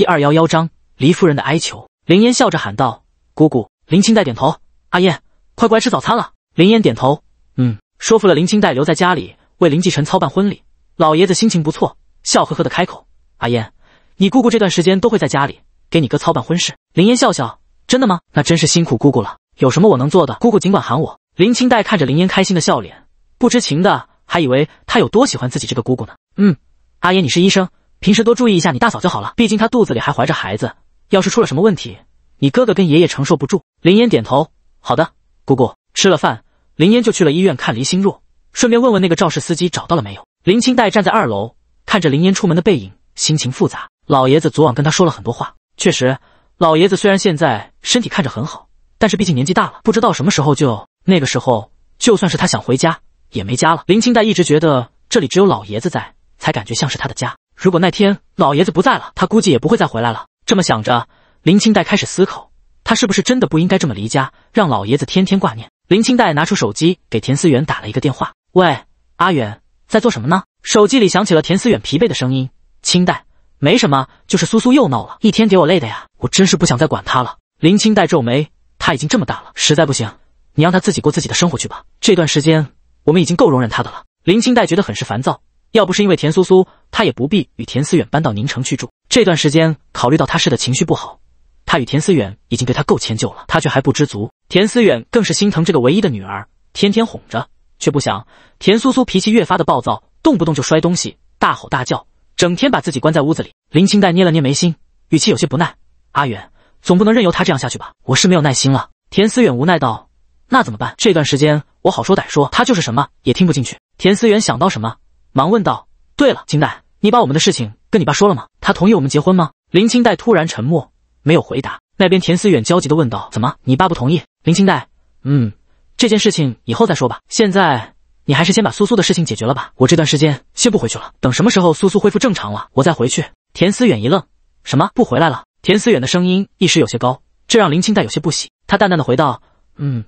第二幺幺章，黎夫人的哀求。林嫣笑着喊道：“姑姑。”林青黛点头：“阿燕，快过来吃早餐了。”林嫣点头：“嗯。”说服了林青黛留在家里为林继晨操办婚礼。老爷子心情不错，笑呵呵的开口：“阿燕，你姑姑这段时间都会在家里给你哥操办婚事。”林嫣笑笑：“真的吗？那真是辛苦姑姑了。有什么我能做的，姑姑尽管喊我。”林青黛看着林嫣开心的笑脸，不知情的还以为她有多喜欢自己这个姑姑呢。嗯，阿燕，你是医生。平时多注意一下你大嫂就好了，毕竟她肚子里还怀着孩子，要是出了什么问题，你哥哥跟爷爷承受不住。林烟点头，好的，姑姑。吃了饭，林烟就去了医院看黎心若，顺便问问那个肇事司机找到了没有。林清黛站在二楼看着林烟出门的背影，心情复杂。老爷子昨晚跟他说了很多话，确实，老爷子虽然现在身体看着很好，但是毕竟年纪大了，不知道什么时候就那个时候，就算是他想回家，也没家了。林清黛一直觉得这里只有老爷子在，才感觉像是他的家。如果那天老爷子不在了，他估计也不会再回来了。这么想着，林清代开始思考，他是不是真的不应该这么离家，让老爷子天天挂念。林清代拿出手机给田思远打了一个电话：“喂，阿远，在做什么呢？”手机里响起了田思远疲惫的声音：“清代，没什么，就是苏苏又闹了一天，给我累的呀，我真是不想再管他了。”林清代皱眉：“他已经这么大了，实在不行，你让他自己过自己的生活去吧。这段时间我们已经够容忍他的了。”林清代觉得很是烦躁。要不是因为田苏苏，他也不必与田思远搬到宁城去住。这段时间，考虑到他是的情绪不好，他与田思远已经对他够迁就了，他却还不知足。田思远更是心疼这个唯一的女儿，天天哄着，却不想田苏苏脾气越发的暴躁，动不动就摔东西、大吼大叫，整天把自己关在屋子里。林清代捏了捏眉心，语气有些不耐：“阿远，总不能任由他这样下去吧？我是没有耐心了。”田思远无奈道：“那怎么办？这段时间我好说歹说，他就是什么也听不进去。”田思远想到什么。忙问道：“对了，金代，你把我们的事情跟你爸说了吗？他同意我们结婚吗？”林清代突然沉默，没有回答。那边田思远焦急的问道：“怎么，你爸不同意？”林清代：“嗯，这件事情以后再说吧。现在你还是先把苏苏的事情解决了吧。我这段时间先不回去了，等什么时候苏苏恢复正常了，我再回去。”田思远一愣：“什么不回来了？”田思远的声音一时有些高，这让林清代有些不喜。他淡淡的回道：“嗯，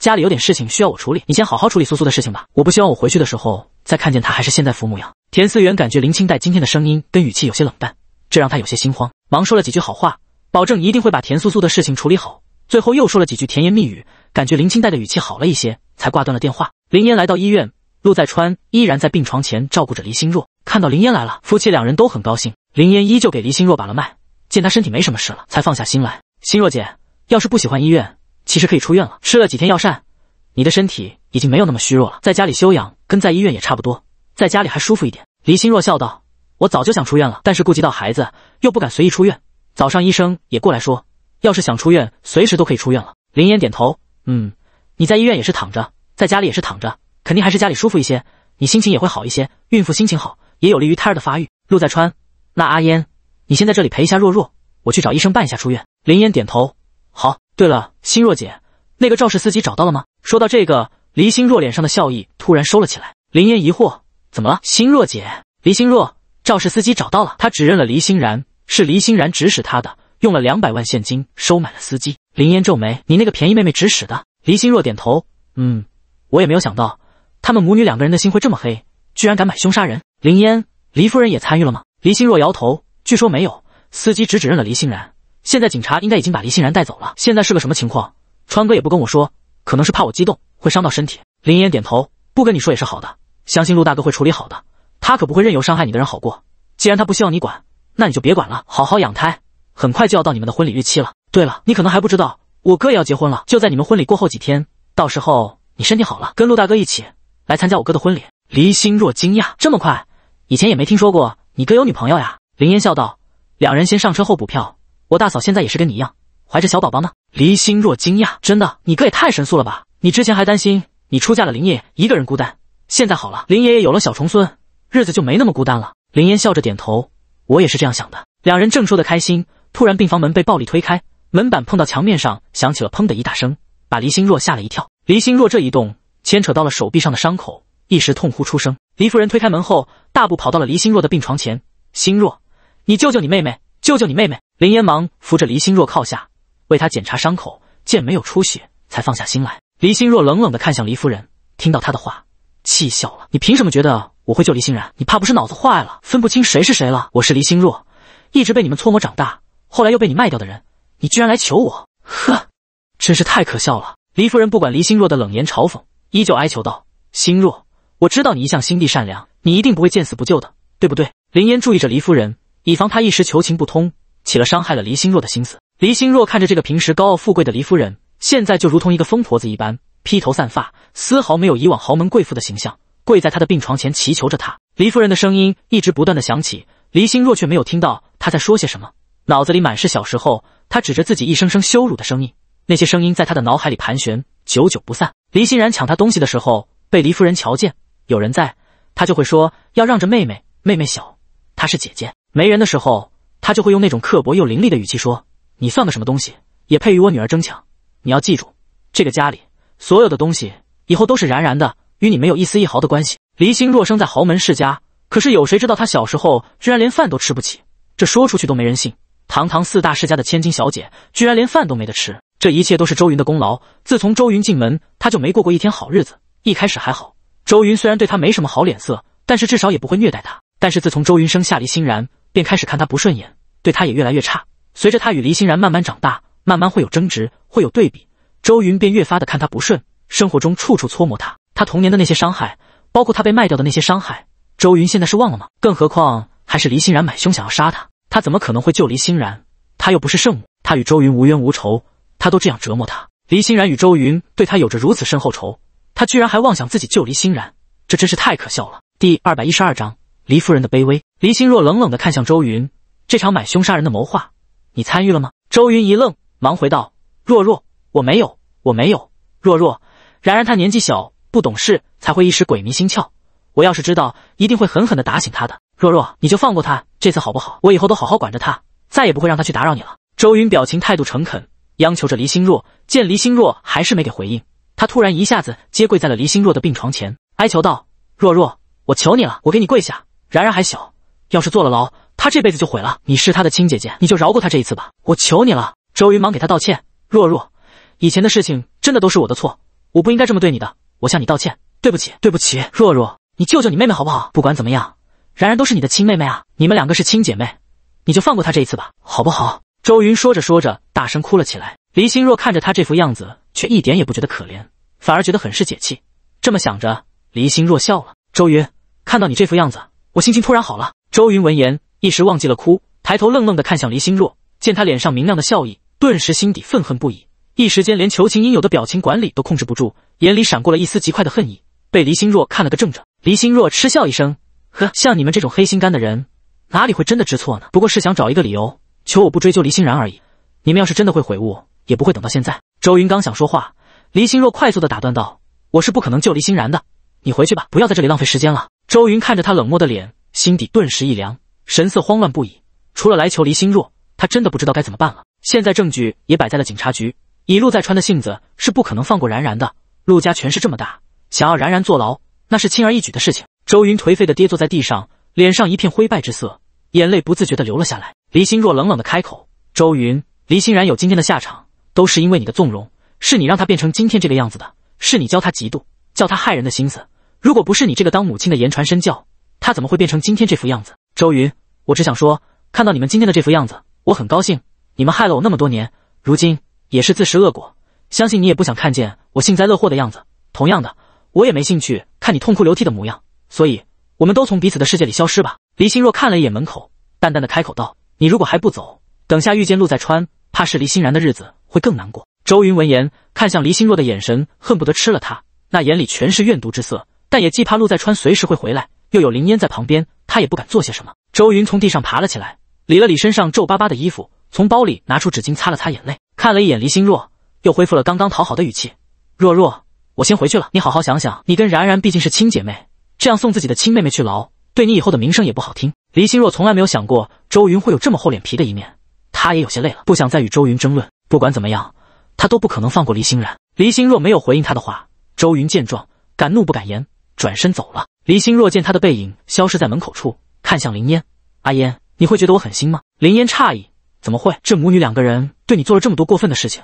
家里有点事情需要我处理，你先好好处理苏苏的事情吧。我不希望我回去的时候。”再看见他还是现在副模样，田思源感觉林清黛今天的声音跟语气有些冷淡，这让他有些心慌，忙说了几句好话，保证一定会把田苏苏的事情处理好。最后又说了几句甜言蜜语，感觉林清黛的语气好了一些，才挂断了电话。林烟来到医院，陆在川依然在病床前照顾着黎心若。看到林烟来了，夫妻两人都很高兴。林烟依旧给黎心若把了脉，见她身体没什么事了，才放下心来。心若姐，要是不喜欢医院，其实可以出院了。吃了几天药膳，你的身体已经没有那么虚弱了，在家里休养。跟在医院也差不多，在家里还舒服一点。黎心若笑道：“我早就想出院了，但是顾及到孩子，又不敢随意出院。早上医生也过来说，要是想出院，随时都可以出院了。”林嫣点头：“嗯，你在医院也是躺着，在家里也是躺着，肯定还是家里舒服一些，你心情也会好一些。孕妇心情好，也有利于胎儿的发育。”陆在川：“那阿嫣，你先在这里陪一下若若，我去找医生办一下出院。”林嫣点头：“好。对了，心若姐，那个肇事司机找到了吗？”说到这个。黎星若脸上的笑意突然收了起来，林嫣疑惑：“怎么了，星若姐？”黎星若：“肇事司机找到了，他指认了黎星然，是黎星然指使他的，用了两百万现金收买了司机。”林嫣皱眉：“你那个便宜妹妹指使的？”黎星若点头：“嗯，我也没有想到，他们母女两个人的心会这么黑，居然敢买凶杀人。”林嫣：“黎夫人也参与了吗？”黎星若摇头：“据说没有，司机只指认了黎星然，现在警察应该已经把黎星然带走了。现在是个什么情况？川哥也不跟我说。”可能是怕我激动会伤到身体。林岩点头，不跟你说也是好的，相信陆大哥会处理好的，他可不会任由伤害你的人好过。既然他不希望你管，那你就别管了，好好养胎，很快就要到你们的婚礼日期了。对了，你可能还不知道，我哥也要结婚了，就在你们婚礼过后几天，到时候你身体好了，跟陆大哥一起来参加我哥的婚礼。黎心若惊讶，这么快？以前也没听说过你哥有女朋友呀。林烟笑道，两人先上车后补票，我大嫂现在也是跟你一样。怀着小宝宝呢，黎心若惊讶，真的？你哥也太神速了吧！你之前还担心你出嫁了，林爷一个人孤单，现在好了，林爷爷有了小重孙，日子就没那么孤单了。林烟笑着点头，我也是这样想的。两人正说的开心，突然病房门被暴力推开，门板碰到墙面上，响起了砰的一大声，把黎心若吓了一跳。黎心若这一动，牵扯到了手臂上的伤口，一时痛呼出声。黎夫人推开门后，大步跑到了黎心若的病床前，心若，你救救你妹妹，救救你妹妹！林烟忙扶着黎心若靠下。为他检查伤口，见没有出血，才放下心来。黎心若冷冷地看向黎夫人，听到他的话，气笑了：“你凭什么觉得我会救黎欣然？你怕不是脑子坏了，分不清谁是谁了？我是黎心若，一直被你们搓磨长大，后来又被你卖掉的人，你居然来求我，呵，真是太可笑了！”黎夫人不管黎心若的冷言嘲讽，依旧哀求道：“心若，我知道你一向心地善良，你一定不会见死不救的，对不对？”林烟注意着黎夫人，以防她一时求情不通，起了伤害了黎心若的心思。黎心若看着这个平时高傲富贵的黎夫人，现在就如同一个疯婆子一般，披头散发，丝毫没有以往豪门贵妇的形象，跪在她的病床前祈求着她。黎夫人的声音一直不断的响起，黎心若却没有听到她在说些什么，脑子里满是小时候她指着自己一声声羞辱的声音，那些声音在她的脑海里盘旋，久久不散。黎欣然抢她东西的时候，被黎夫人瞧见，有人在，她就会说要让着妹妹，妹妹小，她是姐姐；没人的时候，她就会用那种刻薄又凌厉的语气说。你算个什么东西，也配与我女儿争抢？你要记住，这个家里所有的东西以后都是然然的，与你没有一丝一毫的关系。黎星若生在豪门世家，可是有谁知道她小时候居然连饭都吃不起？这说出去都没人信。堂堂四大世家的千金小姐，居然连饭都没得吃。这一切都是周云的功劳。自从周云进门，她就没过过一天好日子。一开始还好，周云虽然对她没什么好脸色，但是至少也不会虐待她。但是自从周云生下黎欣然，便开始看她不顺眼，对她也越来越差。随着他与黎欣然慢慢长大，慢慢会有争执，会有对比，周云便越发的看他不顺，生活中处处搓磨他。他童年的那些伤害，包括他被卖掉的那些伤害，周云现在是忘了吗？更何况还是黎欣然买凶想要杀他，他怎么可能会救黎欣然？他又不是圣母，他与周云无冤无仇，他都这样折磨他，黎欣然与周云对他有着如此深厚仇，他居然还妄想自己救黎欣然，这真是太可笑了。第二百一十二章黎夫人的卑微。黎欣若冷冷的看向周云，这场买凶杀人的谋划。你参与了吗？周云一愣，忙回道：“若若，我没有，我没有。若若，然然他年纪小，不懂事，才会一时鬼迷心窍。我要是知道，一定会狠狠地打醒他的。若若，你就放过他这次好不好？我以后都好好管着他，再也不会让他去打扰你了。”周云表情态度诚恳，央求着黎心若。见黎心若还是没给回应，他突然一下子接跪在了黎心若的病床前，哀求道：“若若，我求你了，我给你跪下。然然还小，要是坐了牢。”他这辈子就毁了。你是他的亲姐姐，你就饶过他这一次吧，我求你了。周云忙给他道歉：“若若，以前的事情真的都是我的错，我不应该这么对你的，我向你道歉，对不起，对不起。若若，你救救你妹妹好不好？不管怎么样，然然都是你的亲妹妹啊，你们两个是亲姐妹，你就放过他这一次吧，好不好？”周云说着说着，大声哭了起来。黎心若看着他这副样子，却一点也不觉得可怜，反而觉得很是解气。这么想着，黎心若笑了。周云看到你这副样子，我心情突然好了。周云闻言。一时忘记了哭，抬头愣愣的看向黎心若，见她脸上明亮的笑意，顿时心底愤恨不已，一时间连求情应有的表情管理都控制不住，眼里闪过了一丝极快的恨意，被黎心若看了个正着。黎心若嗤笑一声，呵，像你们这种黑心肝的人，哪里会真的知错呢？不过是想找一个理由，求我不追究黎欣然而已。你们要是真的会悔悟，也不会等到现在。周云刚想说话，黎心若快速的打断道：“我是不可能救黎欣然的，你回去吧，不要在这里浪费时间了。”周云看着他冷漠的脸，心底顿时一凉。神色慌乱不已，除了来求黎心若，他真的不知道该怎么办了。现在证据也摆在了警察局，以陆在川的性子是不可能放过然然的。陆家权势这么大，想要然然坐牢，那是轻而易举的事情。周云颓废的跌坐在地上，脸上一片灰败之色，眼泪不自觉的流了下来。黎心若冷冷的开口：“周云，黎欣然有今天的下场，都是因为你的纵容，是你让他变成今天这个样子的，是你教他嫉妒，教他害人的心思。如果不是你这个当母亲的言传身教，他怎么会变成今天这副样子？”周云，我只想说，看到你们今天的这副样子，我很高兴。你们害了我那么多年，如今也是自食恶果。相信你也不想看见我幸灾乐祸的样子，同样的，我也没兴趣看你痛哭流涕的模样。所以，我们都从彼此的世界里消失吧。黎心若看了一眼门口，淡淡的开口道：“你如果还不走，等下遇见陆在川，怕是黎欣然的日子会更难过。”周云闻言，看向黎心若的眼神恨不得吃了他，那眼里全是怨毒之色。但也既怕陆在川随时会回来，又有林烟在旁边。他也不敢做些什么。周云从地上爬了起来，理了理身上皱巴巴的衣服，从包里拿出纸巾擦了擦眼泪，看了一眼黎心若，又恢复了刚刚讨好的语气：“若若，我先回去了，你好好想想，你跟然然毕竟是亲姐妹，这样送自己的亲妹妹去牢，对你以后的名声也不好听。”黎心若从来没有想过周云会有这么厚脸皮的一面，她也有些累了，不想再与周云争论。不管怎么样，她都不可能放过黎欣然。黎心若没有回应他的话，周云见状，敢怒不敢言，转身走了。黎心若见他的背影消失在门口处，看向林烟：“阿烟，你会觉得我很心吗？”林烟诧异：“怎么会？这母女两个人对你做了这么多过分的事情。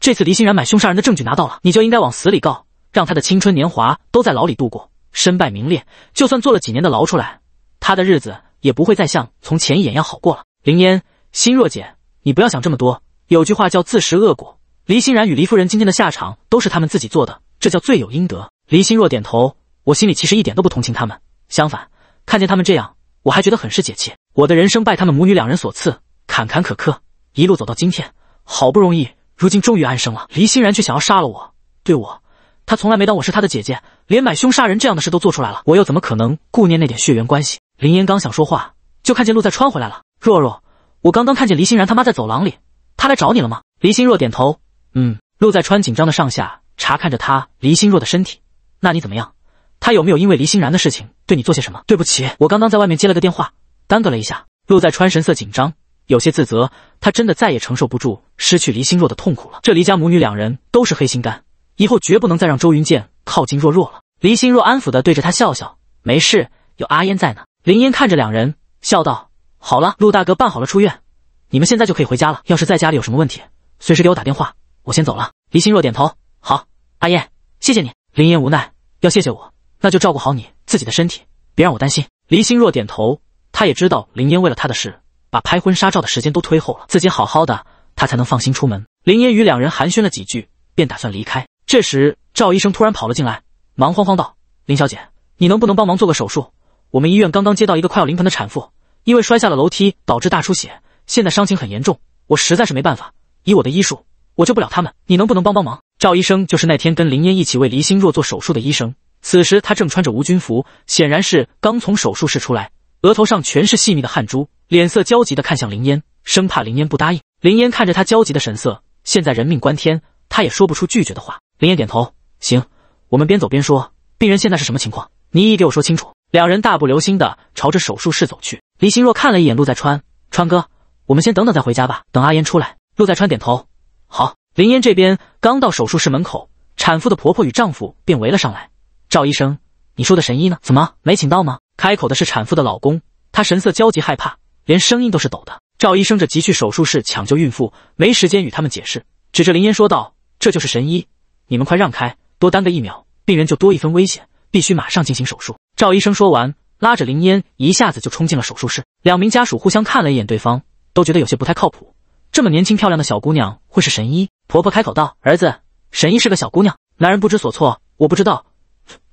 这次黎欣然买凶杀人的证据拿到了，你就应该往死里告，让他的青春年华都在牢里度过，身败名裂。就算坐了几年的牢出来，他的日子也不会再像从前一眼好过了。”林烟：“心若姐，你不要想这么多。有句话叫自食恶果。黎欣然与黎夫人今天的下场都是他们自己做的，这叫罪有应得。”黎心若点头。我心里其实一点都不同情他们，相反，看见他们这样，我还觉得很是解气。我的人生拜他们母女两人所赐，坎坎坷坷，一路走到今天，好不容易，如今终于安生了。黎欣然却想要杀了我，对我，她从来没当我是她的姐姐，连买凶杀人这样的事都做出来了，我又怎么可能顾念那点血缘关系？林烟刚想说话，就看见陆在川回来了。若若，我刚刚看见黎欣然他妈在走廊里，她来找你了吗？黎欣若点头，嗯。陆在川紧张的上下查看着她黎欣若的身体，那你怎么样？他有没有因为黎欣然的事情对你做些什么？对不起，我刚刚在外面接了个电话，耽搁了一下。陆在川神色紧张，有些自责。他真的再也承受不住失去黎心若的痛苦了。这黎家母女两人都是黑心肝，以后绝不能再让周云剑靠近若若了。黎心若安抚的对着他笑笑：“没事，有阿烟在呢。”林烟看着两人，笑道：“好了，陆大哥办好了出院，你们现在就可以回家了。要是在家里有什么问题，随时给我打电话。我先走了。”黎心若点头：“好，阿燕，谢谢你。”林烟无奈，要谢谢我。那就照顾好你自己的身体，别让我担心。黎心若点头，她也知道林嫣为了她的事，把拍婚纱照的时间都推后了。自己好好的，她才能放心出门。林嫣与两人寒暄了几句，便打算离开。这时，赵医生突然跑了进来，忙慌慌道：“林小姐，你能不能帮忙做个手术？我们医院刚刚接到一个快要临盆的产妇，因为摔下了楼梯导致大出血，现在伤情很严重，我实在是没办法，以我的医术，我救不了他们。你能不能帮帮忙？”赵医生就是那天跟林嫣一起为黎心若做手术的医生。此时他正穿着无菌服，显然是刚从手术室出来，额头上全是细密的汗珠，脸色焦急的看向林烟，生怕林烟不答应。林烟看着他焦急的神色，现在人命关天，他也说不出拒绝的话。林烟点头，行，我们边走边说。病人现在是什么情况？你一一给我说清楚。两人大步流星的朝着手术室走去。李心若看了一眼陆在川，川哥，我们先等等再回家吧，等阿烟出来。陆在川点头，好。林烟这边刚到手术室门口，产妇的婆婆与丈夫便围了上来。赵医生，你说的神医呢？怎么没请到吗？开口的是产妇的老公，他神色焦急害怕，连声音都是抖的。赵医生着急去手术室抢救孕妇，没时间与他们解释，指着林烟说道：“这就是神医，你们快让开，多耽搁一秒，病人就多一分危险，必须马上进行手术。”赵医生说完，拉着林烟一下子就冲进了手术室。两名家属互相看了一眼，对方都觉得有些不太靠谱。这么年轻漂亮的小姑娘会是神医？婆婆开口道：“儿子，神医是个小姑娘。”男人不知所措：“我不知道。”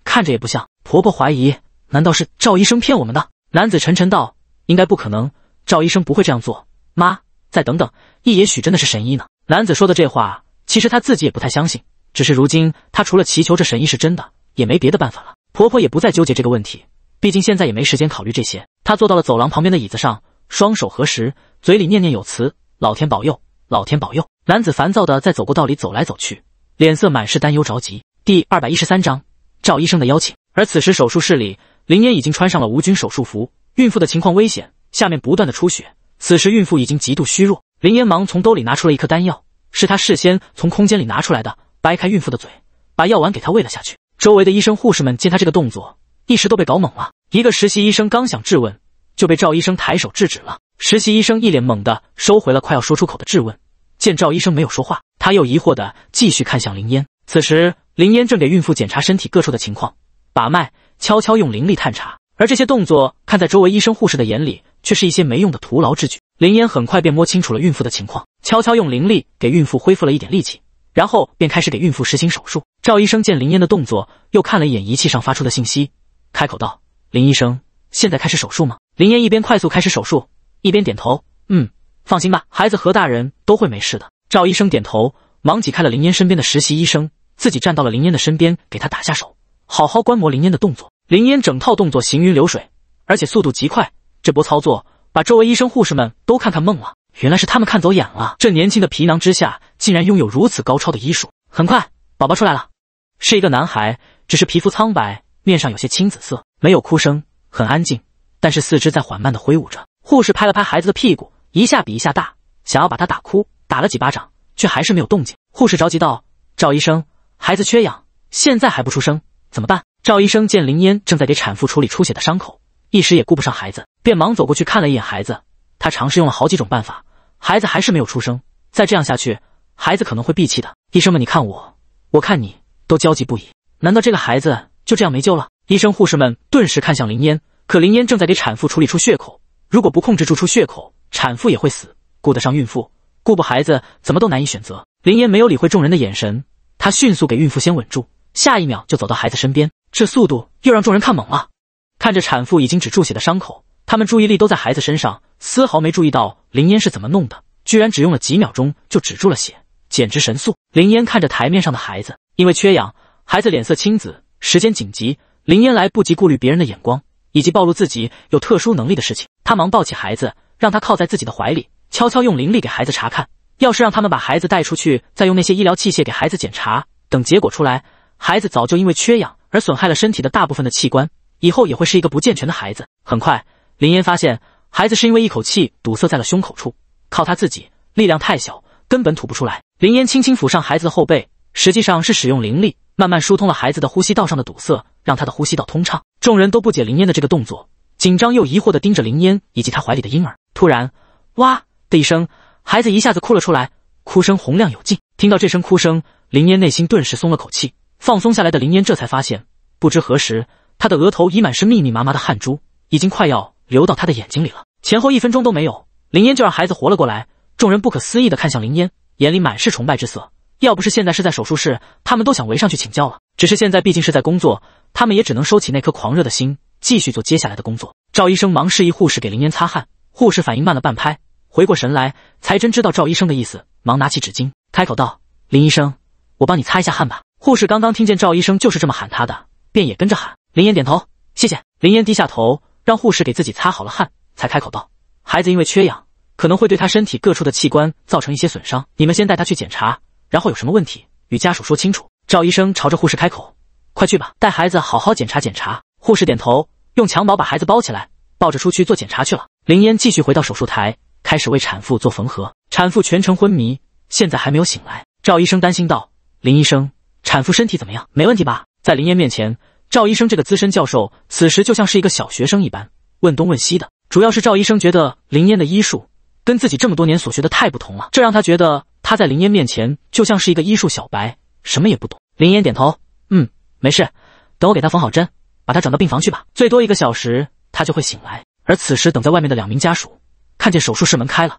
看着也不像，婆婆怀疑，难道是赵医生骗我们的？男子沉沉道：“应该不可能，赵医生不会这样做。”妈，再等等，亦也许真的是神医呢。男子说的这话，其实他自己也不太相信，只是如今他除了祈求这神医是真的，也没别的办法了。婆婆也不再纠结这个问题，毕竟现在也没时间考虑这些。她坐到了走廊旁边的椅子上，双手合十，嘴里念念有词：“老天保佑，老天保佑。”男子烦躁的在走过道里走来走去，脸色满是担忧着急。第二百一十三章。赵医生的邀请。而此时，手术室里，林烟已经穿上了无菌手术服。孕妇的情况危险，下面不断的出血。此时，孕妇已经极度虚弱。林烟忙从兜里拿出了一颗丹药，是他事先从空间里拿出来的。掰开孕妇的嘴，把药丸给她喂了下去。周围的医生、护士们见他这个动作，一时都被搞懵了。一个实习医生刚想质问，就被赵医生抬手制止了。实习医生一脸懵的收回了快要说出口的质问。见赵医生没有说话，他又疑惑的继续看向林烟。此时。林烟正给孕妇检查身体各处的情况，把脉，悄悄用灵力探查。而这些动作，看在周围医生护士的眼里，却是一些没用的徒劳之举。林烟很快便摸清楚了孕妇的情况，悄悄用灵力给孕妇恢复了一点力气，然后便开始给孕妇实行手术。赵医生见林烟的动作，又看了一眼仪器上发出的信息，开口道：“林医生，现在开始手术吗？”林烟一边快速开始手术，一边点头：“嗯，放心吧，孩子和大人都会没事的。”赵医生点头，忙挤开了林烟身边的实习医生。自己站到了林烟的身边，给他打下手，好好观摩林烟的动作。林烟整套动作行云流水，而且速度极快。这波操作把周围医生护士们都看看懵了。原来是他们看走眼了，这年轻的皮囊之下竟然拥有如此高超的医术。很快，宝宝出来了，是一个男孩，只是皮肤苍白，面上有些青紫色，没有哭声，很安静，但是四肢在缓慢的挥舞着。护士拍了拍孩子的屁股，一下比一下大，想要把他打哭，打了几巴掌，却还是没有动静。护士着急道：“赵医生。”孩子缺氧，现在还不出声，怎么办？赵医生见林烟正在给产妇处理出血的伤口，一时也顾不上孩子，便忙走过去看了一眼孩子。他尝试用了好几种办法，孩子还是没有出生。再这样下去，孩子可能会闭气的。医生们，你看我，我看你，都焦急不已。难道这个孩子就这样没救了？医生、护士们顿时看向林烟，可林烟正在给产妇处理出血口，如果不控制住出血口，产妇也会死。顾得上孕妇，顾不孩子，怎么都难以选择。林烟没有理会众人的眼神。他迅速给孕妇先稳住，下一秒就走到孩子身边，这速度又让众人看懵了。看着产妇已经止住血的伤口，他们注意力都在孩子身上，丝毫没注意到林烟是怎么弄的，居然只用了几秒钟就止住了血，简直神速。林烟看着台面上的孩子，因为缺氧，孩子脸色青紫。时间紧急，林烟来不及顾虑别人的眼光以及暴露自己有特殊能力的事情，他忙抱起孩子，让他靠在自己的怀里，悄悄用灵力给孩子查看。要是让他们把孩子带出去，再用那些医疗器械给孩子检查，等结果出来，孩子早就因为缺氧而损害了身体的大部分的器官，以后也会是一个不健全的孩子。很快，林烟发现孩子是因为一口气堵塞在了胸口处，靠他自己力量太小，根本吐不出来。林烟轻轻抚上孩子的后背，实际上是使用灵力慢慢疏通了孩子的呼吸道上的堵塞，让他的呼吸道通畅。众人都不解林烟的这个动作，紧张又疑惑的盯着林烟以及他怀里的婴儿。突然，哇的一声。孩子一下子哭了出来，哭声洪亮有劲。听到这声哭声，林烟内心顿时松了口气，放松下来的林烟这才发现，不知何时，他的额头已满是密密麻麻的汗珠，已经快要流到他的眼睛里了。前后一分钟都没有，林烟就让孩子活了过来。众人不可思议的看向林烟，眼里满是崇拜之色。要不是现在是在手术室，他们都想围上去请教了。只是现在毕竟是在工作，他们也只能收起那颗狂热的心，继续做接下来的工作。赵医生忙示意护士给林烟擦汗，护士反应慢了半拍。回过神来，才真知道赵医生的意思，忙拿起纸巾，开口道：“林医生，我帮你擦一下汗吧。”护士刚刚听见赵医生就是这么喊他的，便也跟着喊。林岩点头，谢谢。林岩低下头，让护士给自己擦好了汗，才开口道：“孩子因为缺氧，可能会对他身体各处的器官造成一些损伤，你们先带他去检查，然后有什么问题与家属说清楚。”赵医生朝着护士开口：“快去吧，带孩子好好检查检查。”护士点头，用襁褓把孩子包起来，抱着出去做检查去了。林嫣继续回到手术台。开始为产妇做缝合，产妇全程昏迷，现在还没有醒来。赵医生担心道：“林医生，产妇身体怎么样？没问题吧？”在林嫣面前，赵医生这个资深教授此时就像是一个小学生一般，问东问西的。主要是赵医生觉得林嫣的医术跟自己这么多年所学的太不同了，这让他觉得他在林嫣面前就像是一个医术小白，什么也不懂。林嫣点头：“嗯，没事，等我给她缝好针，把她转到病房去吧。最多一个小时，她就会醒来。”而此时，等在外面的两名家属。看见手术室门开了，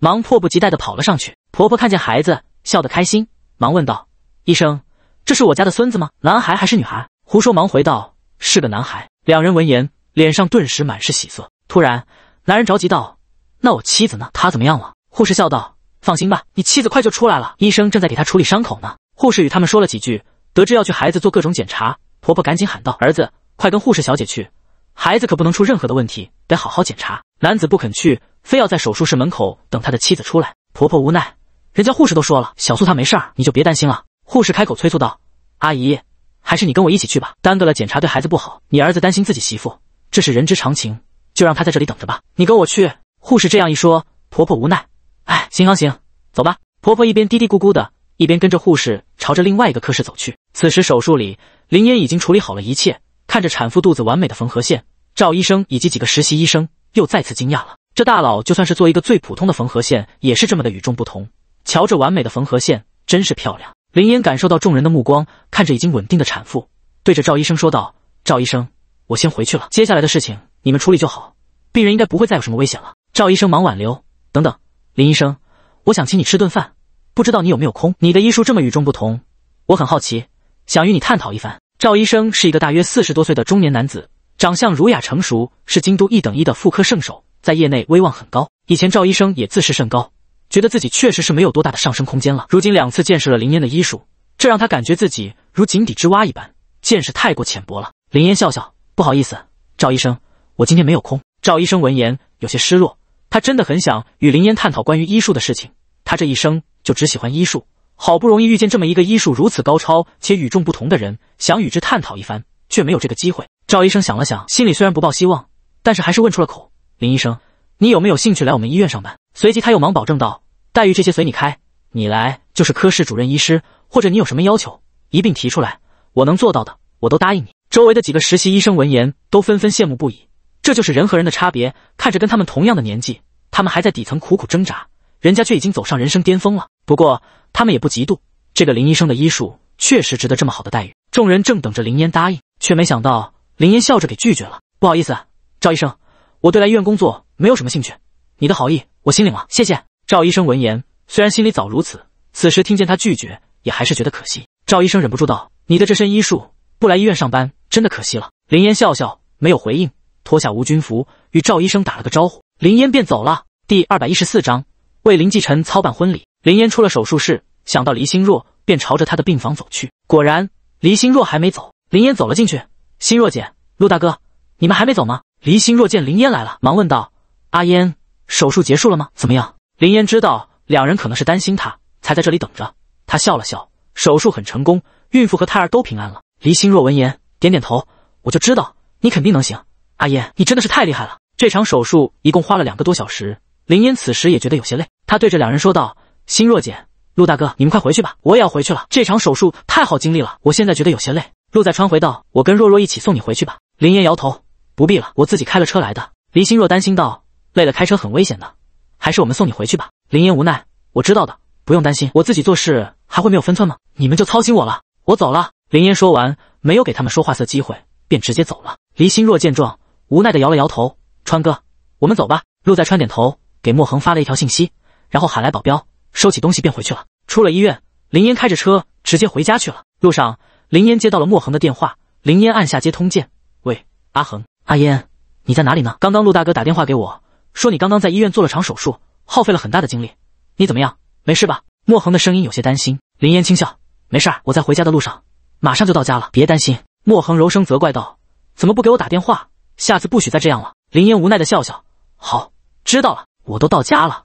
忙迫不及待的跑了上去。婆婆看见孩子，笑得开心，忙问道：“医生，这是我家的孙子吗？男孩还是女孩？”胡说，忙回道：“是个男孩。”两人闻言，脸上顿时满是喜色。突然，男人着急道：“那我妻子呢？她怎么样了？”护士笑道：“放心吧，你妻子快就出来了。医生正在给她处理伤口呢。”护士与他们说了几句，得知要去孩子做各种检查，婆婆赶紧喊道：“儿子，快跟护士小姐去，孩子可不能出任何的问题，得好好检查。”男子不肯去。非要在手术室门口等他的妻子出来，婆婆无奈，人家护士都说了，小素她没事儿，你就别担心了。护士开口催促道：“阿姨，还是你跟我一起去吧，耽搁了检查对孩子不好。你儿子担心自己媳妇，这是人之常情，就让他在这里等着吧。你跟我去。”护士这样一说，婆婆无奈，哎，行行行，走吧。婆婆一边嘀嘀咕咕的，一边跟着护士朝着另外一个科室走去。此时手术里，林嫣已经处理好了一切，看着产妇肚子完美的缝合线，赵医生以及几个实习医生又再次惊讶了。这大佬就算是做一个最普通的缝合线，也是这么的与众不同。瞧这完美的缝合线，真是漂亮。林烟感受到众人的目光，看着已经稳定的产妇，对着赵医生说道：“赵医生，我先回去了，接下来的事情你们处理就好。病人应该不会再有什么危险了。”赵医生忙挽留：“等等，林医生，我想请你吃顿饭，不知道你有没有空？你的医术这么与众不同，我很好奇，想与你探讨一番。”赵医生是一个大约四十多岁的中年男子，长相儒雅成熟，是京都一等一的妇科圣手。在业内威望很高，以前赵医生也自视甚高，觉得自己确实是没有多大的上升空间了。如今两次见识了林烟的医术，这让他感觉自己如井底之蛙一般，见识太过浅薄了。林烟笑笑，不好意思，赵医生，我今天没有空。赵医生闻言有些失落，他真的很想与林烟探讨关于医术的事情。他这一生就只喜欢医术，好不容易遇见这么一个医术如此高超且与众不同的人，想与之探讨一番，却没有这个机会。赵医生想了想，心里虽然不抱希望，但是还是问出了口。林医生，你有没有兴趣来我们医院上班？随即他又忙保证道：“待遇这些随你开，你来就是科室主任医师，或者你有什么要求，一并提出来，我能做到的我都答应你。”周围的几个实习医生闻言都纷纷羡慕不已。这就是人和人的差别，看着跟他们同样的年纪，他们还在底层苦苦挣扎，人家却已经走上人生巅峰了。不过他们也不嫉妒，这个林医生的医术确实值得这么好的待遇。众人正等着林烟答应，却没想到林烟笑着给拒绝了：“不好意思，赵医生。”我对来医院工作没有什么兴趣，你的好意我心领了，谢谢。赵医生闻言，虽然心里早如此，此时听见他拒绝，也还是觉得可惜。赵医生忍不住道：“你的这身医术，不来医院上班，真的可惜了。”林烟笑笑，没有回应，脱下无菌服，与赵医生打了个招呼，林烟便走了。第二百一十四章为林继晨操办婚礼。林烟出了手术室，想到黎心若，便朝着她的病房走去。果然，黎心若还没走，林烟走了进去。心若姐，陆大哥，你们还没走吗？黎心若见林烟来了，忙问道：“阿烟，手术结束了吗？怎么样？”林烟知道两人可能是担心她，才在这里等着。她笑了笑：“手术很成功，孕妇和胎儿都平安了。”黎心若闻言点点头：“我就知道你肯定能行，阿烟，你真的是太厉害了。”这场手术一共花了两个多小时，林烟此时也觉得有些累，她对着两人说道：“心若姐，陆大哥，你们快回去吧，我也要回去了。这场手术太耗精力了，我现在觉得有些累。”陆在川回道：“我跟若若一起送你回去吧。”林烟摇头。不必了，我自己开了车来的。黎心若担心道：“累了开车很危险的，还是我们送你回去吧。”林烟无奈：“我知道的，不用担心，我自己做事还会没有分寸吗？你们就操心我了。”我走了。林烟说完，没有给他们说话色机会，便直接走了。黎心若见状，无奈的摇了摇头：“川哥，我们走吧。”陆在川点头，给莫恒发了一条信息，然后喊来保镖，收起东西便回去了。出了医院，林烟开着车直接回家去了。路上，林烟接到了莫恒的电话，林烟按下接通键：“喂，阿恒。”阿烟，你在哪里呢？刚刚陆大哥打电话给我，说你刚刚在医院做了场手术，耗费了很大的精力，你怎么样？没事吧？莫恒的声音有些担心。林烟轻笑，没事，我在回家的路上，马上就到家了，别担心。莫恒柔声责怪道：“怎么不给我打电话？下次不许再这样了。”林烟无奈的笑笑：“好，知道了，我都到家了，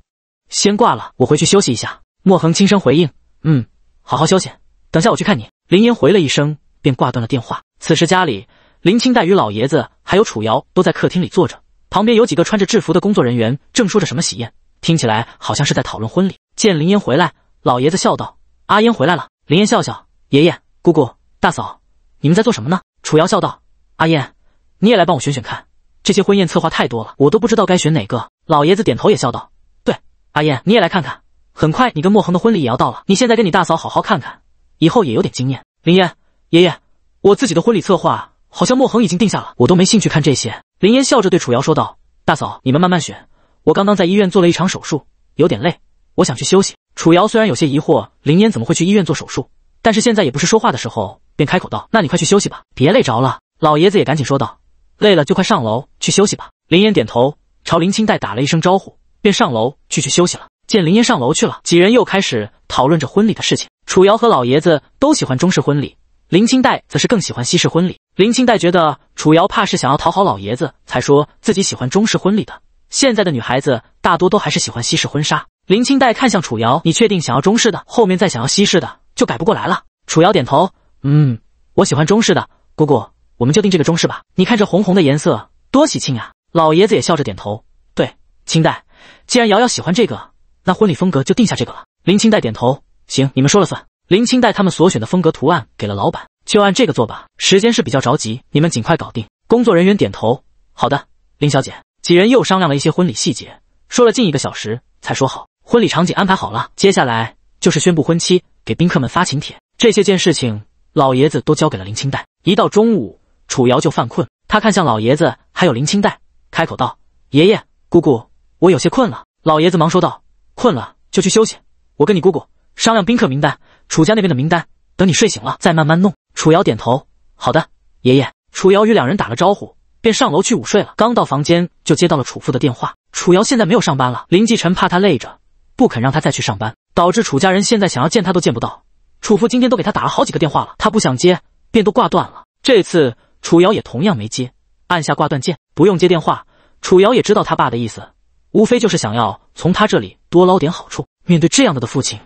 先挂了，我回去休息一下。”莫恒轻声回应：“嗯，好好休息，等下我去看你。”林烟回了一声，便挂断了电话。此时家里。林清黛与老爷子还有楚瑶都在客厅里坐着，旁边有几个穿着制服的工作人员正说着什么喜宴，听起来好像是在讨论婚礼。见林嫣回来，老爷子笑道：“阿嫣回来了。”林嫣笑笑：“爷爷、姑姑、大嫂，你们在做什么呢？”楚瑶笑道：“阿烟，你也来帮我选选看，这些婚宴策划太多了，我都不知道该选哪个。”老爷子点头也笑道：“对，阿烟，你也来看看，很快你跟莫恒的婚礼也要到了，你现在跟你大嫂好好看看，以后也有点经验。”林烟，爷爷，我自己的婚礼策划。”好像墨恒已经定下了，我都没兴趣看这些。林烟笑着对楚瑶说道：“大嫂，你们慢慢选，我刚刚在医院做了一场手术，有点累，我想去休息。”楚瑶虽然有些疑惑，林烟怎么会去医院做手术，但是现在也不是说话的时候，便开口道：“那你快去休息吧，别累着了。”老爷子也赶紧说道：“累了就快上楼去休息吧。”林烟点头，朝林清黛打了一声招呼，便上楼去去休息了。见林烟上楼去了，几人又开始讨论着婚礼的事情。楚瑶和老爷子都喜欢中式婚礼。林清黛则是更喜欢西式婚礼。林清黛觉得楚瑶怕是想要讨好老爷子，才说自己喜欢中式婚礼的。现在的女孩子大多都还是喜欢西式婚纱。林清黛看向楚瑶：“你确定想要中式的？后面再想要西式的就改不过来了。”楚瑶点头：“嗯，我喜欢中式的，姑姑，我们就定这个中式吧。你看这红红的颜色多喜庆呀！”老爷子也笑着点头：“对，清代，既然瑶瑶喜欢这个，那婚礼风格就定下这个了。”林清黛点头：“行，你们说了算。”林青黛他们所选的风格图案给了老板，就按这个做吧。时间是比较着急，你们尽快搞定。工作人员点头，好的，林小姐。几人又商量了一些婚礼细节，说了近一个小时才说好。婚礼场景安排好了，接下来就是宣布婚期，给宾客们发请帖。这些件事情，老爷子都交给了林青黛。一到中午，楚瑶就犯困，他看向老爷子还有林青黛，开口道：“爷爷，姑姑，我有些困了。”老爷子忙说道：“困了就去休息，我跟你姑姑商量宾客名单。”楚家那边的名单，等你睡醒了再慢慢弄。楚瑶点头，好的，爷爷。楚瑶与两人打了招呼，便上楼去午睡了。刚到房间，就接到了楚父的电话。楚瑶现在没有上班了，林继晨怕他累着，不肯让他再去上班，导致楚家人现在想要见他都见不到。楚父今天都给他打了好几个电话了，他不想接，便都挂断了。这次楚瑶也同样没接，按下挂断键，不用接电话。楚瑶也知道他爸的意思，无非就是想要从他这里多捞点好处。面对这样的的父亲。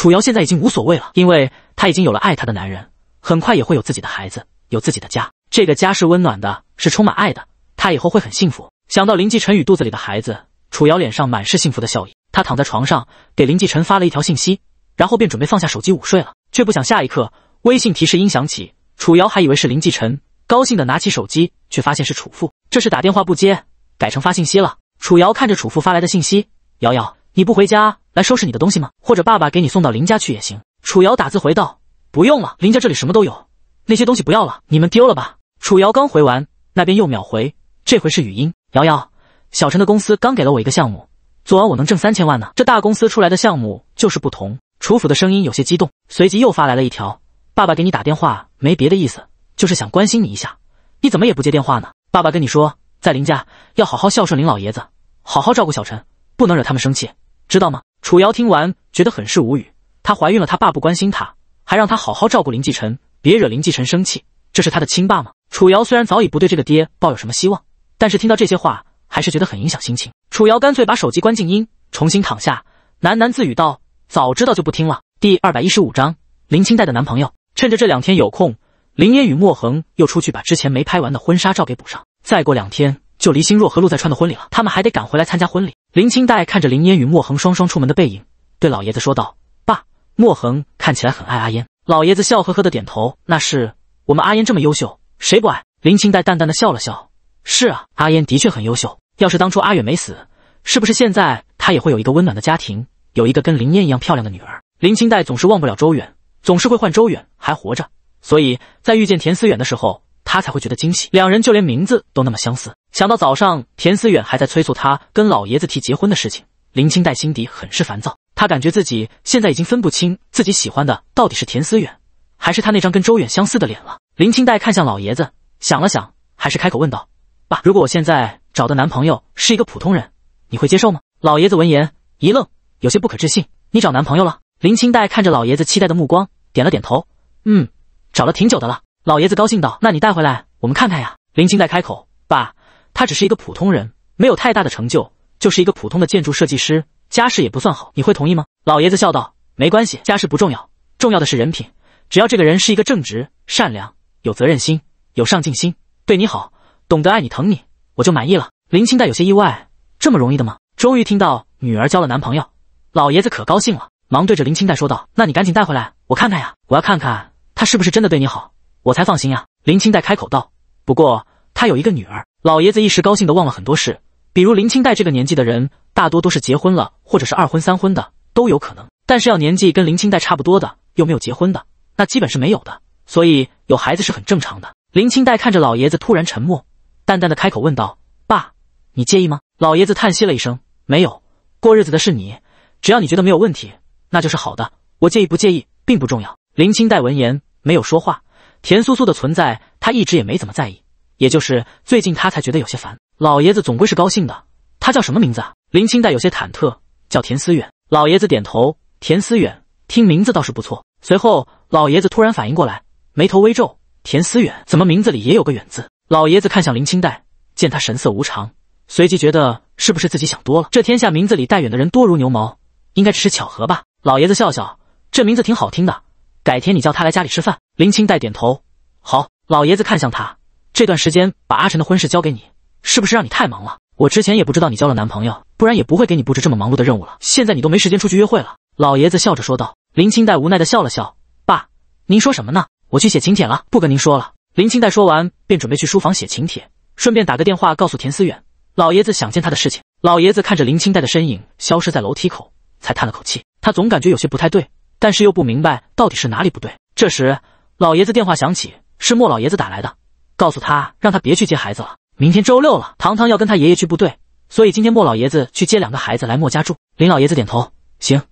楚瑶现在已经无所谓了，因为她已经有了爱她的男人，很快也会有自己的孩子，有自己的家。这个家是温暖的，是充满爱的，她以后会很幸福。想到林继晨与肚子里的孩子，楚瑶脸上满是幸福的笑意。她躺在床上，给林继晨发了一条信息，然后便准备放下手机午睡了。却不想下一刻，微信提示音响起。楚瑶还以为是林继晨，高兴的拿起手机，却发现是楚父。这是打电话不接，改成发信息了。楚瑶看着楚父发来的信息，瑶瑶。你不回家来收拾你的东西吗？或者爸爸给你送到林家去也行。楚瑶打字回道：“不用了，林家这里什么都有，那些东西不要了，你们丢了吧。”楚瑶刚回完，那边又秒回，这回是语音。瑶瑶，小陈的公司刚给了我一个项目，昨晚我能挣三千万呢。这大公司出来的项目就是不同。楚府的声音有些激动，随即又发来了一条：“爸爸给你打电话没别的意思，就是想关心你一下。你怎么也不接电话呢？爸爸跟你说，在林家要好好孝顺林老爷子，好好照顾小陈，不能惹他们生气。”知道吗？楚瑶听完觉得很是无语。她怀孕了，她爸不关心她，还让她好好照顾林继晨，别惹林继晨生气。这是她的亲爸吗？楚瑶虽然早已不对这个爹抱有什么希望，但是听到这些话还是觉得很影响心情。楚瑶干脆把手机关静音，重新躺下，喃喃自语道：“早知道就不听了。”第二百一十五章林清黛的男朋友。趁着这两天有空，林烟与莫恒又出去把之前没拍完的婚纱照给补上。再过两天。就黎心若和陆在川的婚礼了，他们还得赶回来参加婚礼。林清黛看着林烟与莫恒双双出门的背影，对老爷子说道：“爸，莫恒看起来很爱阿烟。”老爷子笑呵呵的点头：“那是我们阿烟这么优秀，谁不爱？”林清黛淡淡的笑了笑：“是啊，阿烟的确很优秀。要是当初阿远没死，是不是现在他也会有一个温暖的家庭，有一个跟林烟一样漂亮的女儿？”林清黛总是忘不了周远，总是会换周远还活着，所以在遇见田思远的时候，他才会觉得惊喜。两人就连名字都那么相似。想到早上田思远还在催促他跟老爷子提结婚的事情，林清黛心底很是烦躁。他感觉自己现在已经分不清自己喜欢的到底是田思远，还是他那张跟周远相似的脸了。林清黛看向老爷子，想了想，还是开口问道：“爸，如果我现在找的男朋友是一个普通人，你会接受吗？”老爷子闻言一愣，有些不可置信：“你找男朋友了？”林清黛看着老爷子期待的目光，点了点头：“嗯，找了挺久的了。”老爷子高兴道：“那你带回来我们看看呀。”林清黛开口：“爸。”他只是一个普通人，没有太大的成就，就是一个普通的建筑设计师，家世也不算好。你会同意吗？老爷子笑道：“没关系，家世不重要，重要的是人品。只要这个人是一个正直、善良、有责任心、有上进心，对你好，懂得爱你、疼你，我就满意了。”林清代有些意外：“这么容易的吗？”终于听到女儿交了男朋友，老爷子可高兴了，忙对着林清代说道：“那你赶紧带回来，我看看呀，我要看看他是不是真的对你好，我才放心呀。”林清代开口道：“不过他有一个女儿。”老爷子一时高兴的忘了很多事，比如林清代这个年纪的人，大多都是结婚了，或者是二婚三婚的都有可能。但是要年纪跟林清代差不多的，又没有结婚的，那基本是没有的。所以有孩子是很正常的。林清代看着老爷子突然沉默，淡淡的开口问道：“爸，你介意吗？”老爷子叹息了一声：“没有，过日子的是你，只要你觉得没有问题，那就是好的。我介意不介意并不重要。”林清代闻言没有说话，甜酥酥的存在他一直也没怎么在意。也就是最近，他才觉得有些烦。老爷子总归是高兴的。他叫什么名字？林清代有些忐忑，叫田思远。老爷子点头，田思远，听名字倒是不错。随后，老爷子突然反应过来，眉头微皱，田思远怎么名字里也有个远字？老爷子看向林清代，见他神色无常，随即觉得是不是自己想多了？这天下名字里带远的人多如牛毛，应该只是巧合吧？老爷子笑笑，这名字挺好听的。改天你叫他来家里吃饭。林清代点头，好。老爷子看向他。这段时间把阿晨的婚事交给你，是不是让你太忙了？我之前也不知道你交了男朋友，不然也不会给你布置这么忙碌的任务了。现在你都没时间出去约会了。老爷子笑着说道。林清黛无奈的笑了笑：“爸，您说什么呢？我去写请帖了，不跟您说了。”林清黛说完便准备去书房写请帖，顺便打个电话告诉田思远老爷子想见他的事情。老爷子看着林清黛的身影消失在楼梯口，才叹了口气。他总感觉有些不太对，但是又不明白到底是哪里不对。这时，老爷子电话响起，是莫老爷子打来的。告诉他，让他别去接孩子了。明天周六了，唐唐要跟他爷爷去部队，所以今天莫老爷子去接两个孩子来莫家住。林老爷子点头，行，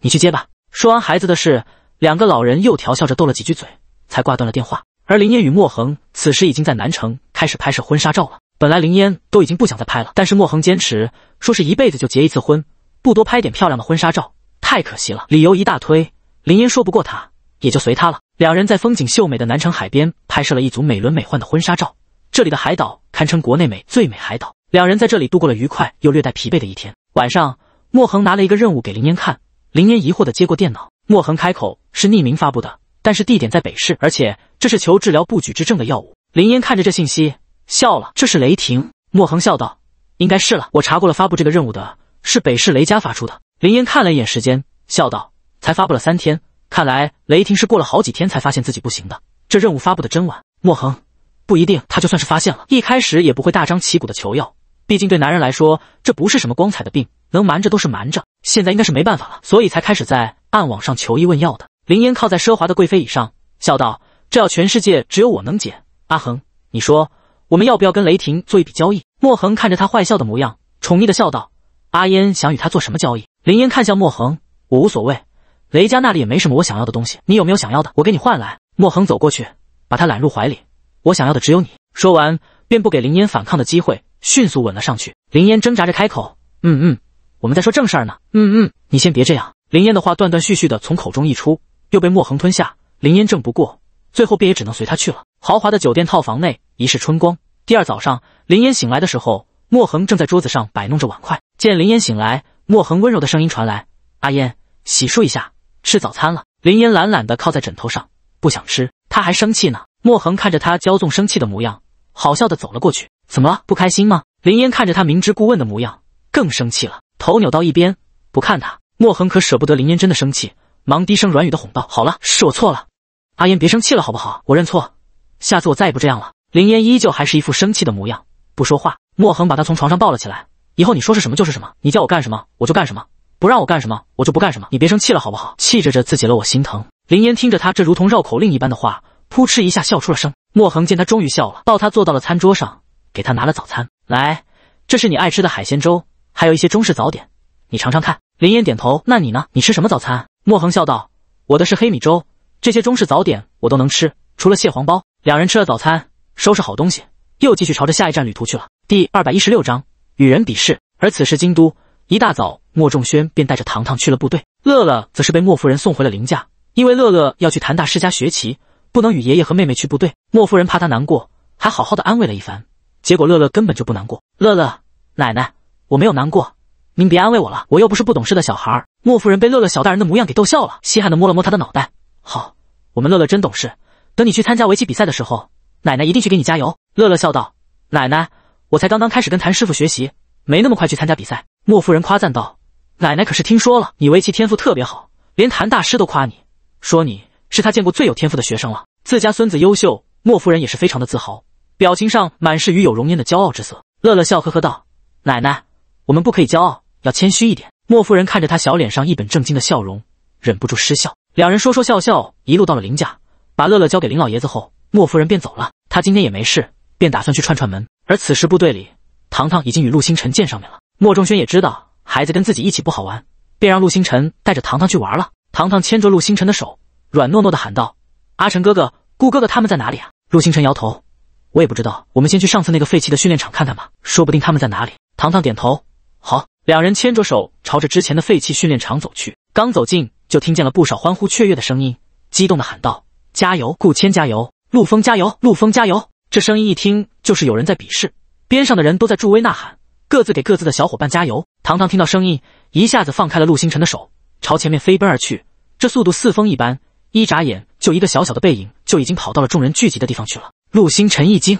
你去接吧。说完孩子的事，两个老人又调笑着斗了几句嘴，才挂断了电话。而林烟与莫恒此时已经在南城开始拍摄婚纱照了。本来林烟都已经不想再拍了，但是莫恒坚持说是一辈子就结一次婚，不多拍点漂亮的婚纱照太可惜了。理由一大推，林烟说不过他，也就随他了。两人在风景秀美的南城海边拍摄了一组美轮美奂的婚纱照。这里的海岛堪称国内美最美海岛。两人在这里度过了愉快又略带疲惫的一天。晚上，莫恒拿了一个任务给林嫣看。林嫣疑惑的接过电脑。莫恒开口：“是匿名发布的，但是地点在北市，而且这是求治疗不举之症的药物。”林嫣看着这信息笑了：“这是雷霆。”莫恒笑道：“应该是了，我查过了，发布这个任务的是北市雷家发出的。”林嫣看了一眼时间，笑道：“才发布了三天。”看来雷霆是过了好几天才发现自己不行的，这任务发布的真晚。莫恒不一定他就算是发现了，一开始也不会大张旗鼓的求药，毕竟对男人来说这不是什么光彩的病，能瞒着都是瞒着。现在应该是没办法了，所以才开始在暗网上求医问药的。林烟靠在奢华的贵妃椅上，笑道：“这要全世界只有我能解。”阿恒，你说我们要不要跟雷霆做一笔交易？”莫恒看着他坏笑的模样，宠溺的笑道：“阿烟想与他做什么交易？”林烟看向莫恒：“我无所谓。”雷家那里也没什么我想要的东西，你有没有想要的？我给你换来。莫恒走过去，把他揽入怀里。我想要的只有你。说完，便不给林烟反抗的机会，迅速吻了上去。林烟挣扎着开口：“嗯嗯，我们在说正事儿呢。嗯嗯，你先别这样。”林烟的话断断续续的从口中溢出，又被莫恒吞下。林烟挣不过，最后便也只能随他去了。豪华的酒店套房内，一室春光。第二早上，林烟醒来的时候，莫恒正在桌子上摆弄着碗筷。见林烟醒来，莫恒温柔的声音传来：“阿烟，洗漱一下。”吃早餐了，林烟懒懒的靠在枕头上，不想吃，他还生气呢。莫恒看着他骄纵生气的模样，好笑的走了过去。怎么了？不开心吗？林烟看着他明知故问的模样，更生气了，头扭到一边，不看他。莫恒可舍不得林烟真的生气，忙低声软语的哄道：“好了，是我错了，阿烟别生气了好不好？我认错，下次我再也不这样了。”林烟依旧还是一副生气的模样，不说话。莫恒把他从床上抱了起来，以后你说是什么就是什么，你叫我干什么我就干什么。不让我干什么，我就不干什么。你别生气了，好不好？气着着自己了，我心疼。林烟听着他这如同绕口令一般的话，扑哧一下笑出了声。莫恒见他终于笑了，抱他坐到了餐桌上，给他拿了早餐。来，这是你爱吃的海鲜粥，还有一些中式早点，你尝尝看。林烟点头。那你呢？你吃什么早餐？莫恒笑道：“我的是黑米粥，这些中式早点我都能吃，除了蟹黄包。”两人吃了早餐，收拾好东西，又继续朝着下一站旅途去了。第二百一十六章与人比试。而此时京都。一大早，莫仲轩便带着糖糖去了部队，乐乐则是被莫夫人送回了林家，因为乐乐要去谭大师家学棋，不能与爷爷和妹妹去部队。莫夫人怕他难过，还好好的安慰了一番，结果乐乐根本就不难过。乐乐，奶奶，我没有难过，您别安慰我了，我又不是不懂事的小孩。莫夫人被乐乐小大人的模样给逗笑了，稀罕的摸了摸他的脑袋。好，我们乐乐真懂事。等你去参加围棋比赛的时候，奶奶一定去给你加油。乐乐笑道：“奶奶，我才刚刚开始跟谭师傅学习。”没那么快去参加比赛，莫夫人夸赞道：“奶奶可是听说了，你围棋天赋特别好，连谭大师都夸你，说你是他见过最有天赋的学生了。自家孙子优秀，莫夫人也是非常的自豪，表情上满是与有荣焉的骄傲之色。”乐乐笑呵呵道：“奶奶，我们不可以骄傲，要谦虚一点。”莫夫人看着他小脸上一本正经的笑容，忍不住失笑。两人说说笑笑，一路到了林家，把乐乐交给林老爷子后，莫夫人便走了。他今天也没事，便打算去串串门。而此时部队里。糖糖已经与陆星辰见上面了。莫仲轩也知道孩子跟自己一起不好玩，便让陆星辰带着糖糖去玩了。糖糖牵着陆星辰的手，软糯糯的喊道：“阿晨哥哥，顾哥哥他们在哪里啊？”陆星辰摇头：“我也不知道，我们先去上次那个废弃的训练场看看吧，说不定他们在哪里。”糖糖点头：“好。”两人牵着手朝着之前的废弃训练场走去。刚走近，就听见了不少欢呼雀跃的声音，激动的喊道：“加油，顾谦加油，陆峰加油，陆峰加油！”这声音一听就是有人在比试。边上的人都在助威呐喊，各自给各自的小伙伴加油。糖糖听到声音，一下子放开了陆星辰的手，朝前面飞奔而去，这速度似风一般，一眨眼就一个小小的背影就已经跑到了众人聚集的地方去了。陆星辰一惊，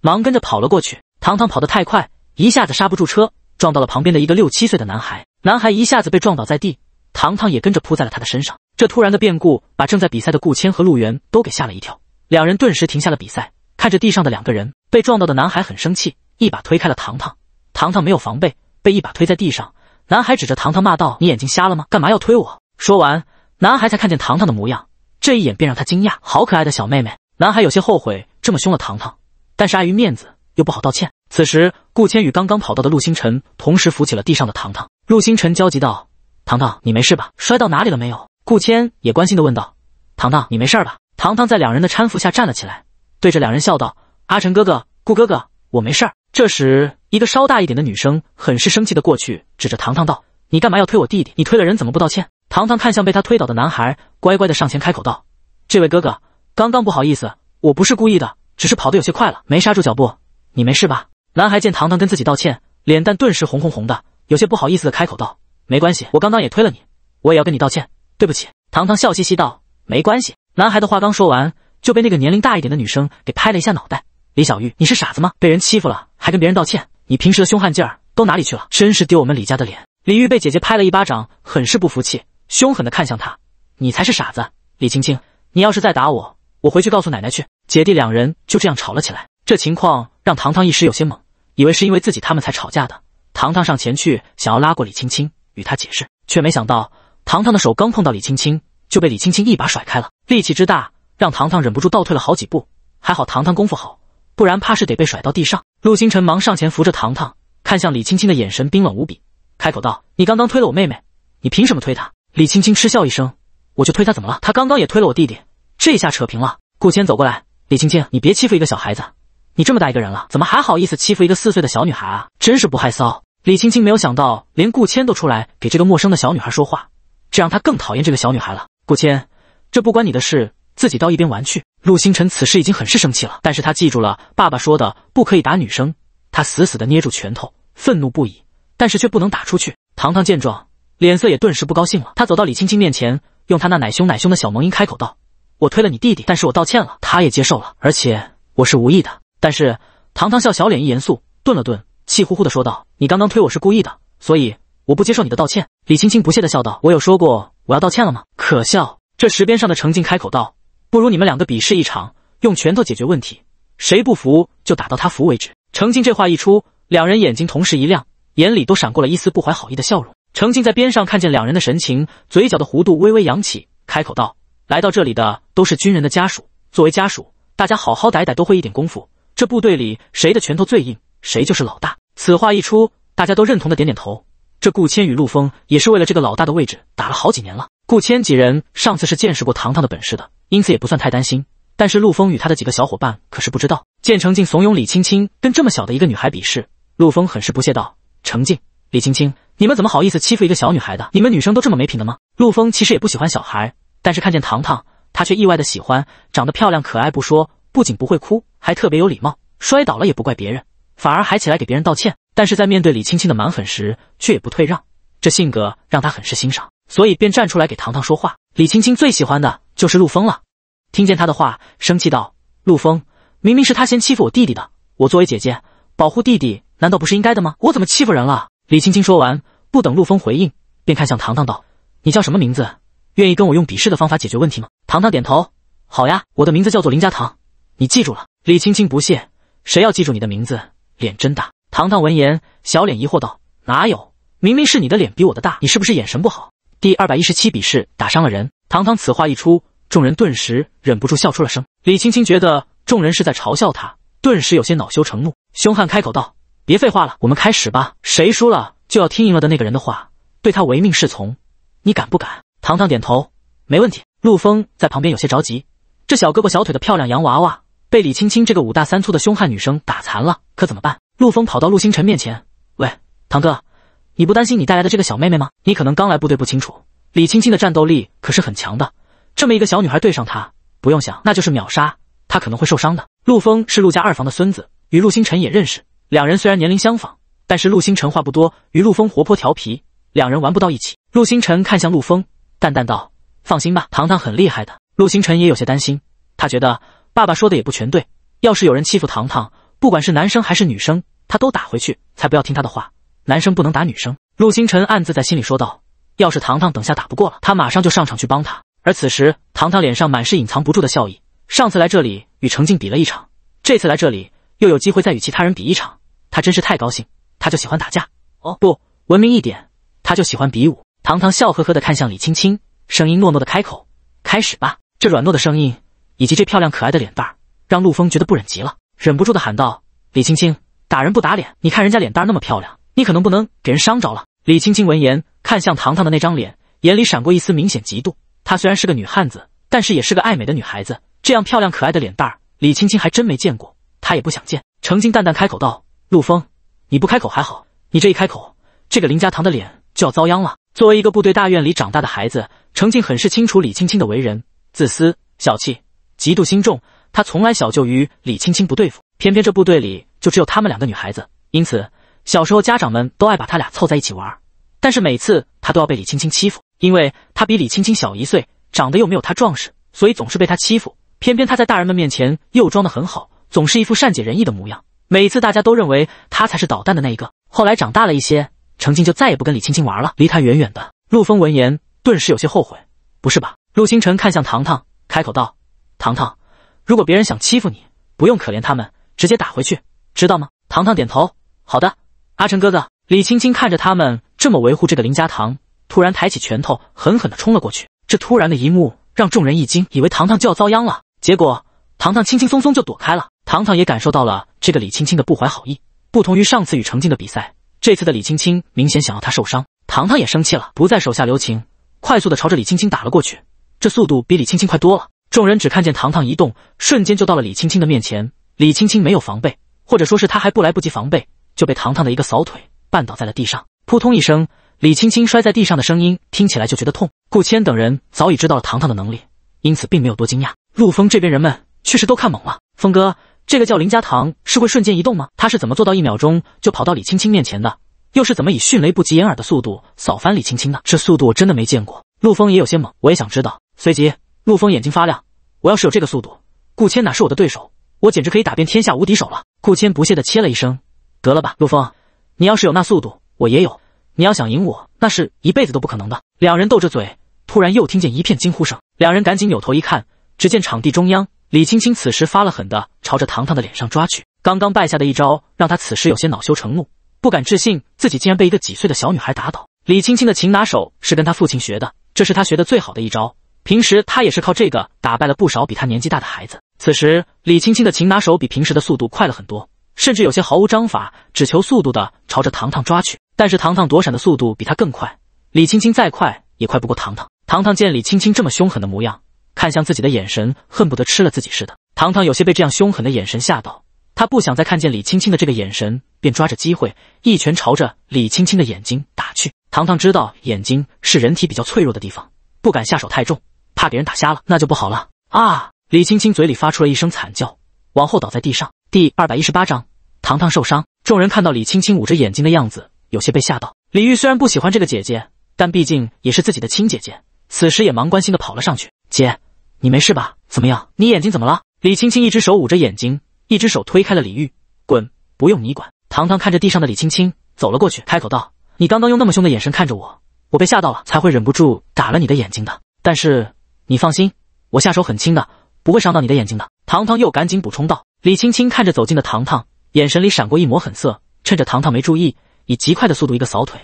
忙跟着跑了过去。糖糖跑得太快，一下子刹不住车，撞到了旁边的一个六七岁的男孩。男孩一下子被撞倒在地，糖糖也跟着扑在了他的身上。这突然的变故把正在比赛的顾谦和陆源都给吓了一跳，两人顿时停下了比赛，看着地上的两个人。被撞到的男孩很生气。一把推开了糖糖，糖糖没有防备，被一把推在地上。男孩指着糖糖骂道：“你眼睛瞎了吗？干嘛要推我？”说完，男孩才看见糖糖的模样，这一眼便让他惊讶，好可爱的小妹妹。男孩有些后悔这么凶了糖糖，但是碍于面子又不好道歉。此时，顾千与刚刚跑到的陆星辰同时扶起了地上的糖糖。陆星辰焦急道：“糖糖，你没事吧？摔到哪里了没有？”顾千也关心的问道：“糖糖，你没事吧？”糖糖在两人的搀扶下站了起来，对着两人笑道：“阿晨哥哥，顾哥哥，我没事儿。”这时，一个稍大一点的女生很是生气的过去，指着糖糖道：“你干嘛要推我弟弟？你推了人怎么不道歉？”糖糖看向被她推倒的男孩，乖乖的上前开口道：“这位哥哥，刚刚不好意思，我不是故意的，只是跑得有些快了，没刹住脚步。你没事吧？”男孩见糖糖跟自己道歉，脸蛋顿时红红红的，有些不好意思的开口道：“没关系，我刚刚也推了你，我也要跟你道歉，对不起。”糖糖笑嘻嘻道：“没关系。”男孩的话刚说完，就被那个年龄大一点的女生给拍了一下脑袋：“李小玉，你是傻子吗？被人欺负了！”还跟别人道歉，你平时的凶悍劲儿都哪里去了？真是丢我们李家的脸！李玉被姐姐拍了一巴掌，很是不服气，凶狠地看向她：“你才是傻子，李青青，你要是再打我，我回去告诉奶奶去。”姐弟两人就这样吵了起来。这情况让糖糖一时有些懵，以为是因为自己他们才吵架的。糖糖上前去想要拉过李青青与她解释，却没想到糖糖的手刚碰到李青青，就被李青青一把甩开了，力气之大，让糖糖忍不住倒退了好几步。还好糖糖功夫好。不然怕是得被甩到地上。陆星辰忙上前扶着糖糖，看向李青青的眼神冰冷无比，开口道：“你刚刚推了我妹妹，你凭什么推她？”李青青嗤笑一声：“我就推她，怎么了？她刚刚也推了我弟弟，这下扯平了。”顾谦走过来：“李青青，你别欺负一个小孩子，你这么大一个人了，怎么还好意思欺负一个四岁的小女孩啊？真是不害臊！”李青青没有想到，连顾谦都出来给这个陌生的小女孩说话，这让她更讨厌这个小女孩了。顾谦，这不关你的事。自己到一边玩去。陆星辰此时已经很是生气了，但是他记住了爸爸说的不可以打女生。他死死的捏住拳头，愤怒不已，但是却不能打出去。糖糖见状，脸色也顿时不高兴了。他走到李青青面前，用他那奶凶奶凶的小萌音开口道：“我推了你弟弟，但是我道歉了，他也接受了，而且我是无意的。”但是糖糖笑，小脸一严肃，顿了顿，气呼呼的说道：“你刚刚推我是故意的，所以我不接受你的道歉。”李青青不屑的笑道：“我有说过我要道歉了吗？可笑！”这石边上的程静开口道。不如你们两个比试一场，用拳头解决问题，谁不服就打到他服为止。程静这话一出，两人眼睛同时一亮，眼里都闪过了一丝不怀好意的笑容。程静在边上看见两人的神情，嘴角的弧度微微扬起，开口道：“来到这里的都是军人的家属，作为家属，大家好好歹歹都会一点功夫。这部队里谁的拳头最硬，谁就是老大。”此话一出，大家都认同的点点头。这顾谦与陆峰也是为了这个老大的位置打了好几年了。顾谦几人上次是见识过糖糖的本事的，因此也不算太担心。但是陆风与他的几个小伙伴可是不知道。见程静怂恿李青青跟这么小的一个女孩比试，陆风很是不屑道：“程静，李青青，你们怎么好意思欺负一个小女孩的？你们女生都这么没品的吗？”陆风其实也不喜欢小孩，但是看见糖糖，他却意外的喜欢。长得漂亮可爱不说，不仅不会哭，还特别有礼貌，摔倒了也不怪别人，反而还起来给别人道歉。但是在面对李青青的蛮狠时，却也不退让，这性格让他很是欣赏。所以便站出来给糖糖说话。李青青最喜欢的就是陆峰了。听见他的话，生气道：“陆峰，明明是他先欺负我弟弟的，我作为姐姐保护弟弟，难道不是应该的吗？我怎么欺负人了？”李青青说完，不等陆峰回应，便看向糖糖道：“你叫什么名字？愿意跟我用比试的方法解决问题吗？”糖糖点头：“好呀，我的名字叫做林家糖，你记住了。”李青青不屑：“谁要记住你的名字？脸真大。”糖糖闻言，小脸疑惑道：“哪有？明明是你的脸比我的大，你是不是眼神不好？”第二百一十七比试打伤了人，堂堂此话一出，众人顿时忍不住笑出了声。李青青觉得众人是在嘲笑她，顿时有些恼羞成怒。凶悍开口道：“别废话了，我们开始吧。谁输了就要听赢了的那个人的话，对他唯命是从。你敢不敢？”堂堂点头，没问题。陆峰在旁边有些着急，这小胳膊小腿的漂亮洋娃娃被李青青这个五大三粗的凶悍女生打残了，可怎么办？陆峰跑到陆星辰面前，喂，堂哥。你不担心你带来的这个小妹妹吗？你可能刚来部队不清楚，李青青的战斗力可是很强的。这么一个小女孩对上她，不用想，那就是秒杀。她可能会受伤的。陆峰是陆家二房的孙子，与陆星辰也认识。两人虽然年龄相仿，但是陆星辰话不多，与陆枫活泼调皮，两人玩不到一起。陆星辰看向陆枫，淡淡道：“放心吧，糖糖很厉害的。”陆星辰也有些担心，他觉得爸爸说的也不全对。要是有人欺负糖糖，不管是男生还是女生，他都打回去，才不要听他的话。男生不能打女生，陆星辰暗自在心里说道。要是糖糖等下打不过了，他马上就上场去帮他。而此时，糖糖脸上满是隐藏不住的笑意。上次来这里与程静比了一场，这次来这里又有机会再与其他人比一场，他真是太高兴。他就喜欢打架，哦，不，文明一点，他就喜欢比武。糖糖笑呵呵的看向李青青，声音糯糯的开口：“开始吧。”这软糯的声音，以及这漂亮可爱的脸蛋，让陆峰觉得不忍极了，忍不住的喊道：“李青青，打人不打脸，你看人家脸蛋那么漂亮。”你可能不能给人伤着了。李青青闻言，看向糖糖的那张脸，眼里闪过一丝明显嫉妒。她虽然是个女汉子，但是也是个爱美的女孩子。这样漂亮可爱的脸蛋儿，李青青还真没见过，她也不想见。程静淡淡开口道：“陆峰，你不开口还好，你这一开口，这个林家堂的脸就要遭殃了。”作为一个部队大院里长大的孩子，程静很是清楚李青青的为人：自私、小气、嫉妒心重。她从来小就与李青青不对付，偏偏这部队里就只有他们两个女孩子，因此。小时候，家长们都爱把他俩凑在一起玩，但是每次他都要被李青青欺负，因为他比李青青小一岁，长得又没有他壮实，所以总是被他欺负。偏偏他在大人们面前又装得很好，总是一副善解人意的模样。每次大家都认为他才是捣蛋的那一个。后来长大了一些，程静就再也不跟李青青玩了，离他远远的。陆枫闻言，顿时有些后悔，不是吧？陆星辰看向糖糖，开口道：“糖糖，如果别人想欺负你，不用可怜他们，直接打回去，知道吗？”糖糖点头，好的。阿成哥哥，李青青看着他们这么维护这个林家堂，突然抬起拳头，狠狠的冲了过去。这突然的一幕让众人一惊，以为糖糖就要遭殃了。结果糖糖轻轻松松就躲开了。糖糖也感受到了这个李青青的不怀好意。不同于上次与程静的比赛，这次的李青青明显想要他受伤。糖糖也生气了，不再手下留情，快速的朝着李青青打了过去。这速度比李青青快多了。众人只看见糖糖一动，瞬间就到了李青青的面前。李青青没有防备，或者说是他还不来不及防备。就被糖糖的一个扫腿绊倒在了地上，扑通一声，李青青摔在地上的声音听起来就觉得痛。顾谦等人早已知道了糖糖的能力，因此并没有多惊讶。陆峰这边人们确实都看懵了。峰哥，这个叫林家堂是会瞬间移动吗？他是怎么做到一秒钟就跑到李青青面前的？又是怎么以迅雷不及掩耳的速度扫翻李青青的？这速度我真的没见过。陆峰也有些懵，我也想知道。随即，陆峰眼睛发亮，我要是有这个速度，顾谦哪是我的对手？我简直可以打遍天下无敌手了。顾谦不屑的切了一声。得了吧，陆峰，你要是有那速度，我也有。你要想赢我，那是一辈子都不可能的。两人斗着嘴，突然又听见一片惊呼声，两人赶紧扭头一看，只见场地中央，李青青此时发了狠的朝着糖糖的脸上抓去。刚刚败下的一招，让她此时有些恼羞成怒，不敢置信自己竟然被一个几岁的小女孩打倒。李青青的擒拿手是跟她父亲学的，这是她学的最好的一招，平时她也是靠这个打败了不少比她年纪大的孩子。此时李青青的擒拿手比平时的速度快了很多。甚至有些毫无章法，只求速度的朝着糖糖抓去。但是糖糖躲闪的速度比他更快，李青青再快也快不过糖糖。糖糖见李青青这么凶狠的模样，看向自己的眼神恨不得吃了自己似的。糖糖有些被这样凶狠的眼神吓到，他不想再看见李青青的这个眼神，便抓着机会一拳朝着李青青的眼睛打去。糖糖知道眼睛是人体比较脆弱的地方，不敢下手太重，怕给人打瞎了那就不好了啊！李青青嘴里发出了一声惨叫，往后倒在地上。第二百一十八章，糖糖受伤，众人看到李青青捂着眼睛的样子，有些被吓到。李玉虽然不喜欢这个姐姐，但毕竟也是自己的亲姐姐，此时也忙关心的跑了上去：“姐，你没事吧？怎么样？你眼睛怎么了？”李青青一只手捂着眼睛，一只手推开了李玉：“滚，不用你管。”糖糖看着地上的李青青，走了过去，开口道：“你刚刚用那么凶的眼神看着我，我被吓到了，才会忍不住打了你的眼睛的。但是你放心，我下手很轻的，不会伤到你的眼睛的。”糖糖又赶紧补充道。李青青看着走近的糖糖，眼神里闪过一抹狠色。趁着糖糖没注意，以极快的速度一个扫腿，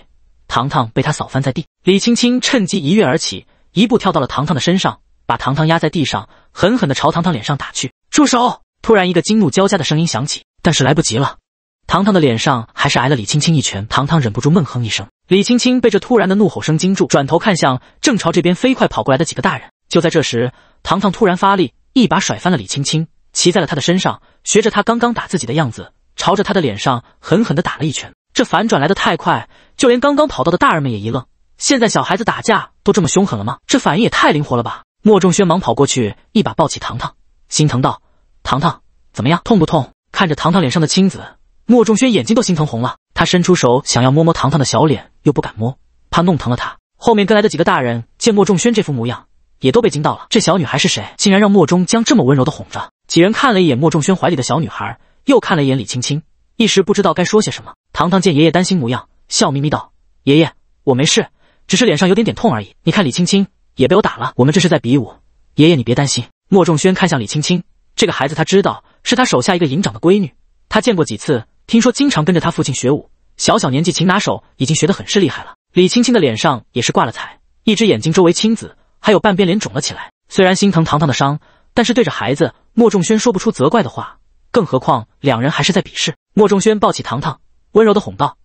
糖糖被他扫翻在地。李青青趁机一跃而起，一步跳到了糖糖的身上，把糖糖压在地上，狠狠的朝糖糖脸上打去。住手！突然一个惊怒交加的声音响起，但是来不及了，糖糖的脸上还是挨了李青青一拳。糖糖忍不住闷哼一声。李青青被这突然的怒吼声惊住，转头看向正朝这边飞快跑过来的几个大人。就在这时，糖糖突然发力，一把甩翻了李青青。骑在了他的身上，学着他刚刚打自己的样子，朝着他的脸上狠狠地打了一拳。这反转来的太快，就连刚刚跑到的大人们也一愣。现在小孩子打架都这么凶狠了吗？这反应也太灵活了吧！莫仲轩忙跑过去，一把抱起糖糖，心疼道：“糖糖怎么样？痛不痛？”看着糖糖脸上的青紫，莫仲轩眼睛都心疼红了。他伸出手想要摸摸糖糖的小脸，又不敢摸，怕弄疼了她。后面跟来的几个大人见莫仲轩这副模样，也都被惊到了。这小女孩是谁？竟然让莫中江这么温柔的哄着？几人看了一眼莫仲轩怀里的小女孩，又看了一眼李青青，一时不知道该说些什么。糖糖见爷爷担心模样，笑眯眯道：“爷爷，我没事，只是脸上有点点痛而已。你看李青青也被我打了，我们这是在比武，爷爷你别担心。”莫仲轩看向李青青，这个孩子他知道，是他手下一个营长的闺女，他见过几次，听说经常跟着他父亲学武，小小年纪擒拿手已经学得很是厉害了。李青青的脸上也是挂了彩，一只眼睛周围青紫，还有半边脸肿了起来。虽然心疼糖糖的伤。但是对着孩子，莫仲轩说不出责怪的话，更何况两人还是在比试。莫仲轩抱起糖糖，温柔的哄道：“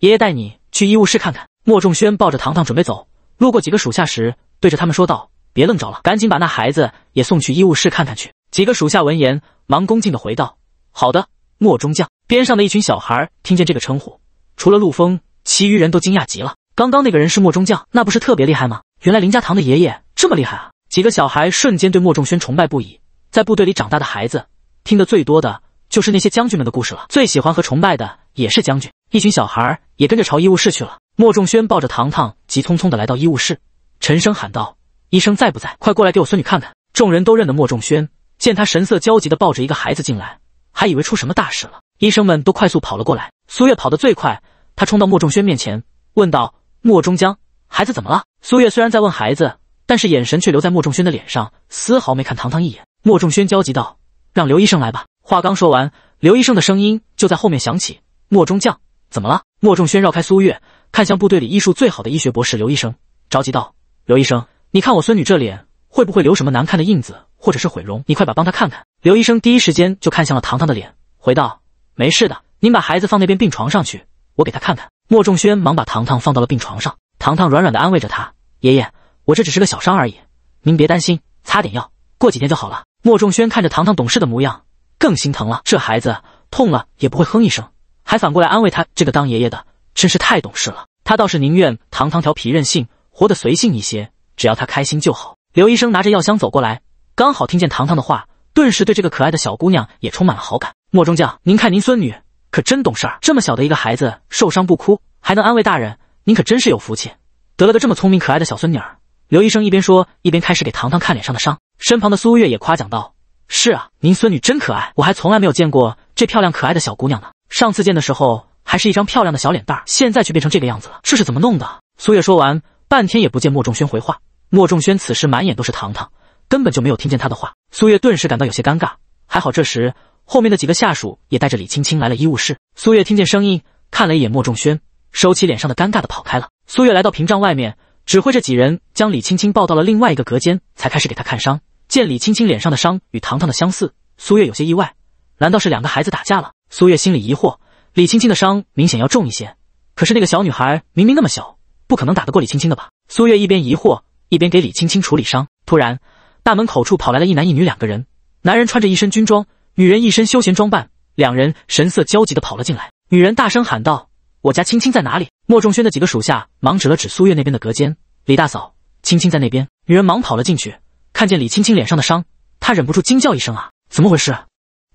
爷爷带你去医务室看看。”莫仲轩抱着糖糖准备走，路过几个属下时，对着他们说道：“别愣着了，赶紧把那孩子也送去医务室看看去。”几个属下闻言，忙恭敬的回道：“好的，莫中将。”边上的一群小孩听见这个称呼，除了陆峰，其余人都惊讶极了。刚刚那个人是莫中将，那不是特别厉害吗？原来林家堂的爷爷这么厉害啊！几个小孩瞬间对莫仲轩崇拜不已。在部队里长大的孩子，听得最多的就是那些将军们的故事了。最喜欢和崇拜的也是将军。一群小孩也跟着朝医务室去了。莫仲轩抱着糖糖，急匆匆的来到医务室，沉声喊道：“医生在不在？快过来给我孙女看看！”众人都认得莫仲轩，见他神色焦急的抱着一个孩子进来，还以为出什么大事了。医生们都快速跑了过来。苏月跑得最快，她冲到莫仲轩面前，问道：“莫中江，孩子怎么了？”苏月虽然在问孩子。但是眼神却留在莫仲轩的脸上，丝毫没看糖糖一眼。莫仲轩焦急道：“让刘医生来吧。”话刚说完，刘医生的声音就在后面响起：“莫中将，怎么了？”莫仲轩绕开苏月，看向部队里医术最好的医学博士刘医生，着急道：“刘医生，你看我孙女这脸，会不会留什么难看的印子，或者是毁容？你快把帮她看看。”刘医生第一时间就看向了糖糖的脸，回道：“没事的，您把孩子放那边病床上去，我给他看看。”莫仲轩忙把糖糖放到了病床上，糖糖软软的安慰着他：“爷爷。”我这只是个小伤而已，您别担心，擦点药，过几天就好了。莫仲轩看着糖糖懂事的模样，更心疼了。这孩子痛了也不会哼一声，还反过来安慰他，这个当爷爷的真是太懂事了。他倒是宁愿糖糖调皮任性，活得随性一些，只要他开心就好。刘医生拿着药箱走过来，刚好听见糖糖的话，顿时对这个可爱的小姑娘也充满了好感。莫中将，您看您孙女可真懂事儿，这么小的一个孩子受伤不哭，还能安慰大人，您可真是有福气，得了个这么聪明可爱的小孙女儿。刘医生一边说，一边开始给糖糖看脸上的伤。身旁的苏月也夸奖道：“是啊，您孙女真可爱，我还从来没有见过这漂亮可爱的小姑娘呢。上次见的时候还是一张漂亮的小脸蛋儿，现在却变成这个样子了，这是怎么弄的？”苏月说完，半天也不见莫仲轩回话。莫仲轩此时满眼都是糖糖，根本就没有听见他的话。苏月顿时感到有些尴尬。还好，这时后面的几个下属也带着李青青来了医务室。苏月听见声音，看了一眼莫仲轩，收起脸上的尴尬，的跑开了。苏月来到屏障外面。指挥着几人将李青青抱到了另外一个隔间，才开始给她看伤。见李青青脸上的伤与糖糖的相似，苏月有些意外，难道是两个孩子打架了？苏月心里疑惑，李青青的伤明显要重一些，可是那个小女孩明明那么小，不可能打得过李青青的吧？苏月一边疑惑，一边给李青青处理伤。突然，大门口处跑来了一男一女两个人，男人穿着一身军装，女人一身休闲装扮，两人神色焦急的跑了进来，女人大声喊道。我家青青在哪里？莫仲轩的几个属下忙指了指苏月那边的隔间。李大嫂，青青在那边。女人忙跑了进去，看见李青青脸上的伤，她忍不住惊叫一声：“啊，怎么回事？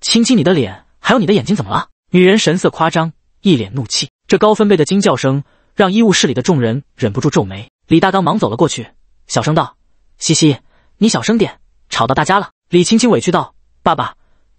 青青，你的脸还有你的眼睛怎么了？”女人神色夸张，一脸怒气。这高分贝的惊叫声让医务室里的众人忍不住皱眉。李大刚忙走了过去，小声道：“西西，你小声点，吵到大家了。”李青青委屈道：“爸爸，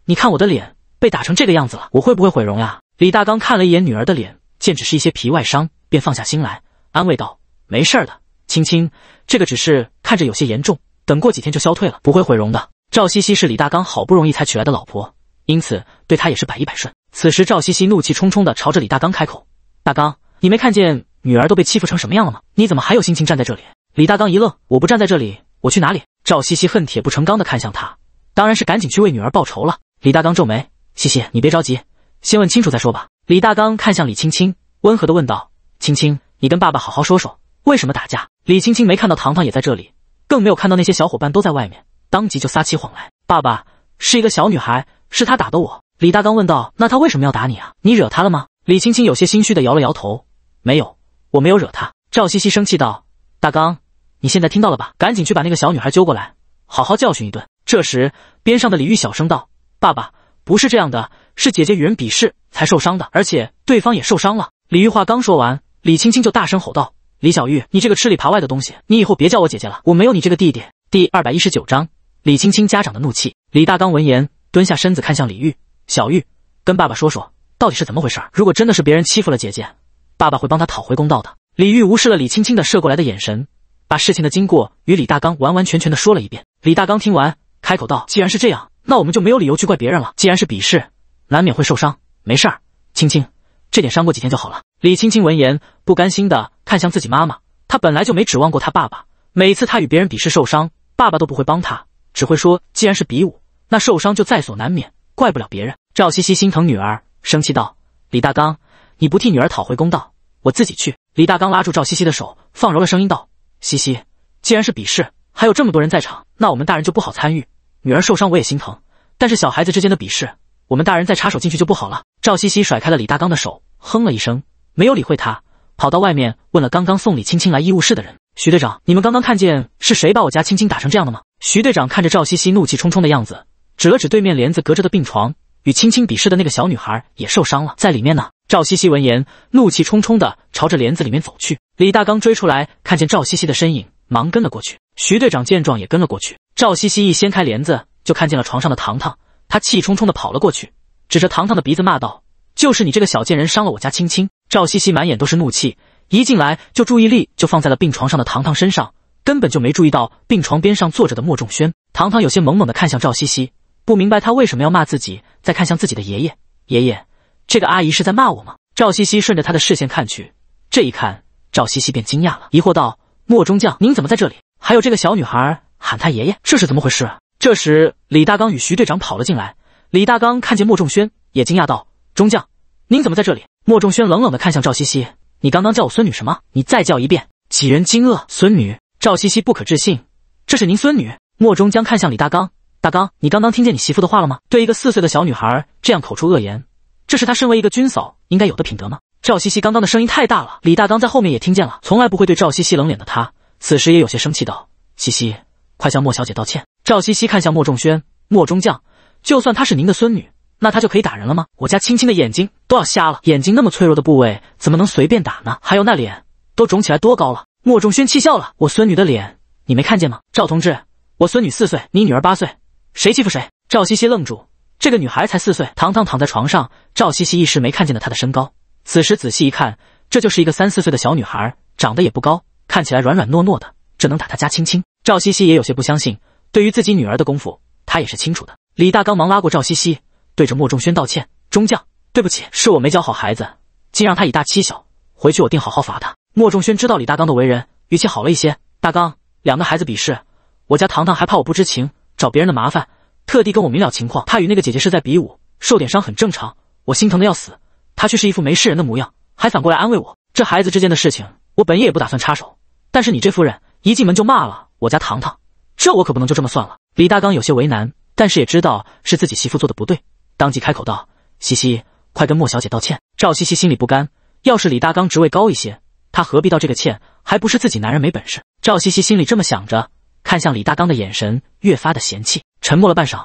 你看我的脸被打成这个样子了，我会不会毁容呀？”李大刚看了一眼女儿的脸。见只是一些皮外伤，便放下心来，安慰道：“没事的，青青，这个只是看着有些严重，等过几天就消退了，不会毁容的。”赵西西是李大刚好不容易才娶来的老婆，因此对她也是百依百顺。此时，赵西西怒气冲冲地朝着李大刚开口：“大刚，你没看见女儿都被欺负成什么样了吗？你怎么还有心情站在这里？”李大刚一愣：“我不站在这里，我去哪里？”赵西西恨铁不成钢地看向他：“当然是赶紧去为女儿报仇了。”李大刚皱眉：“西西，你别着急，先问清楚再说吧。”李大刚看向李青青，温和的问道：“青青，你跟爸爸好好说说，为什么打架？”李青青没看到糖糖也在这里，更没有看到那些小伙伴都在外面，当即就撒起谎来：“爸爸，是一个小女孩，是她打的我。”李大刚问道：“那她为什么要打你啊？你惹她了吗？”李青青有些心虚地摇了摇头：“没有，我没有惹她。”赵西西生气道：“大刚，你现在听到了吧？赶紧去把那个小女孩揪过来，好好教训一顿。”这时，边上的李玉小声道：“爸爸。”不是这样的，是姐姐与人比试才受伤的，而且对方也受伤了。李玉话刚说完，李青青就大声吼道：“李小玉，你这个吃里扒外的东西，你以后别叫我姐姐了，我没有你这个弟弟。”第二百一十九章李青青家长的怒气。李大刚闻言，蹲下身子看向李玉：“小玉，跟爸爸说说，到底是怎么回事？如果真的是别人欺负了姐姐，爸爸会帮他讨回公道的。”李玉无视了李青青的射过来的眼神，把事情的经过与李大刚完完全全的说了一遍。李大刚听完，开口道：“既然是这样。”那我们就没有理由去怪别人了。既然是比试，难免会受伤，没事儿。青青，这点伤过几天就好了。李青青闻言，不甘心的看向自己妈妈。她本来就没指望过她爸爸。每次她与别人比试受伤，爸爸都不会帮她，只会说既然是比武，那受伤就在所难免，怪不了别人。赵西西心疼女儿，生气道：“李大刚，你不替女儿讨回公道，我自己去。”李大刚拉住赵西西的手，放柔了声音道：“西西，既然是比试，还有这么多人在场，那我们大人就不好参与。”女儿受伤我也心疼，但是小孩子之间的比试，我们大人再插手进去就不好了。赵西西甩开了李大刚的手，哼了一声，没有理会他，跑到外面问了刚刚送李青青来医务室的人：“徐队长，你们刚刚看见是谁把我家青青打成这样的吗？”徐队长看着赵西西怒气冲冲的样子，指了指对面帘子隔着的病床，与青青比试的那个小女孩也受伤了，在里面呢。赵西西闻言，怒气冲冲的朝着帘子里面走去。李大刚追出来，看见赵西西的身影，忙跟了过去。徐队长见状也跟了过去。赵西西一掀开帘子，就看见了床上的糖糖，他气冲冲的跑了过去，指着糖糖的鼻子骂道：“就是你这个小贱人伤了我家青青！”赵西西满眼都是怒气，一进来就注意力就放在了病床上的糖糖身上，根本就没注意到病床边上坐着的莫仲轩。糖糖有些懵懵的看向赵西西，不明白他为什么要骂自己，再看向自己的爷爷：“爷爷，这个阿姨是在骂我吗？”赵西西顺着他的视线看去，这一看，赵西西便惊讶了，疑惑道：“莫中将，您怎么在这里？”还有这个小女孩喊他爷爷，这是怎么回事？这时，李大刚与徐队长跑了进来。李大刚看见莫仲轩，也惊讶道：“中将，您怎么在这里？”莫仲轩冷冷地看向赵西西：“你刚刚叫我孙女什么？你再叫一遍。”几人惊愕：“孙女？”赵西西不可置信：“这是您孙女？”莫中将看向李大刚：“大刚，你刚刚听见你媳妇的话了吗？对一个四岁的小女孩这样口出恶言，这是他身为一个军嫂应该有的品德吗？”赵西西刚刚的声音太大了，李大刚在后面也听见了。从来不会对赵西西冷脸的他。此时也有些生气道：“西西，快向莫小姐道歉。”赵西西看向莫仲轩，莫中将，就算她是您的孙女，那她就可以打人了吗？我家青青的眼睛都要瞎了，眼睛那么脆弱的部位怎么能随便打呢？还有那脸都肿起来多高了！莫仲轩气笑了：“我孙女的脸你没看见吗？”赵同志，我孙女四岁，你女儿八岁，谁欺负谁？赵西西愣住，这个女孩才四岁，堂堂躺在床上，赵西西一时没看见的她的身高。此时仔细一看，这就是一个三四岁的小女孩，长得也不高。看起来软软糯糯的，这能打他家青青？赵西西也有些不相信，对于自己女儿的功夫，她也是清楚的。李大刚忙拉过赵西西，对着莫仲轩道歉：“中将，对不起，是我没教好孩子，竟让他以大欺小。回去我定好好罚他。”莫仲轩知道李大刚的为人，语气好了一些：“大刚，两个孩子比试，我家糖糖还怕我不知情，找别人的麻烦，特地跟我明了情况。他与那个姐姐是在比武，受点伤很正常。我心疼的要死，他却是一副没事人的模样，还反过来安慰我。这孩子之间的事情，我本也不打算插手。”但是你这夫人一进门就骂了我家糖糖，这我可不能就这么算了。李大刚有些为难，但是也知道是自己媳妇做的不对，当即开口道：“西西，快跟莫小姐道歉。”赵西西心里不甘，要是李大刚职位高一些，他何必道这个歉？还不是自己男人没本事。赵西西心里这么想着，看向李大刚的眼神越发的嫌弃。沉默了半晌，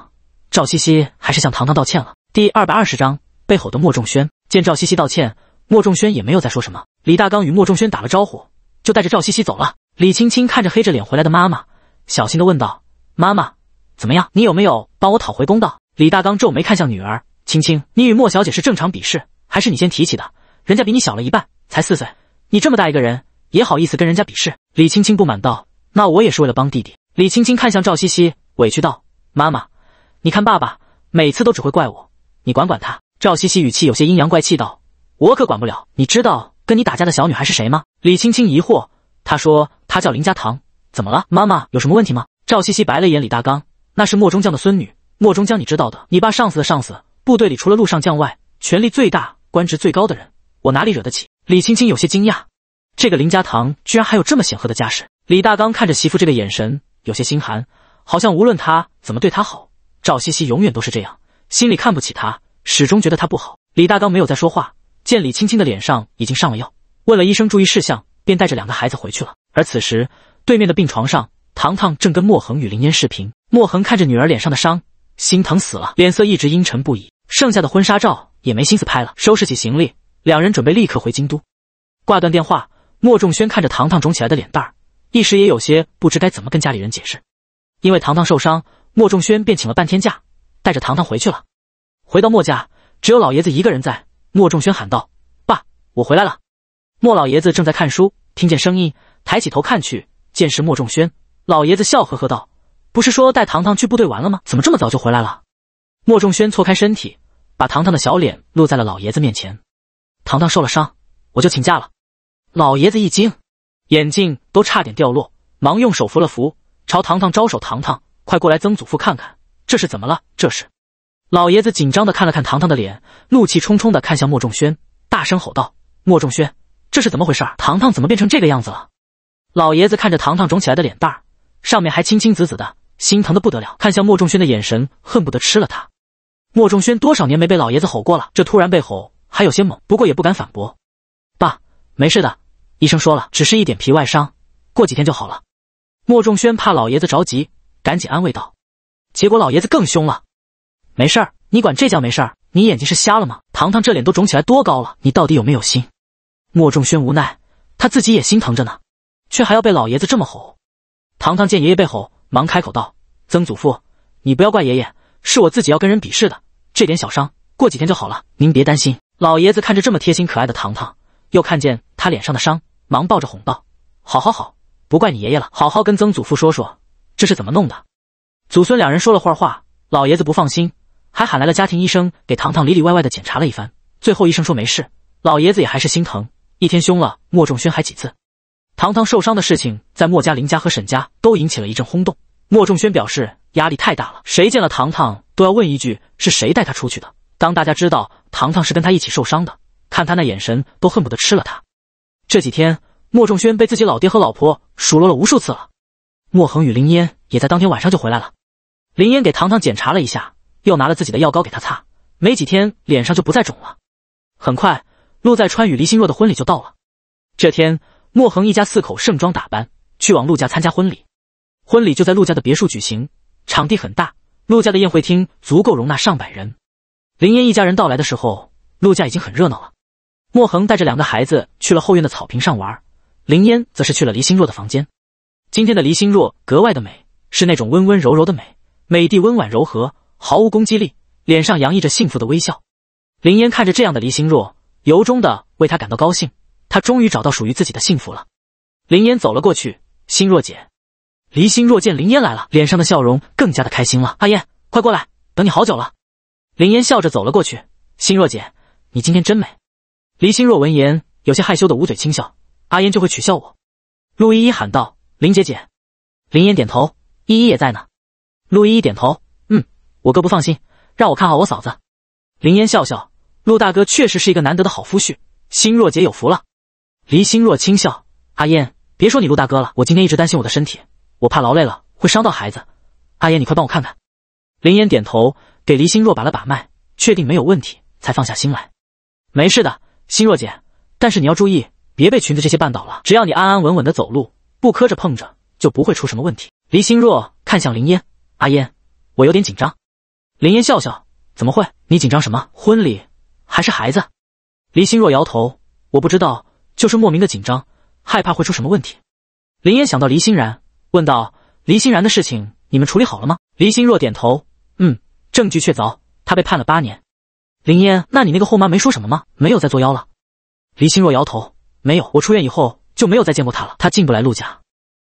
赵西西还是向糖糖道歉了。第二百二十章被吼的莫仲轩见赵西西道歉，莫仲轩也没有再说什么。李大刚与莫仲轩打了招呼。就带着赵西西走了。李青青看着黑着脸回来的妈妈，小心的问道：“妈妈，怎么样？你有没有帮我讨回公道？”李大刚皱眉看向女儿，青青，你与莫小姐是正常比试，还是你先提起的？人家比你小了一半，才四岁，你这么大一个人，也好意思跟人家比试？”李青青不满道：“那我也是为了帮弟弟。”李青青看向赵西西，委屈道：“妈妈，你看爸爸每次都只会怪我，你管管他。”赵西西语气有些阴阳怪气道：“我可管不了，你知道。”跟你打架的小女孩是谁吗？李青青疑惑。她说：“她叫林家堂，怎么了？妈妈有什么问题吗？”赵西西白了一眼李大刚：“那是莫中将的孙女，莫中将你知道的，你爸上司的上司，部队里除了陆上将外，权力最大、官职最高的人，我哪里惹得起？”李青青有些惊讶，这个林家堂居然还有这么显赫的家世。李大刚看着媳妇这个眼神，有些心寒，好像无论他怎么对她好，赵西西永远都是这样，心里看不起他，始终觉得他不好。李大刚没有再说话。见李青青的脸上已经上了药，问了医生注意事项，便带着两个孩子回去了。而此时，对面的病床上，糖糖正跟莫恒与林嫣视频。莫恒看着女儿脸上的伤，心疼死了，脸色一直阴沉不已。剩下的婚纱照也没心思拍了，收拾起行李，两人准备立刻回京都。挂断电话，莫仲轩看着糖糖肿起来的脸蛋，一时也有些不知该怎么跟家里人解释。因为糖糖受伤，莫仲轩便请了半天假，带着糖糖回去了。回到莫家，只有老爷子一个人在。莫仲轩喊道：“爸，我回来了。”莫老爷子正在看书，听见声音，抬起头看去，见是莫仲轩，老爷子笑呵呵道：“不是说带糖糖去部队玩了吗？怎么这么早就回来了？”莫仲轩错开身体，把糖糖的小脸落在了老爷子面前。糖糖受了伤，我就请假了。老爷子一惊，眼镜都差点掉落，忙用手扶了扶，朝糖糖招手：“糖糖，快过来，曾祖父看看，这是怎么了？这是。”老爷子紧张的看了看糖糖的脸，怒气冲冲的看向莫仲轩，大声吼道：“莫仲轩，这是怎么回事？糖糖怎么变成这个样子了？”老爷子看着糖糖肿起来的脸蛋儿，上面还青青紫紫的，心疼的不得了，看向莫仲轩的眼神恨不得吃了他。莫仲轩多少年没被老爷子吼过了，这突然被吼还有些猛，不过也不敢反驳。爸，没事的，医生说了，只是一点皮外伤，过几天就好了。莫仲轩怕老爷子着急，赶紧安慰道。结果老爷子更凶了。没事儿，你管这叫没事儿？你眼睛是瞎了吗？糖糖这脸都肿起来多高了？你到底有没有心？莫仲轩无奈，他自己也心疼着呢，却还要被老爷子这么吼。糖糖见爷爷被吼，忙开口道：“曾祖父，你不要怪爷爷，是我自己要跟人比试的，这点小伤过几天就好了，您别担心。”老爷子看着这么贴心可爱的糖糖，又看见他脸上的伤，忙抱着哄道：“好好好，不怪你爷爷了，好好跟曾祖父说说这是怎么弄的。”祖孙两人说了会话，老爷子不放心。还喊来了家庭医生，给糖糖里里外外的检查了一番。最后医生说没事，老爷子也还是心疼。一天凶了莫仲轩还几次，糖糖受伤的事情在莫家、林家和沈家都引起了一阵轰动。莫仲轩表示压力太大了，谁见了糖糖都要问一句是谁带他出去的。当大家知道糖糖是跟他一起受伤的，看他那眼神都恨不得吃了他。这几天莫仲轩被自己老爹和老婆数落了无数次了。莫恒与林烟也在当天晚上就回来了，林烟给糖糖检查了一下。又拿了自己的药膏给她擦，没几天脸上就不再肿了。很快，陆在川与黎心若的婚礼就到了。这天，莫恒一家四口盛装打扮，去往陆家参加婚礼。婚礼就在陆家的别墅举行，场地很大，陆家的宴会厅足够容纳上百人。林烟一家人到来的时候，陆家已经很热闹了。莫恒带着两个孩子去了后院的草坪上玩，林烟则是去了黎心若的房间。今天的黎心若格外的美，是那种温温柔柔的美，美的温婉柔和。毫无攻击力，脸上洋溢着幸福的微笑。林嫣看着这样的黎心若，由衷的为她感到高兴。她终于找到属于自己的幸福了。林嫣走了过去，心若姐。黎心若见林嫣来了，脸上的笑容更加的开心了。阿嫣，快过来，等你好久了。林嫣笑着走了过去，心若姐，你今天真美。黎心若闻言，有些害羞的捂嘴轻笑。阿嫣就会取笑我。陆依依喊道：“林姐姐。”林嫣点头，依依也在呢。陆依依点头。我哥不放心，让我看好我嫂子。林烟笑笑，陆大哥确实是一个难得的好夫婿，心若姐有福了。黎心若轻笑，阿燕，别说你陆大哥了，我今天一直担心我的身体，我怕劳累了会伤到孩子。阿燕，你快帮我看看。林烟点头，给黎心若把了把脉，确定没有问题，才放下心来。没事的，心若姐，但是你要注意，别被裙子这些绊倒了。只要你安安稳稳的走路，不磕着碰着，就不会出什么问题。黎心若看向林烟，阿燕，我有点紧张。林嫣笑笑：“怎么会？你紧张什么？婚礼还是孩子？”黎心若摇头：“我不知道，就是莫名的紧张，害怕会出什么问题。”林嫣想到黎欣然，问道：“黎欣然的事情，你们处理好了吗？”黎心若点头：“嗯，证据确凿，他被判了八年。”林燕：“那你那个后妈没说什么吗？没有再作妖了？”黎心若摇头：“没有，我出院以后就没有再见过她了。她进不来陆家。”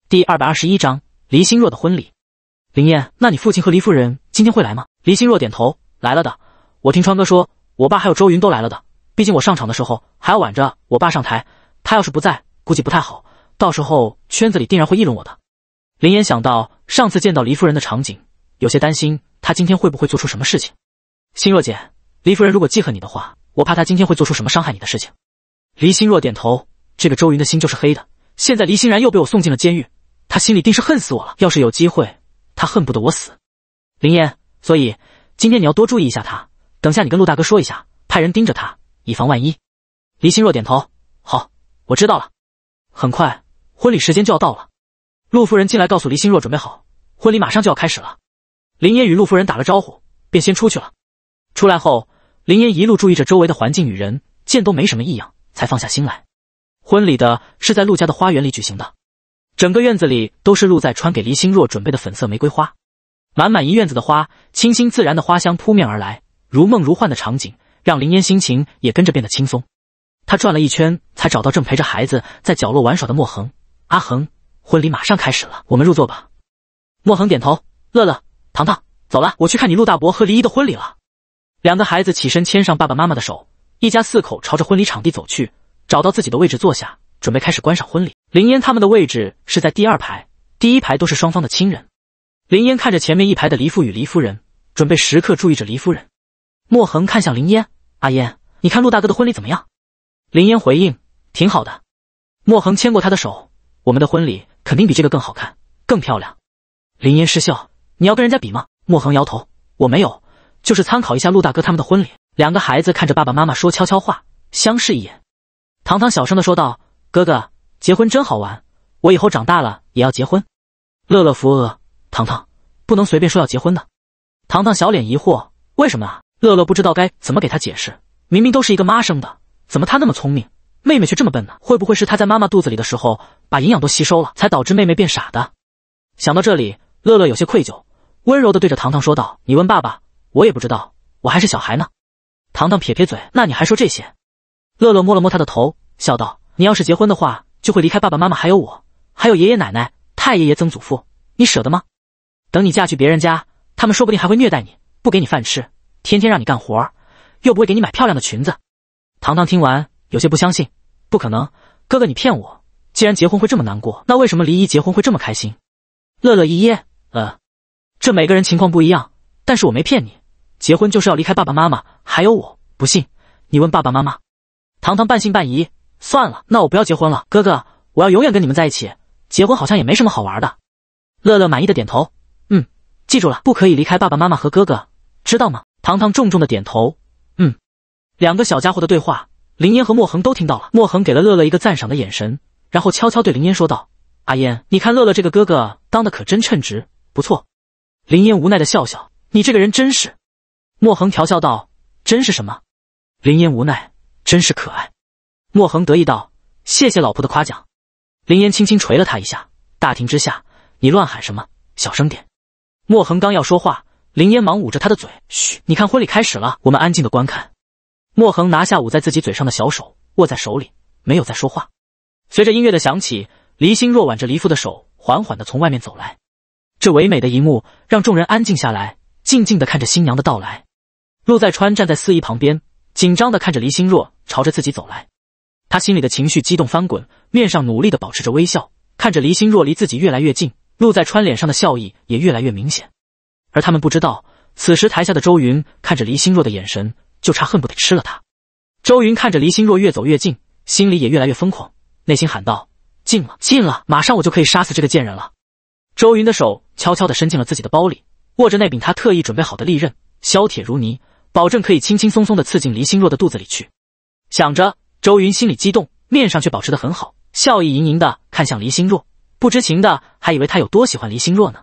第二百二十一章：黎心若的婚礼。林燕：“那你父亲和黎夫人今天会来吗？”黎心若点头，来了的。我听川哥说，我爸还有周云都来了的。毕竟我上场的时候还要挽着我爸上台，他要是不在，估计不太好。到时候圈子里定然会议论我的。林岩想到上次见到黎夫人的场景，有些担心她今天会不会做出什么事情。心若姐，黎夫人如果记恨你的话，我怕她今天会做出什么伤害你的事情。黎心若点头，这个周云的心就是黑的。现在黎欣然又被我送进了监狱，他心里定是恨死我了。要是有机会，他恨不得我死。林岩。所以今天你要多注意一下他。等下你跟陆大哥说一下，派人盯着他，以防万一。黎心若点头，好，我知道了。很快，婚礼时间就要到了。陆夫人进来告诉黎心若准备好，婚礼马上就要开始了。林烟与陆夫人打了招呼，便先出去了。出来后，林烟一路注意着周围的环境与人，见都没什么异样，才放下心来。婚礼的是在陆家的花园里举行的，整个院子里都是陆在川给黎心若准备的粉色玫瑰花。满满一院子的花，清新自然的花香扑面而来，如梦如幻的场景让林烟心情也跟着变得轻松。他转了一圈，才找到正陪着孩子在角落玩耍的莫恒。阿恒，婚礼马上开始了，我们入座吧。莫恒点头。乐乐、糖糖，走了，我去看你陆大伯和离依的婚礼了。两个孩子起身，牵上爸爸妈妈的手，一家四口朝着婚礼场地走去，找到自己的位置坐下，准备开始观赏婚礼。林烟他们的位置是在第二排，第一排都是双方的亲人。林烟看着前面一排的黎父与黎夫人，准备时刻注意着黎夫人。莫恒看向林烟：“阿烟，你看陆大哥的婚礼怎么样？”林烟回应：“挺好的。”莫恒牵过他的手：“我们的婚礼肯定比这个更好看，更漂亮。”林烟失笑：“你要跟人家比吗？”莫恒摇头：“我没有，就是参考一下陆大哥他们的婚礼。”两个孩子看着爸爸妈妈说悄悄话，相视一眼，唐唐小声的说道：“哥哥，结婚真好玩，我以后长大了也要结婚。”乐乐扶额。糖糖，不能随便说要结婚的。糖糖小脸疑惑：“为什么啊？”乐乐不知道该怎么给他解释。明明都是一个妈生的，怎么他那么聪明，妹妹却这么笨呢？会不会是他在妈妈肚子里的时候把营养都吸收了，才导致妹妹变傻的？想到这里，乐乐有些愧疚，温柔的对着糖糖说道：“你问爸爸，我也不知道。我还是小孩呢。”糖糖撇撇嘴：“那你还说这些？”乐乐摸了摸他的头，笑道：“你要是结婚的话，就会离开爸爸妈妈，还有我，还有爷爷奶奶、太爷爷、曾祖父，你舍得吗？”等你嫁去别人家，他们说不定还会虐待你，不给你饭吃，天天让你干活，又不会给你买漂亮的裙子。糖糖听完有些不相信，不可能，哥哥你骗我。既然结婚会这么难过，那为什么离异结婚会这么开心？乐乐一噎，呃，这每个人情况不一样，但是我没骗你，结婚就是要离开爸爸妈妈，还有我不信，你问爸爸妈妈。糖糖半信半疑，算了，那我不要结婚了，哥哥，我要永远跟你们在一起。结婚好像也没什么好玩的。乐乐满意的点头。记住了，不可以离开爸爸妈妈和哥哥，知道吗？糖糖重重的点头，嗯。两个小家伙的对话，林嫣和莫恒都听到了。莫恒给了乐乐一个赞赏的眼神，然后悄悄对林嫣说道：“阿嫣，你看乐乐这个哥哥当的可真称职，不错。”林嫣无奈的笑笑：“你这个人真是。”莫恒调笑道：“真是什么？”林嫣无奈：“真是可爱。”莫恒得意道：“谢谢老婆的夸奖。”林嫣轻轻捶了他一下：“大庭之下，你乱喊什么？小声点。”莫恒刚要说话，林烟忙捂着他的嘴：“嘘，你看婚礼开始了，我们安静的观看。”莫恒拿下捂在自己嘴上的小手，握在手里，没有再说话。随着音乐的响起，黎心若挽着黎父的手，缓缓的从外面走来。这唯美的一幕让众人安静下来，静静的看着新娘的到来。陆在川站在司仪旁边，紧张的看着黎心若朝着自己走来，他心里的情绪激动翻滚，面上努力的保持着微笑，看着黎心若离自己越来越近。陆在川脸上的笑意也越来越明显，而他们不知道，此时台下的周云看着黎心若的眼神，就差恨不得吃了他。周云看着黎心若越走越近，心里也越来越疯狂，内心喊道：“近了，近了，马上我就可以杀死这个贱人了。”周云的手悄悄地伸进了自己的包里，握着那柄他特意准备好的利刃，削铁如泥，保证可以轻轻松松地刺进黎心若的肚子里去。想着，周云心里激动，面上却保持得很好，笑意盈盈地看向黎心若。不知情的还以为他有多喜欢黎心若呢。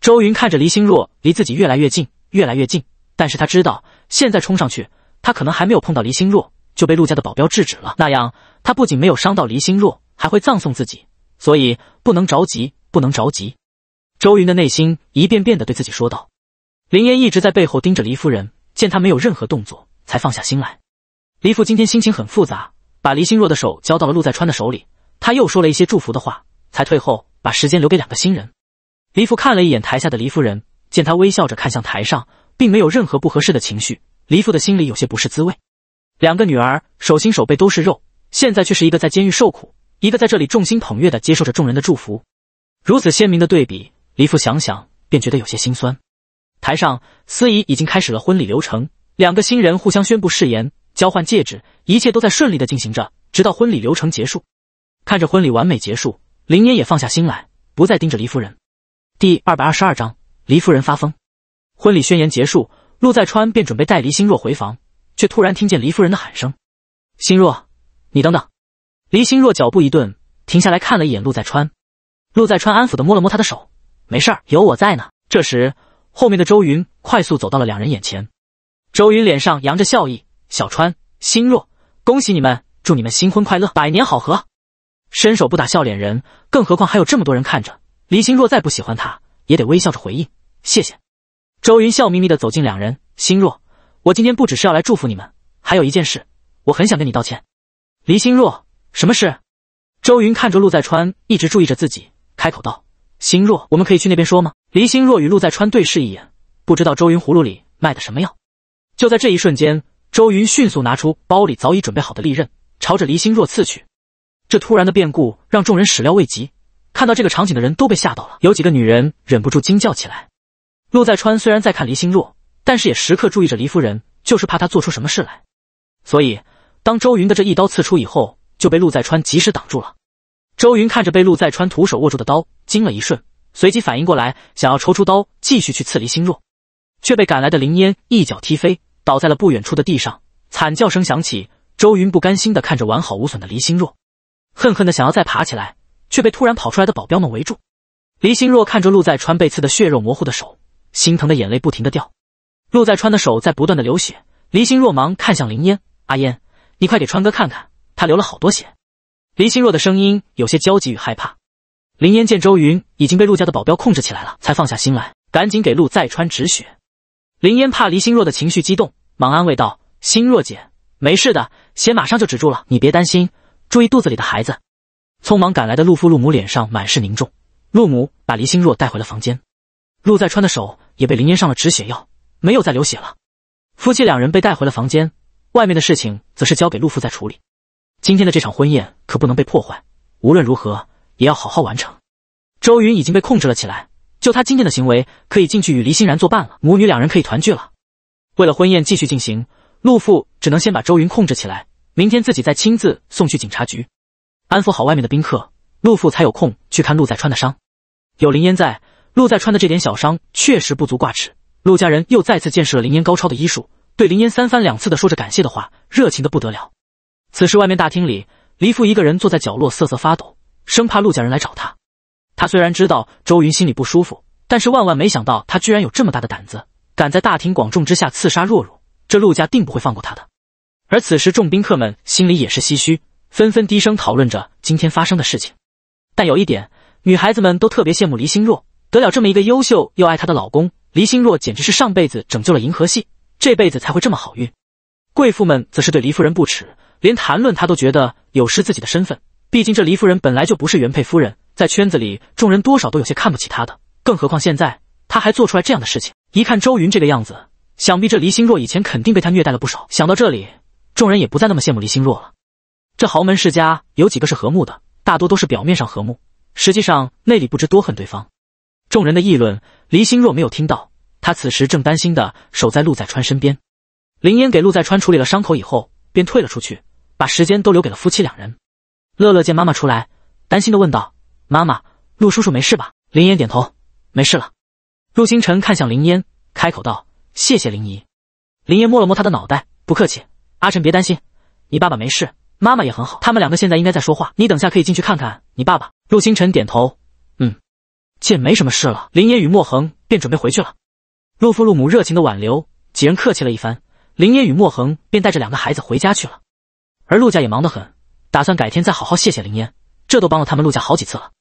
周云看着黎心若离自己越来越近，越来越近，但是他知道现在冲上去，他可能还没有碰到黎心若就被陆家的保镖制止了。那样他不仅没有伤到黎心若，还会葬送自己。所以不能着急，不能着急。周云的内心一遍遍的对自己说道。林嫣一直在背后盯着黎夫人，见她没有任何动作，才放下心来。黎父今天心情很复杂，把黎星若的手交到了陆在川的手里，他又说了一些祝福的话。才退后，把时间留给两个新人。黎父看了一眼台下的黎夫人，见她微笑着看向台上，并没有任何不合适的情绪，黎父的心里有些不是滋味。两个女儿手心手背都是肉，现在却是一个在监狱受苦，一个在这里众星捧月的接受着众人的祝福，如此鲜明的对比，黎父想想便觉得有些心酸。台上司仪已经开始了婚礼流程，两个新人互相宣布誓言，交换戒指，一切都在顺利的进行着，直到婚礼流程结束，看着婚礼完美结束。林嫣也放下心来，不再盯着黎夫人。第二百二十二章，黎夫人发疯。婚礼宣言结束，陆在川便准备带黎心若回房，却突然听见黎夫人的喊声：“心若，你等等！”黎心若脚步一顿，停下来看了一眼陆在川。陆在川安抚的摸了摸她的手：“没事儿，有我在呢。”这时，后面的周云快速走到了两人眼前。周云脸上扬着笑意：“小川，心若，恭喜你们，祝你们新婚快乐，百年好合。”伸手不打笑脸人，更何况还有这么多人看着。黎心若再不喜欢他，也得微笑着回应。谢谢。周云笑眯眯地走近两人，心若，我今天不只是要来祝福你们，还有一件事，我很想跟你道歉。黎心若，什么事？周云看着陆在川一直注意着自己，开口道：“心若，我们可以去那边说吗？”黎心若与陆在川对视一眼，不知道周云葫芦里卖的什么药。就在这一瞬间，周云迅速拿出包里早已准备好的利刃，朝着黎心若刺去。这突然的变故让众人始料未及，看到这个场景的人都被吓到了，有几个女人忍不住惊叫起来。陆在川虽然在看黎心若，但是也时刻注意着黎夫人，就是怕她做出什么事来。所以当周云的这一刀刺出以后，就被陆在川及时挡住了。周云看着被陆在川徒手握住的刀，惊了一瞬，随即反应过来，想要抽出刀继续去刺黎心若，却被赶来的林烟一脚踢飞，倒在了不远处的地上，惨叫声响起。周云不甘心地看着完好无损的黎心若。恨恨的想要再爬起来，却被突然跑出来的保镖们围住。黎心若看着陆在川被刺的血肉模糊的手，心疼的眼泪不停的掉。陆在川的手在不断的流血，黎心若忙看向林烟：“阿烟，你快给川哥看看，他流了好多血。”黎心若的声音有些焦急与害怕。林烟见周云已经被陆家的保镖控制起来了，才放下心来，赶紧给陆在川止血。林烟怕黎心若的情绪激动，忙安慰道：“心若姐，没事的，血马上就止住了，你别担心。”注意肚子里的孩子。匆忙赶来的陆父陆母脸上满是凝重。陆母把黎心若带回了房间，陆在川的手也被林烟上了止血药，没有再流血了。夫妻两人被带回了房间，外面的事情则是交给陆父在处理。今天的这场婚宴可不能被破坏，无论如何也要好好完成。周云已经被控制了起来，就他今天的行为，可以进去与黎欣然作伴了，母女两人可以团聚了。为了婚宴继续进行，陆父只能先把周云控制起来。明天自己再亲自送去警察局，安抚好外面的宾客，陆父才有空去看陆在川的伤。有林烟在，陆在川的这点小伤确实不足挂齿。陆家人又再次见识了林烟高超的医术，对林烟三番两次的说着感谢的话，热情的不得了。此时外面大厅里，黎父一个人坐在角落瑟瑟发抖，生怕陆家人来找他。他虽然知道周云心里不舒服，但是万万没想到他居然有这么大的胆子，敢在大庭广众之下刺杀若若。这陆家定不会放过他的。而此时，众宾客们心里也是唏嘘，纷纷低声讨论着今天发生的事情。但有一点，女孩子们都特别羡慕黎心若，得了这么一个优秀又爱她的老公。黎心若简直是上辈子拯救了银河系，这辈子才会这么好运。贵妇们则是对黎夫人不耻，连谈论她都觉得有失自己的身份。毕竟这黎夫人本来就不是原配夫人，在圈子里，众人多少都有些看不起她的。更何况现在她还做出来这样的事情。一看周云这个样子，想必这黎心若以前肯定被他虐待了不少。想到这里。众人也不再那么羡慕黎心若了。这豪门世家有几个是和睦的？大多都是表面上和睦，实际上内里不知多恨对方。众人的议论，黎心若没有听到。她此时正担心的守在陆在川身边。林嫣给陆在川处理了伤口以后，便退了出去，把时间都留给了夫妻两人。乐乐见妈妈出来，担心的问道：“妈妈，陆叔叔没事吧？”林嫣点头：“没事了。”陆星辰看向林嫣，开口道：“谢谢林姨。”林嫣摸了摸他的脑袋：“不客气。”阿晨，别担心，你爸爸没事，妈妈也很好，他们两个现在应该在说话。你等下可以进去看看你爸爸。陆星辰点头，嗯，见没什么事了。林烟与莫恒便准备回去了。陆父陆母热情的挽留，几人客气了一番，林烟与莫恒便带着两个孩子回家去了。而陆家也忙得很，打算改天再好好谢谢林烟，这都帮了他们陆家好几次了。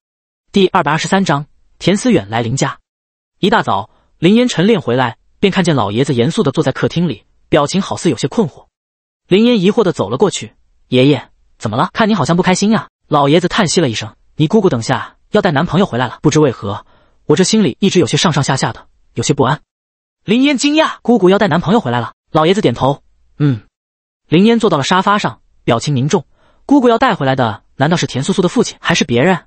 第二百二十三章田思远来林家。一大早，林烟晨练回来，便看见老爷子严肃的坐在客厅里，表情好似有些困惑。林嫣疑惑的走了过去，爷爷怎么了？看你好像不开心呀。老爷子叹息了一声，你姑姑等下要带男朋友回来了。不知为何，我这心里一直有些上上下下的，有些不安。林嫣惊讶，姑姑要带男朋友回来了。老爷子点头，嗯。林嫣坐到了沙发上，表情凝重。姑姑要带回来的，难道是田素素的父亲，还是别人？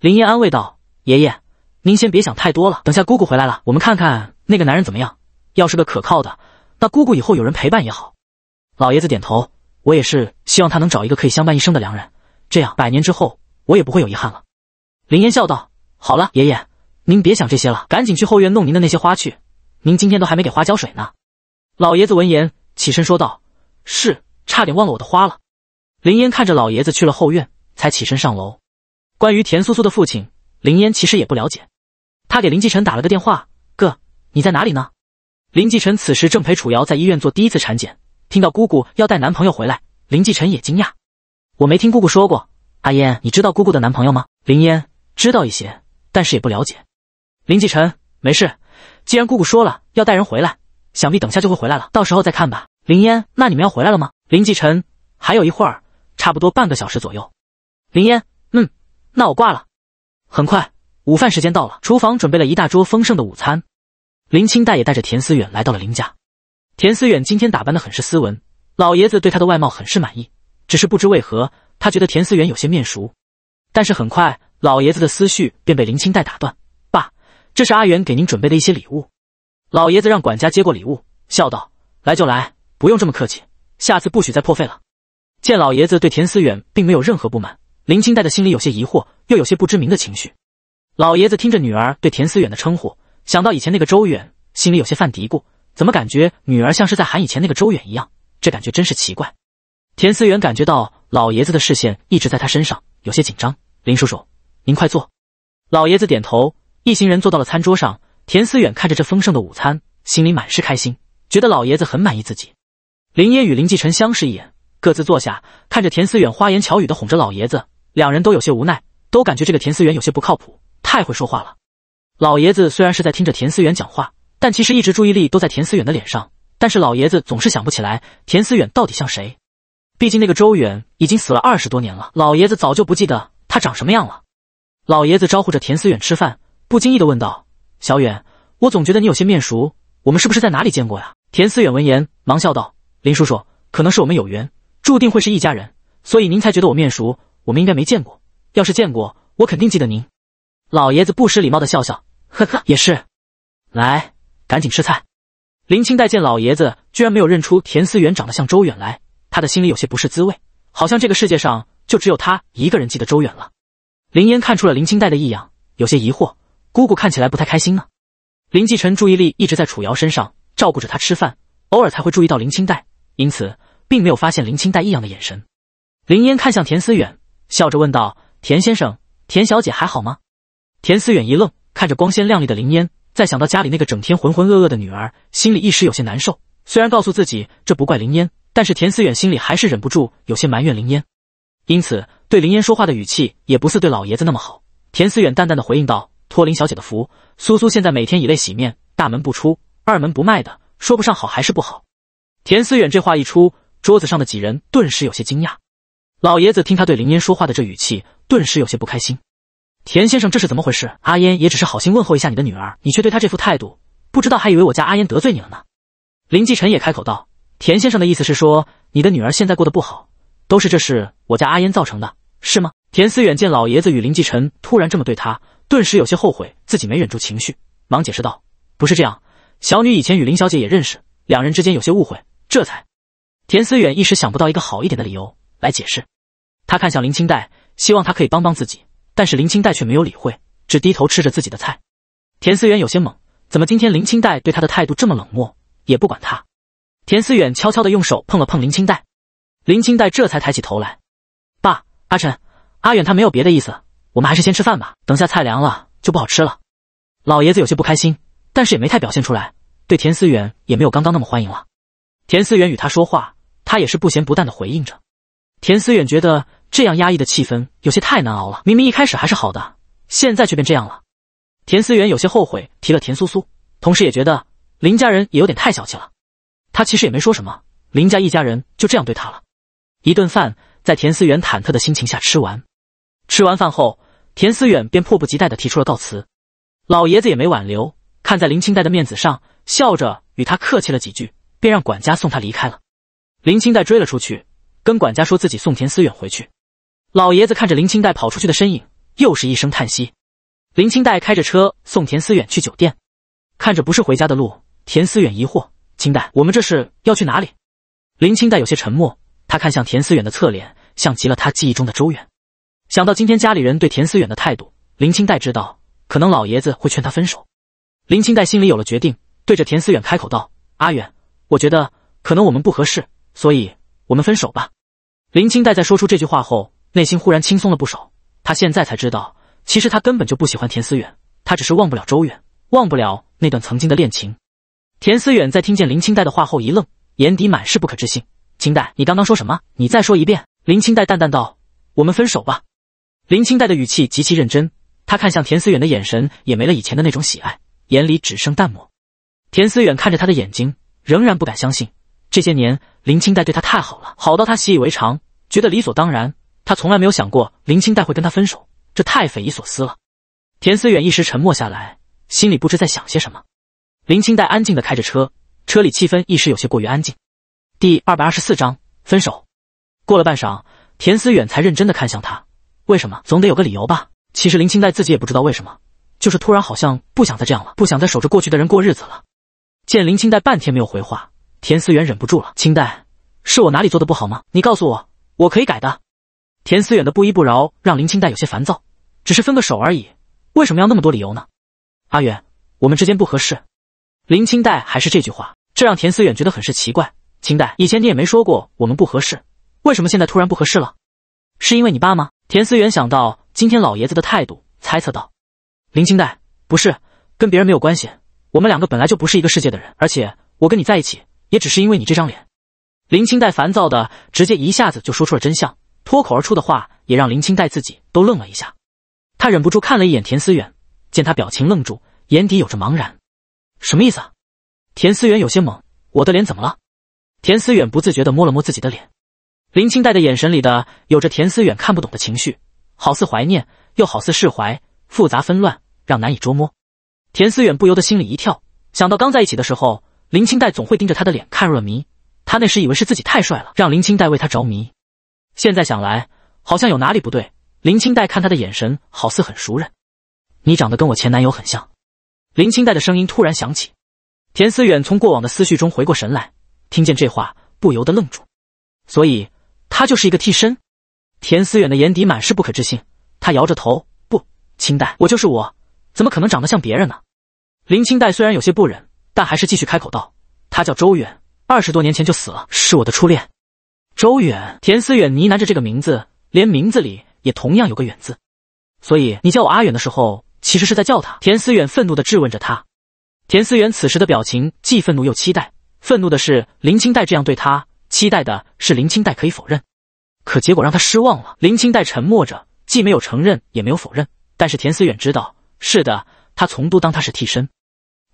林嫣安慰道，爷爷，您先别想太多了。等下姑姑回来了，我们看看那个男人怎么样。要是个可靠的，那姑姑以后有人陪伴也好。老爷子点头，我也是希望他能找一个可以相伴一生的良人，这样百年之后我也不会有遗憾了。林烟笑道：“好了，爷爷，您别想这些了，赶紧去后院弄您的那些花去，您今天都还没给花浇水呢。”老爷子闻言起身说道：“是，差点忘了我的花了。”林烟看着老爷子去了后院，才起身上楼。关于田苏苏的父亲，林烟其实也不了解。他给林继晨打了个电话：“哥，你在哪里呢？”林继晨此时正陪楚瑶在医院做第一次产检。听到姑姑要带男朋友回来，林继晨也惊讶。我没听姑姑说过。阿烟，你知道姑姑的男朋友吗？林烟知道一些，但是也不了解。林继晨，没事，既然姑姑说了要带人回来，想必等下就会回来了，到时候再看吧。林烟，那你们要回来了吗？林继晨，还有一会儿，差不多半个小时左右。林烟，嗯，那我挂了。很快，午饭时间到了，厨房准备了一大桌丰盛的午餐。林清黛也带着田思远来到了林家。田思远今天打扮的很是斯文，老爷子对他的外貌很是满意，只是不知为何，他觉得田思远有些面熟。但是很快，老爷子的思绪便被林清黛打断：“爸，这是阿远给您准备的一些礼物。”老爷子让管家接过礼物，笑道：“来就来，不用这么客气，下次不许再破费了。”见老爷子对田思远并没有任何不满，林清黛的心里有些疑惑，又有些不知名的情绪。老爷子听着女儿对田思远的称呼，想到以前那个周远，心里有些犯嘀咕。怎么感觉女儿像是在喊以前那个周远一样？这感觉真是奇怪。田思远感觉到老爷子的视线一直在他身上，有些紧张。林叔叔，您快坐。老爷子点头，一行人坐到了餐桌上。田思远看着这丰盛的午餐，心里满是开心，觉得老爷子很满意自己。林嫣与林继晨相视一眼，各自坐下，看着田思远花言巧语的哄着老爷子，两人都有些无奈，都感觉这个田思远有些不靠谱，太会说话了。老爷子虽然是在听着田思远讲话。但其实一直注意力都在田思远的脸上，但是老爷子总是想不起来田思远到底像谁。毕竟那个周远已经死了二十多年了，老爷子早就不记得他长什么样了。老爷子招呼着田思远吃饭，不经意的问道：“小远，我总觉得你有些面熟，我们是不是在哪里见过呀？”田思远闻言忙笑道：“林叔叔，可能是我们有缘，注定会是一家人，所以您才觉得我面熟。我们应该没见过，要是见过，我肯定记得您。”老爷子不失礼貌的笑笑：“呵呵，也是。来。”赶紧吃菜。林清黛见老爷子居然没有认出田思远长得像周远来，他的心里有些不是滋味，好像这个世界上就只有他一个人记得周远了。林嫣看出了林清黛的异样，有些疑惑：“姑姑看起来不太开心呢。”林继晨注意力一直在楚瑶身上，照顾着她吃饭，偶尔才会注意到林清黛，因此并没有发现林清黛异样的眼神。林嫣看向田思远，笑着问道：“田先生，田小姐还好吗？”田思远一愣，看着光鲜亮丽的林嫣。再想到家里那个整天浑浑噩噩的女儿，心里一时有些难受。虽然告诉自己这不怪林烟，但是田思远心里还是忍不住有些埋怨林烟，因此对林烟说话的语气也不似对老爷子那么好。田思远淡淡的回应道：“托林小姐的福，苏苏现在每天以泪洗面，大门不出，二门不迈的，说不上好还是不好。”田思远这话一出，桌子上的几人顿时有些惊讶。老爷子听他对林烟说话的这语气，顿时有些不开心。田先生，这是怎么回事？阿烟也只是好心问候一下你的女儿，你却对她这副态度，不知道还以为我家阿烟得罪你了呢。林继晨也开口道：“田先生的意思是说，你的女儿现在过得不好，都是这事我家阿烟造成的，是吗？”田思远见老爷子与林继晨突然这么对他，顿时有些后悔自己没忍住情绪，忙解释道：“不是这样，小女以前与林小姐也认识，两人之间有些误会，这才……”田思远一时想不到一个好一点的理由来解释，他看向林清黛，希望她可以帮帮自己。但是林清黛却没有理会，只低头吃着自己的菜。田思远有些懵，怎么今天林清黛对他的态度这么冷漠，也不管他？田思远悄悄的用手碰了碰林清黛，林清黛这才抬起头来。爸，阿晨，阿远，他没有别的意思，我们还是先吃饭吧，等下菜凉了就不好吃了。老爷子有些不开心，但是也没太表现出来，对田思远也没有刚刚那么欢迎了。田思远与他说话，他也是不咸不淡的回应着。田思远觉得。这样压抑的气氛有些太难熬了。明明一开始还是好的，现在却变这样了。田思远有些后悔提了田苏苏，同时也觉得林家人也有点太小气了。他其实也没说什么，林家一家人就这样对他了。一顿饭在田思远忐忑的心情下吃完，吃完饭后，田思远便迫不及待地提出了告辞。老爷子也没挽留，看在林清黛的面子上，笑着与他客气了几句，便让管家送他离开了。林清黛追了出去，跟管家说自己送田思远回去。老爷子看着林清黛跑出去的身影，又是一声叹息。林清黛开着车送田思远去酒店，看着不是回家的路，田思远疑惑：“清黛，我们这是要去哪里？”林清黛有些沉默，他看向田思远的侧脸，像极了他记忆中的周远。想到今天家里人对田思远的态度，林清黛知道可能老爷子会劝他分手。林清黛心里有了决定，对着田思远开口道：“阿远，我觉得可能我们不合适，所以我们分手吧。”林清黛在说出这句话后。内心忽然轻松了不少，他现在才知道，其实他根本就不喜欢田思远，他只是忘不了周远，忘不了那段曾经的恋情。田思远在听见林清黛的话后一愣，眼底满是不可置信：“清黛，你刚刚说什么？你再说一遍。”林清黛淡淡道：“我们分手吧。”林清黛的语气极其认真，她看向田思远的眼神也没了以前的那种喜爱，眼里只剩淡漠。田思远看着她的眼睛，仍然不敢相信，这些年林清黛对他太好了，好到他习以为常，觉得理所当然。他从来没有想过林青黛会跟他分手，这太匪夷所思了。田思远一时沉默下来，心里不知在想些什么。林青黛安静的开着车，车里气氛一时有些过于安静。第二百二十四章分手。过了半晌，田思远才认真的看向他：“为什么？总得有个理由吧？”其实林青黛自己也不知道为什么，就是突然好像不想再这样了，不想再守着过去的人过日子了。见林青黛半天没有回话，田思远忍不住了：“青黛，是我哪里做的不好吗？你告诉我，我可以改的。”田思远的不依不饶让林清黛有些烦躁。只是分个手而已，为什么要那么多理由呢？阿远，我们之间不合适。林清黛还是这句话，这让田思远觉得很是奇怪。清代，以前你也没说过我们不合适，为什么现在突然不合适了？是因为你爸吗？田思远想到今天老爷子的态度，猜测道：“林清黛，不是，跟别人没有关系。我们两个本来就不是一个世界的人，而且我跟你在一起也只是因为你这张脸。”林清黛烦躁的直接一下子就说出了真相。脱口而出的话，也让林青黛自己都愣了一下，他忍不住看了一眼田思远，见他表情愣住，眼底有着茫然，什么意思？田思远有些懵，我的脸怎么了？田思远不自觉的摸了摸自己的脸，林青黛的眼神里的有着田思远看不懂的情绪，好似怀念，又好似释怀，复杂纷乱，让难以捉摸。田思远不由得心里一跳，想到刚在一起的时候，林青黛总会盯着他的脸看入了迷，他那时以为是自己太帅了，让林青黛为他着迷。现在想来，好像有哪里不对。林清黛看他的眼神，好似很熟人。你长得跟我前男友很像。林清黛的声音突然响起。田思远从过往的思绪中回过神来，听见这话不由得愣住。所以他就是一个替身？田思远的眼底满是不可置信。他摇着头，不，清代，我就是我，怎么可能长得像别人呢？林清黛虽然有些不忍，但还是继续开口道：“他叫周远，二十多年前就死了，是我的初恋。”周远，田思远呢喃着这个名字，连名字里也同样有个远字，所以你叫我阿远的时候，其实是在叫他。田思远愤怒地质问着他。田思远此时的表情既愤怒又期待，愤怒的是林清黛这样对他，期待的是林清黛可以否认，可结果让他失望了。林清黛沉默着，既没有承认，也没有否认。但是田思远知道，是的，他从都当他是替身。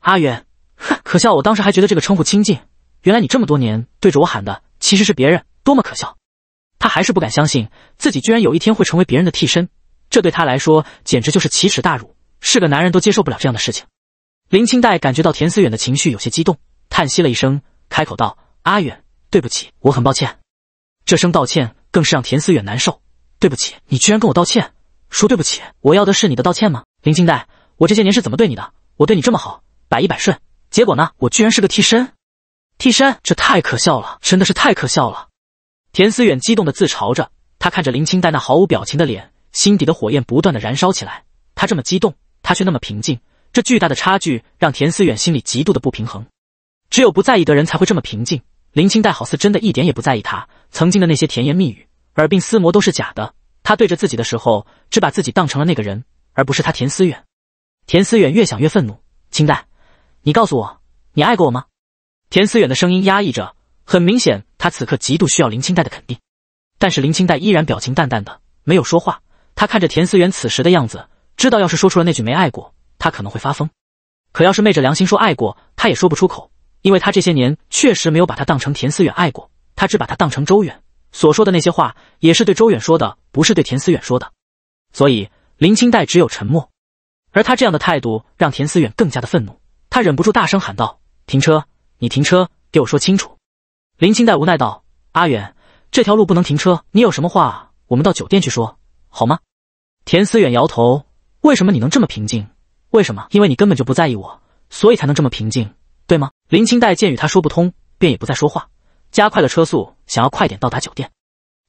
阿远，哼，可笑，我当时还觉得这个称呼亲近，原来你这么多年对着我喊的其实是别人。多么可笑！他还是不敢相信自己居然有一天会成为别人的替身，这对他来说简直就是奇耻大辱，是个男人都接受不了这样的事情。林清黛感觉到田思远的情绪有些激动，叹息了一声，开口道：“阿远，对不起，我很抱歉。”这声道歉更是让田思远难受。对不起，你居然跟我道歉，说对不起，我要的是你的道歉吗？林清黛，我这些年是怎么对你的？我对你这么好，百依百顺，结果呢？我居然是个替身，替身，这太可笑了，真的是太可笑了！田思远激动的自嘲着，他看着林清黛那毫无表情的脸，心底的火焰不断的燃烧起来。他这么激动，他却那么平静，这巨大的差距让田思远心里极度的不平衡。只有不在意的人才会这么平静。林清黛好似真的一点也不在意他曾经的那些甜言蜜语，耳鬓厮磨都是假的。他对着自己的时候，只把自己当成了那个人，而不是他田思远。田思远越想越愤怒，清黛，你告诉我，你爱过我吗？田思远的声音压抑着，很明显。他此刻极度需要林清黛的肯定，但是林清黛依然表情淡淡的，没有说话。他看着田思远此时的样子，知道要是说出了那句没爱过，他可能会发疯；可要是昧着良心说爱过，他也说不出口，因为他这些年确实没有把他当成田思远爱过，他只把他当成周远。所说的那些话也是对周远说的，不是对田思远说的。所以林清黛只有沉默。而他这样的态度让田思远更加的愤怒，他忍不住大声喊道：“停车！你停车，给我说清楚！”林清黛无奈道：“阿远，这条路不能停车，你有什么话，我们到酒店去说好吗？”田思远摇头：“为什么你能这么平静？为什么？因为你根本就不在意我，所以才能这么平静，对吗？”林清黛见与他说不通，便也不再说话，加快了车速，想要快点到达酒店。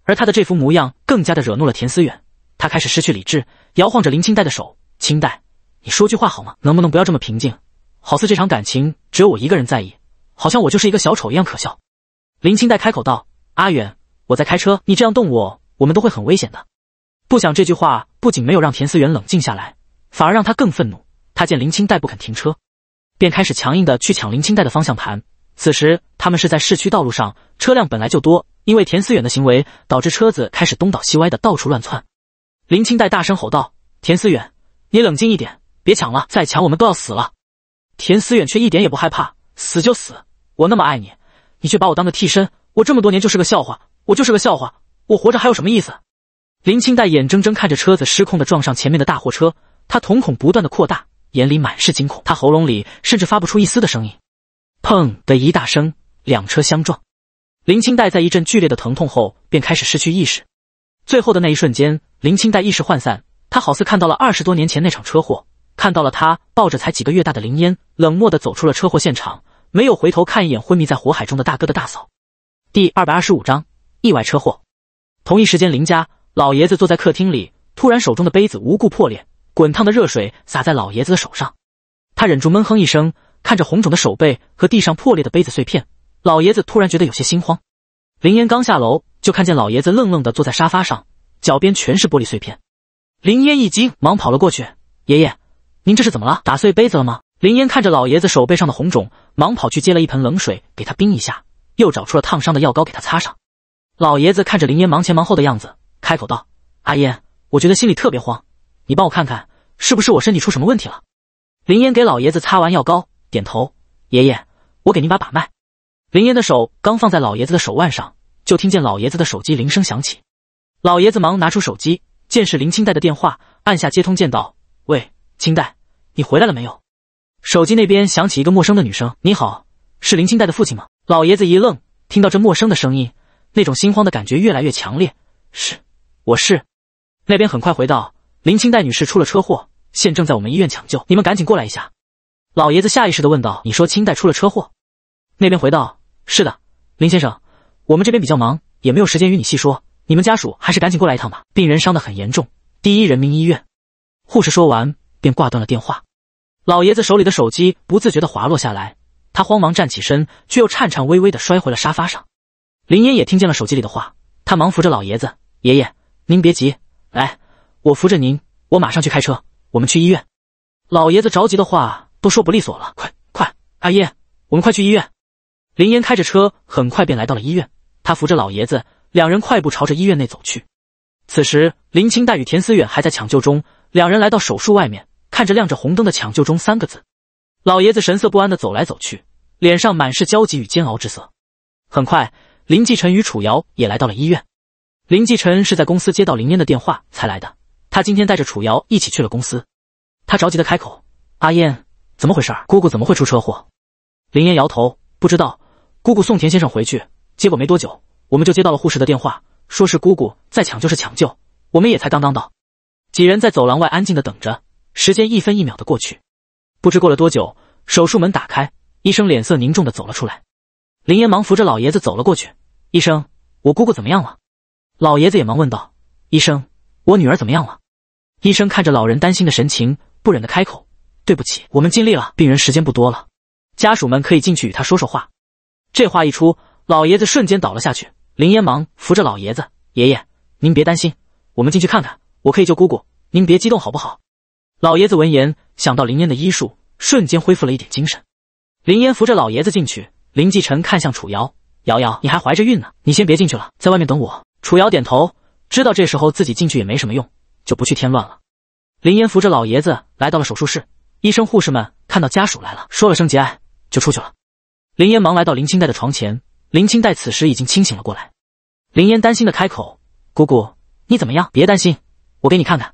而他的这副模样更加的惹怒了田思远，他开始失去理智，摇晃着林清黛的手：“清黛，你说句话好吗？能不能不要这么平静，好似这场感情只有我一个人在意，好像我就是一个小丑一样可笑。”林清黛开口道：“阿远，我在开车，你这样动我，我们都会很危险的。”不想这句话不仅没有让田思远冷静下来，反而让他更愤怒。他见林清黛不肯停车，便开始强硬的去抢林清黛的方向盘。此时他们是在市区道路上，车辆本来就多，因为田思远的行为导致车子开始东倒西歪的到处乱窜。林清黛大声吼道：“田思远，你冷静一点，别抢了，再抢我们都要死了。”田思远却一点也不害怕，死就死，我那么爱你。”你却把我当个替身，我这么多年就是个笑话，我就是个笑话，我活着还有什么意思？林清黛眼睁睁看着车子失控的撞上前面的大货车，他瞳孔不断的扩大，眼里满是惊恐，他喉咙里甚至发不出一丝的声音。砰的一大声，两车相撞，林清黛在一阵剧烈的疼痛后便开始失去意识。最后的那一瞬间，林清黛意识涣散，他好似看到了二十多年前那场车祸，看到了他抱着才几个月大的林烟，冷漠的走出了车祸现场。没有回头看一眼昏迷在火海中的大哥的大嫂。第二百二十五章意外车祸。同一时间，林家老爷子坐在客厅里，突然手中的杯子无故破裂，滚烫的热水洒在老爷子的手上。他忍住闷哼一声，看着红肿的手背和地上破裂的杯子碎片，老爷子突然觉得有些心慌。林烟刚下楼，就看见老爷子愣愣的坐在沙发上，脚边全是玻璃碎片。林烟一惊，忙跑了过去：“爷爷，您这是怎么了？打碎杯子了吗？”林烟看着老爷子手背上的红肿，忙跑去接了一盆冷水给他冰一下，又找出了烫伤的药膏给他擦上。老爷子看着林烟忙前忙后的样子，开口道：“阿烟，我觉得心里特别慌，你帮我看看，是不是我身体出什么问题了？”林烟给老爷子擦完药膏，点头：“爷爷，我给您把把脉。”林烟的手刚放在老爷子的手腕上，就听见老爷子的手机铃声响起。老爷子忙拿出手机，见是林清代的电话，按下接通键道：“喂，清代，你回来了没有？”手机那边响起一个陌生的女声：“你好，是林清黛的父亲吗？”老爷子一愣，听到这陌生的声音，那种心慌的感觉越来越强烈。“是，我是。”那边很快回到：“林清黛女士出了车祸，现正在我们医院抢救，你们赶紧过来一下。”老爷子下意识地问道：“你说清代出了车祸？”那边回道：“是的，林先生，我们这边比较忙，也没有时间与你细说，你们家属还是赶紧过来一趟吧，病人伤得很严重。”第一人民医院护士说完便挂断了电话。老爷子手里的手机不自觉的滑落下来，他慌忙站起身，却又颤颤巍巍的摔回了沙发上。林烟也听见了手机里的话，他忙扶着老爷子：“爷爷，您别急，来，我扶着您，我马上去开车，我们去医院。”老爷子着急的话都说不利索了，快快，阿烟，我们快去医院。林烟开着车，很快便来到了医院，他扶着老爷子，两人快步朝着医院内走去。此时，林青黛与田思远还在抢救中，两人来到手术外面。看着亮着红灯的抢救中三个字，老爷子神色不安的走来走去，脸上满是焦急与煎熬之色。很快，林继晨与楚瑶也来到了医院。林继晨是在公司接到林嫣的电话才来的，他今天带着楚瑶一起去了公司。他着急的开口：“阿燕，怎么回事？姑姑怎么会出车祸？”林嫣摇头，不知道。姑姑送田先生回去，结果没多久，我们就接到了护士的电话，说是姑姑在抢救，是抢救。我们也才刚刚到，几人在走廊外安静的等着。时间一分一秒的过去，不知过了多久，手术门打开，医生脸色凝重的走了出来。林岩忙扶着老爷子走了过去。医生，我姑姑怎么样了？老爷子也忙问道。医生，我女儿怎么样了？医生看着老人担心的神情，不忍的开口：“对不起，我们尽力了，病人时间不多了，家属们可以进去与他说说话。”这话一出，老爷子瞬间倒了下去。林岩忙扶着老爷子：“爷爷，您别担心，我们进去看看，我可以救姑姑，您别激动好不好？”老爷子闻言，想到林烟的医术，瞬间恢复了一点精神。林烟扶着老爷子进去。林继晨看向楚瑶：“瑶瑶，你还怀着孕呢，你先别进去了，在外面等我。”楚瑶点头，知道这时候自己进去也没什么用，就不去添乱了。林烟扶着老爷子来到了手术室，医生护士们看到家属来了，说了声节哀，就出去了。林烟忙来到林清黛的床前，林清黛此时已经清醒了过来。林烟担心的开口：“姑姑，你怎么样？别担心，我给你看看。”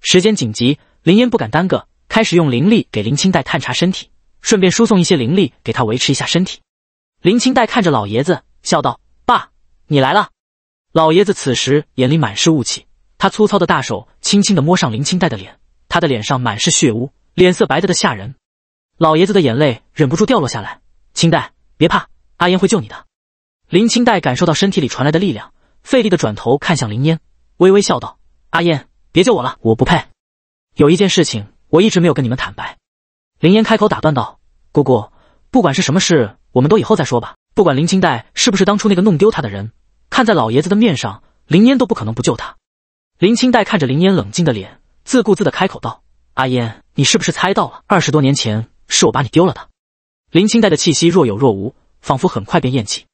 时间紧急。林烟不敢耽搁，开始用灵力给林清代探查身体，顺便输送一些灵力给他维持一下身体。林清代看着老爷子，笑道：“爸，你来了。”老爷子此时眼里满是雾气，他粗糙的大手轻轻的摸上林清代的脸，他的脸上满是血污，脸色白的的吓人。老爷子的眼泪忍不住掉落下来：“清代，别怕，阿烟会救你的。”林清代感受到身体里传来的力量，费力的转头看向林烟，微微笑道：“阿烟，别救我了，我不配。”有一件事情我一直没有跟你们坦白，林嫣开口打断道：“姑姑，不管是什么事，我们都以后再说吧。不管林清代是不是当初那个弄丢他的人，看在老爷子的面上，林嫣都不可能不救他。”林清代看着林嫣冷静的脸，自顾自的开口道：“阿嫣，你是不是猜到了？二十多年前是我把你丢了的。”林清代的气息若有若无，仿佛很快便咽气，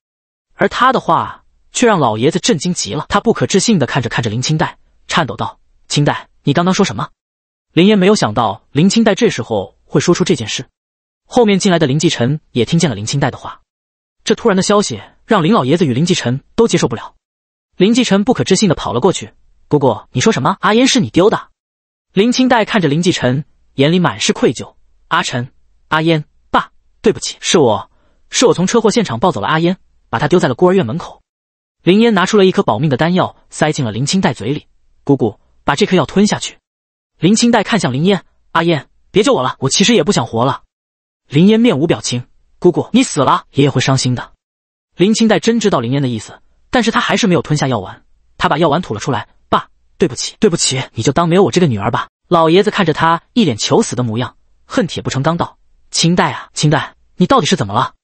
而他的话却让老爷子震惊极了。他不可置信的看着看着林清代，颤抖道：“清代，你刚刚说什么？”林嫣没有想到林清代这时候会说出这件事，后面进来的林继晨也听见了林清代的话，这突然的消息让林老爷子与林继晨都接受不了。林继晨不可置信的跑了过去：“姑姑，你说什么？阿嫣是你丢的？”林清代看着林继晨，眼里满是愧疚：“阿晨，阿嫣，爸，对不起，是我，是我从车祸现场抱走了阿嫣，把她丢在了孤儿院门口。”林嫣拿出了一颗保命的丹药，塞进了林清代嘴里：“姑姑，把这颗药吞下去。”林清黛看向林嫣，阿嫣，别救我了，我其实也不想活了。林嫣面无表情，姑姑，你死了，爷爷会伤心的。林清黛真知道林嫣的意思，但是她还是没有吞下药丸，她把药丸吐了出来。爸，对不起，对不起，你就当没有我这个女儿吧。老爷子看着她一脸求死的模样，恨铁不成钢道：“清黛啊，清黛，你到底是怎么了？”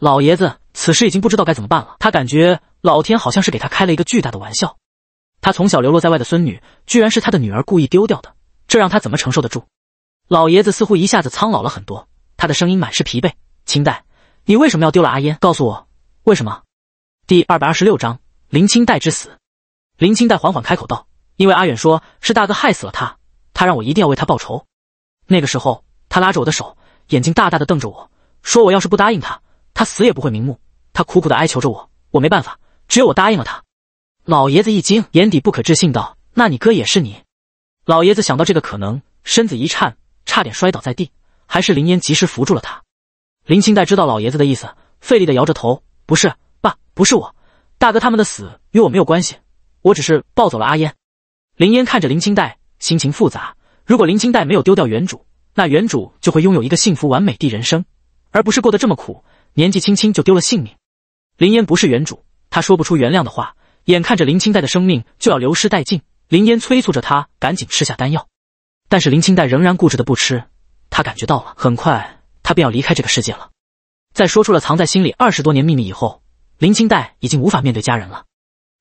老爷子此时已经不知道该怎么办了，他感觉老天好像是给他开了一个巨大的玩笑，他从小流落在外的孙女，居然是他的女儿故意丢掉的。这让他怎么承受得住？老爷子似乎一下子苍老了很多，他的声音满是疲惫。清代，你为什么要丢了阿烟？告诉我，为什么？第二百二十六章林清代之死。林清代缓缓开口道：“因为阿远说是大哥害死了他，他让我一定要为他报仇。那个时候，他拉着我的手，眼睛大大的瞪着我，说我要是不答应他，他死也不会瞑目。他苦苦的哀求着我，我没办法，只有我答应了他。”老爷子一惊，眼底不可置信道：“那你哥也是你？”老爷子想到这个可能，身子一颤，差点摔倒在地，还是林烟及时扶住了他。林清黛知道老爷子的意思，费力的摇着头：“不是，爸，不是我，大哥他们的死与我没有关系，我只是抱走了阿烟。”林烟看着林清黛，心情复杂。如果林清黛没有丢掉原主，那原主就会拥有一个幸福完美的人生，而不是过得这么苦，年纪轻轻就丢了性命。林烟不是原主，她说不出原谅的话，眼看着林清黛的生命就要流失殆尽。林烟催促着他赶紧吃下丹药，但是林清黛仍然固执的不吃。他感觉到了，很快他便要离开这个世界了。在说出了藏在心里二十多年秘密以后，林清黛已经无法面对家人了。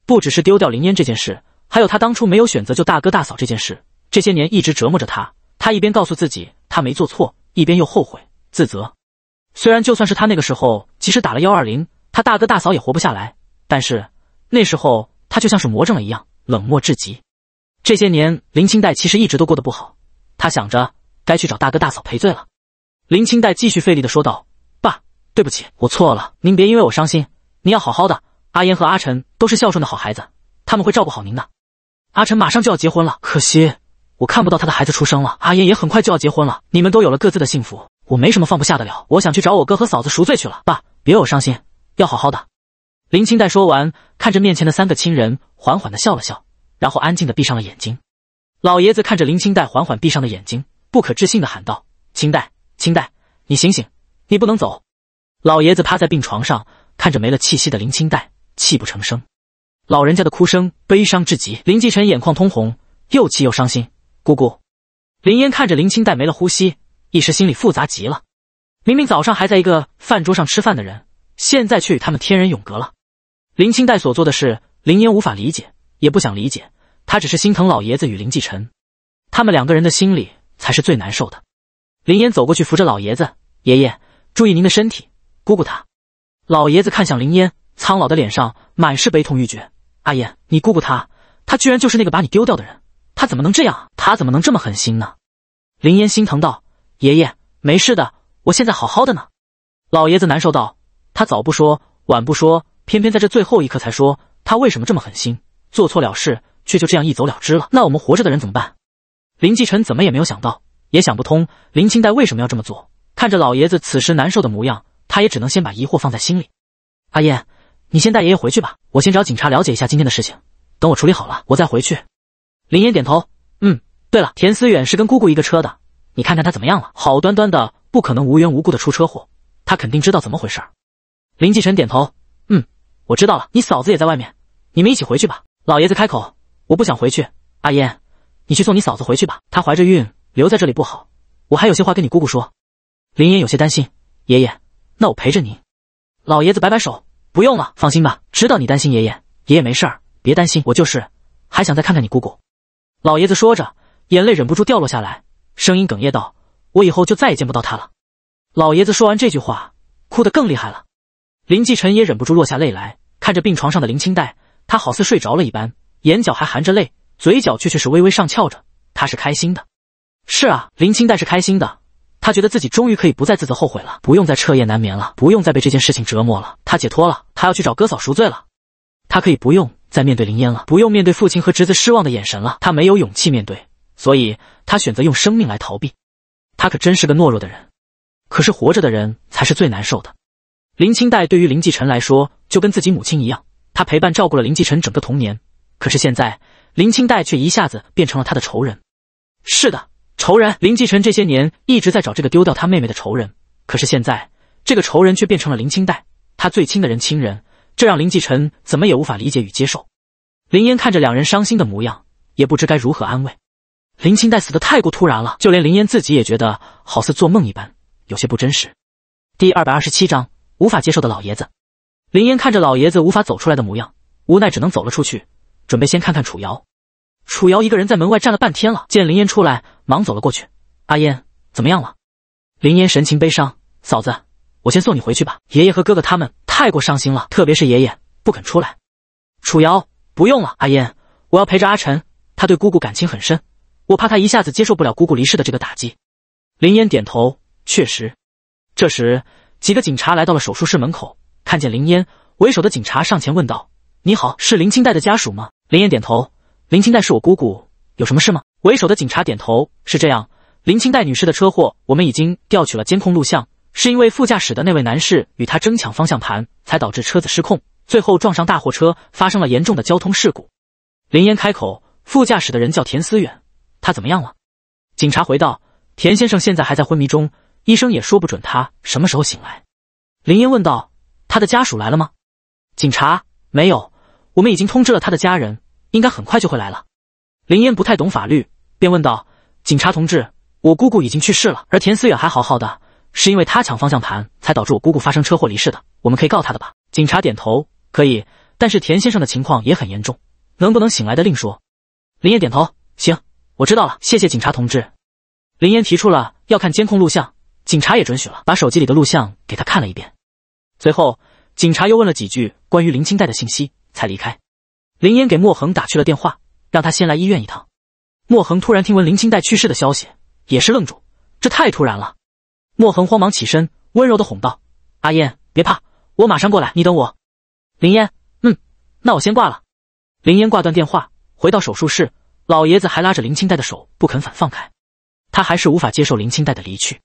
不只是丢掉林烟这件事，还有他当初没有选择救大哥大嫂这件事，这些年一直折磨着他。他一边告诉自己他没做错，一边又后悔自责。虽然就算是他那个时候及时打了幺二零，他大哥大嫂也活不下来，但是那时候他就像是魔怔了一样，冷漠至极。这些年，林清黛其实一直都过得不好。他想着该去找大哥大嫂赔罪了。林清黛继续费力的说道：“爸，对不起，我错了。您别因为我伤心，您要好好的。阿烟和阿晨都是孝顺的好孩子，他们会照顾好您的。阿晨马上就要结婚了，可惜我看不到他的孩子出生了。阿烟也很快就要结婚了，你们都有了各自的幸福，我没什么放不下的了。我想去找我哥和嫂子赎罪去了。爸，别我伤心，要好好的。”林清黛说完，看着面前的三个亲人，缓缓的笑了笑。然后安静的闭上了眼睛，老爷子看着林清黛缓缓闭上的眼睛，不可置信的喊道：“清黛，清黛，你醒醒，你不能走！”老爷子趴在病床上，看着没了气息的林清黛，泣不成声。老人家的哭声悲伤至极。林继晨眼眶通红，又气又伤心。姑姑，林烟看着林清黛没了呼吸，一时心里复杂极了。明明早上还在一个饭桌上吃饭的人，现在却与他们天人永隔了。林清黛所做的事，林烟无法理解。也不想理解，他只是心疼老爷子与林继晨，他们两个人的心里才是最难受的。林烟走过去扶着老爷子，爷爷，注意您的身体。姑姑她……老爷子看向林烟，苍老的脸上满是悲痛欲绝。阿燕，你姑姑她，她居然就是那个把你丢掉的人，她怎么能这样？她怎么能这么狠心呢？林烟心疼道：“爷爷没事的，我现在好好的呢。”老爷子难受道：“他早不说，晚不说，偏偏在这最后一刻才说，他为什么这么狠心？”做错了事，却就这样一走了之了。那我们活着的人怎么办？林继晨怎么也没有想到，也想不通林清黛为什么要这么做。看着老爷子此时难受的模样，他也只能先把疑惑放在心里。阿燕，你先带爷爷回去吧，我先找警察了解一下今天的事情。等我处理好了，我再回去。林岩点头，嗯，对了，田思远是跟姑姑一个车的，你看看他怎么样了？好端端的，不可能无缘无故的出车祸，他肯定知道怎么回事。林继晨点头，嗯，我知道了。你嫂子也在外面，你们一起回去吧。老爷子开口：“我不想回去，阿烟，你去送你嫂子回去吧，她怀着孕，留在这里不好。我还有些话跟你姑姑说。”林烟有些担心：“爷爷，那我陪着您。”老爷子摆摆手：“不用了，放心吧，知道你担心爷爷，爷爷没事儿，别担心，我就是还想再看看你姑姑。”老爷子说着，眼泪忍不住掉落下来，声音哽咽道：“我以后就再也见不到她了。”老爷子说完这句话，哭得更厉害了。林继晨也忍不住落下泪来，看着病床上的林青黛。他好似睡着了一般，眼角还含着泪，嘴角却却是微微上翘着。他是开心的，是啊，林清黛是开心的。他觉得自己终于可以不再自责后悔了，不用再彻夜难眠了，不用再被这件事情折磨了。他解脱了，他要去找哥嫂赎罪了。他可以不用再面对林烟了，不用面对父亲和侄子失望的眼神了。他没有勇气面对，所以他选择用生命来逃避。他可真是个懦弱的人。可是活着的人才是最难受的。林清黛对于林继晨来说，就跟自己母亲一样。他陪伴照顾了林继晨整个童年，可是现在林清黛却一下子变成了他的仇人。是的，仇人林继晨这些年一直在找这个丢掉他妹妹的仇人，可是现在这个仇人却变成了林清黛，他最亲的人亲人，这让林继晨怎么也无法理解与接受。林烟看着两人伤心的模样，也不知该如何安慰。林清黛死的太过突然了，就连林烟自己也觉得好似做梦一般，有些不真实。第二百二十七章无法接受的老爷子。林烟看着老爷子无法走出来的模样，无奈只能走了出去，准备先看看楚瑶。楚瑶一个人在门外站了半天了，见林烟出来，忙走了过去。阿烟，怎么样了？林烟神情悲伤。嫂子，我先送你回去吧。爷爷和哥哥他们太过伤心了，特别是爷爷不肯出来。楚瑶，不用了，阿烟，我要陪着阿晨。他对姑姑感情很深，我怕他一下子接受不了姑姑离世的这个打击。林烟点头，确实。这时，几个警察来到了手术室门口。看见林烟为首的警察上前问道：“你好，是林清黛的家属吗？”林烟点头。林清黛是我姑姑，有什么事吗？”为首的警察点头：“是这样，林清黛女士的车祸，我们已经调取了监控录像，是因为副驾驶的那位男士与她争抢方向盘，才导致车子失控，最后撞上大货车，发生了严重的交通事故。”林烟开口：“副驾驶的人叫田思远，他怎么样了？”警察回道：“田先生现在还在昏迷中，医生也说不准他什么时候醒来。”林烟问道。他的家属来了吗？警察没有，我们已经通知了他的家人，应该很快就会来了。林嫣不太懂法律，便问道：“警察同志，我姑姑已经去世了，而田思远还好好的，是因为他抢方向盘才导致我姑姑发生车祸离世的，我们可以告他的吧？”警察点头：“可以，但是田先生的情况也很严重，能不能醒来的另说。”林嫣点头：“行，我知道了，谢谢警察同志。”林嫣提出了要看监控录像，警察也准许了，把手机里的录像给他看了一遍。随后，警察又问了几句关于林清黛的信息，才离开。林烟给莫恒打去了电话，让他先来医院一趟。莫恒突然听闻林清黛去世的消息，也是愣住，这太突然了。莫恒慌忙起身，温柔的哄道：“阿燕，别怕，我马上过来，你等我。”林烟：“嗯，那我先挂了。”林烟挂断电话，回到手术室，老爷子还拉着林清黛的手不肯反放开，他还是无法接受林清黛的离去。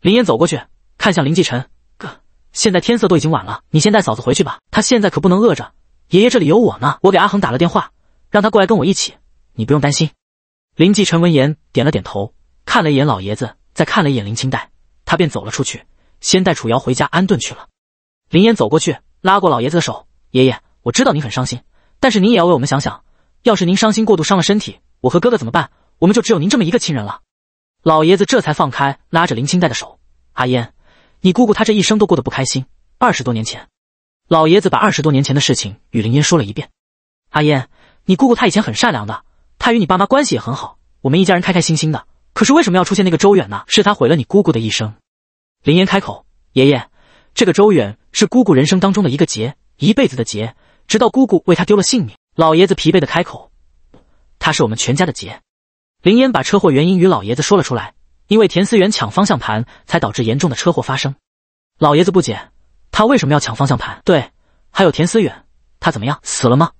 林烟走过去，看向林继晨，哥。现在天色都已经晚了，你先带嫂子回去吧，她现在可不能饿着。爷爷这里有我呢，我给阿恒打了电话，让他过来跟我一起。你不用担心。林继晨闻言点了点头，看了一眼老爷子，再看了一眼林清黛，他便走了出去，先带楚瑶回家安顿去了。林岩走过去，拉过老爷子的手，爷爷，我知道您很伤心，但是您也要为我们想想，要是您伤心过度伤了身体，我和哥哥怎么办？我们就只有您这么一个亲人了。老爷子这才放开拉着林清黛的手，阿烟。你姑姑她这一生都过得不开心。二十多年前，老爷子把二十多年前的事情与林嫣说了一遍。阿嫣，你姑姑她以前很善良的，她与你爸妈关系也很好，我们一家人开开心心的。可是为什么要出现那个周远呢？是他毁了你姑姑的一生。林嫣开口：“爷爷，这个周远是姑姑人生当中的一个劫，一辈子的劫，直到姑姑为他丢了性命。”老爷子疲惫的开口：“他是我们全家的劫。”林嫣把车祸原因与老爷子说了出来。因为田思远抢方向盘，才导致严重的车祸发生。老爷子不解，他为什么要抢方向盘？对，还有田思远，他怎么样？死了吗？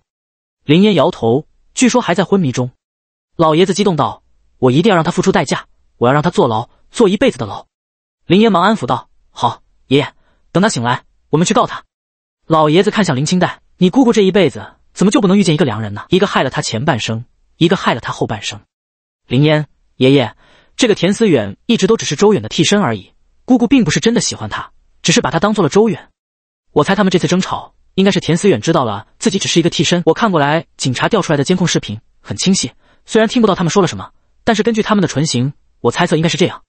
林烟摇头，据说还在昏迷中。老爷子激动道：“我一定要让他付出代价，我要让他坐牢，坐一辈子的牢。”林烟忙安抚道：“好，爷爷，等他醒来，我们去告他。”老爷子看向林清黛：“你姑姑这一辈子，怎么就不能遇见一个良人呢？一个害了她前半生，一个害了她后半生。”林烟，爷爷。这个田思远一直都只是周远的替身而已，姑姑并不是真的喜欢他，只是把他当做了周远。我猜他们这次争吵应该是田思远知道了自己只是一个替身。我看过来，警察调出来的监控视频很清晰，虽然听不到他们说了什么，但是根据他们的唇形，我猜测应该是这样。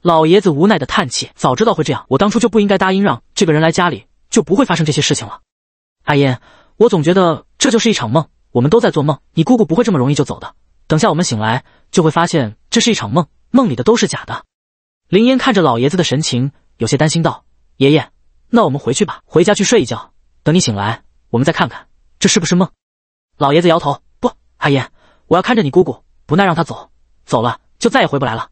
老爷子无奈的叹气，早知道会这样，我当初就不应该答应让这个人来家里，就不会发生这些事情了。阿烟，我总觉得这就是一场梦，我们都在做梦。你姑姑不会这么容易就走的，等下我们醒来就会发现这是一场梦。梦里的都是假的，林嫣看着老爷子的神情，有些担心道：“爷爷，那我们回去吧，回家去睡一觉，等你醒来，我们再看看这是不是梦。”老爷子摇头：“不，阿嫣，我要看着你姑姑，不耐让她走，走了就再也回不来了。”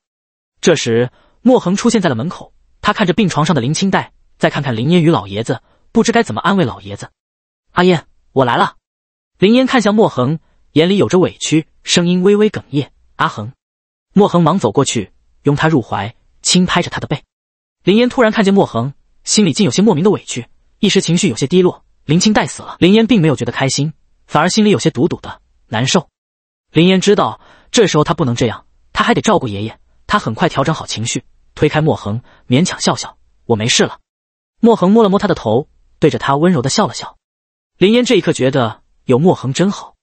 这时，莫恒出现在了门口，他看着病床上的林青黛，再看看林嫣与老爷子，不知该怎么安慰老爷子。阿嫣，我来了。林嫣看向莫恒，眼里有着委屈，声音微微哽咽：“阿恒。”莫恒忙走过去，拥他入怀，轻拍着他的背。林烟突然看见莫恒，心里竟有些莫名的委屈，一时情绪有些低落。林青黛死了，林烟并没有觉得开心，反而心里有些堵堵的难受。林烟知道这时候她不能这样，她还得照顾爷爷。她很快调整好情绪，推开莫恒，勉强笑笑：“我没事了。”莫恒摸了摸她的头，对着她温柔的笑了笑。林烟这一刻觉得有莫恒真好。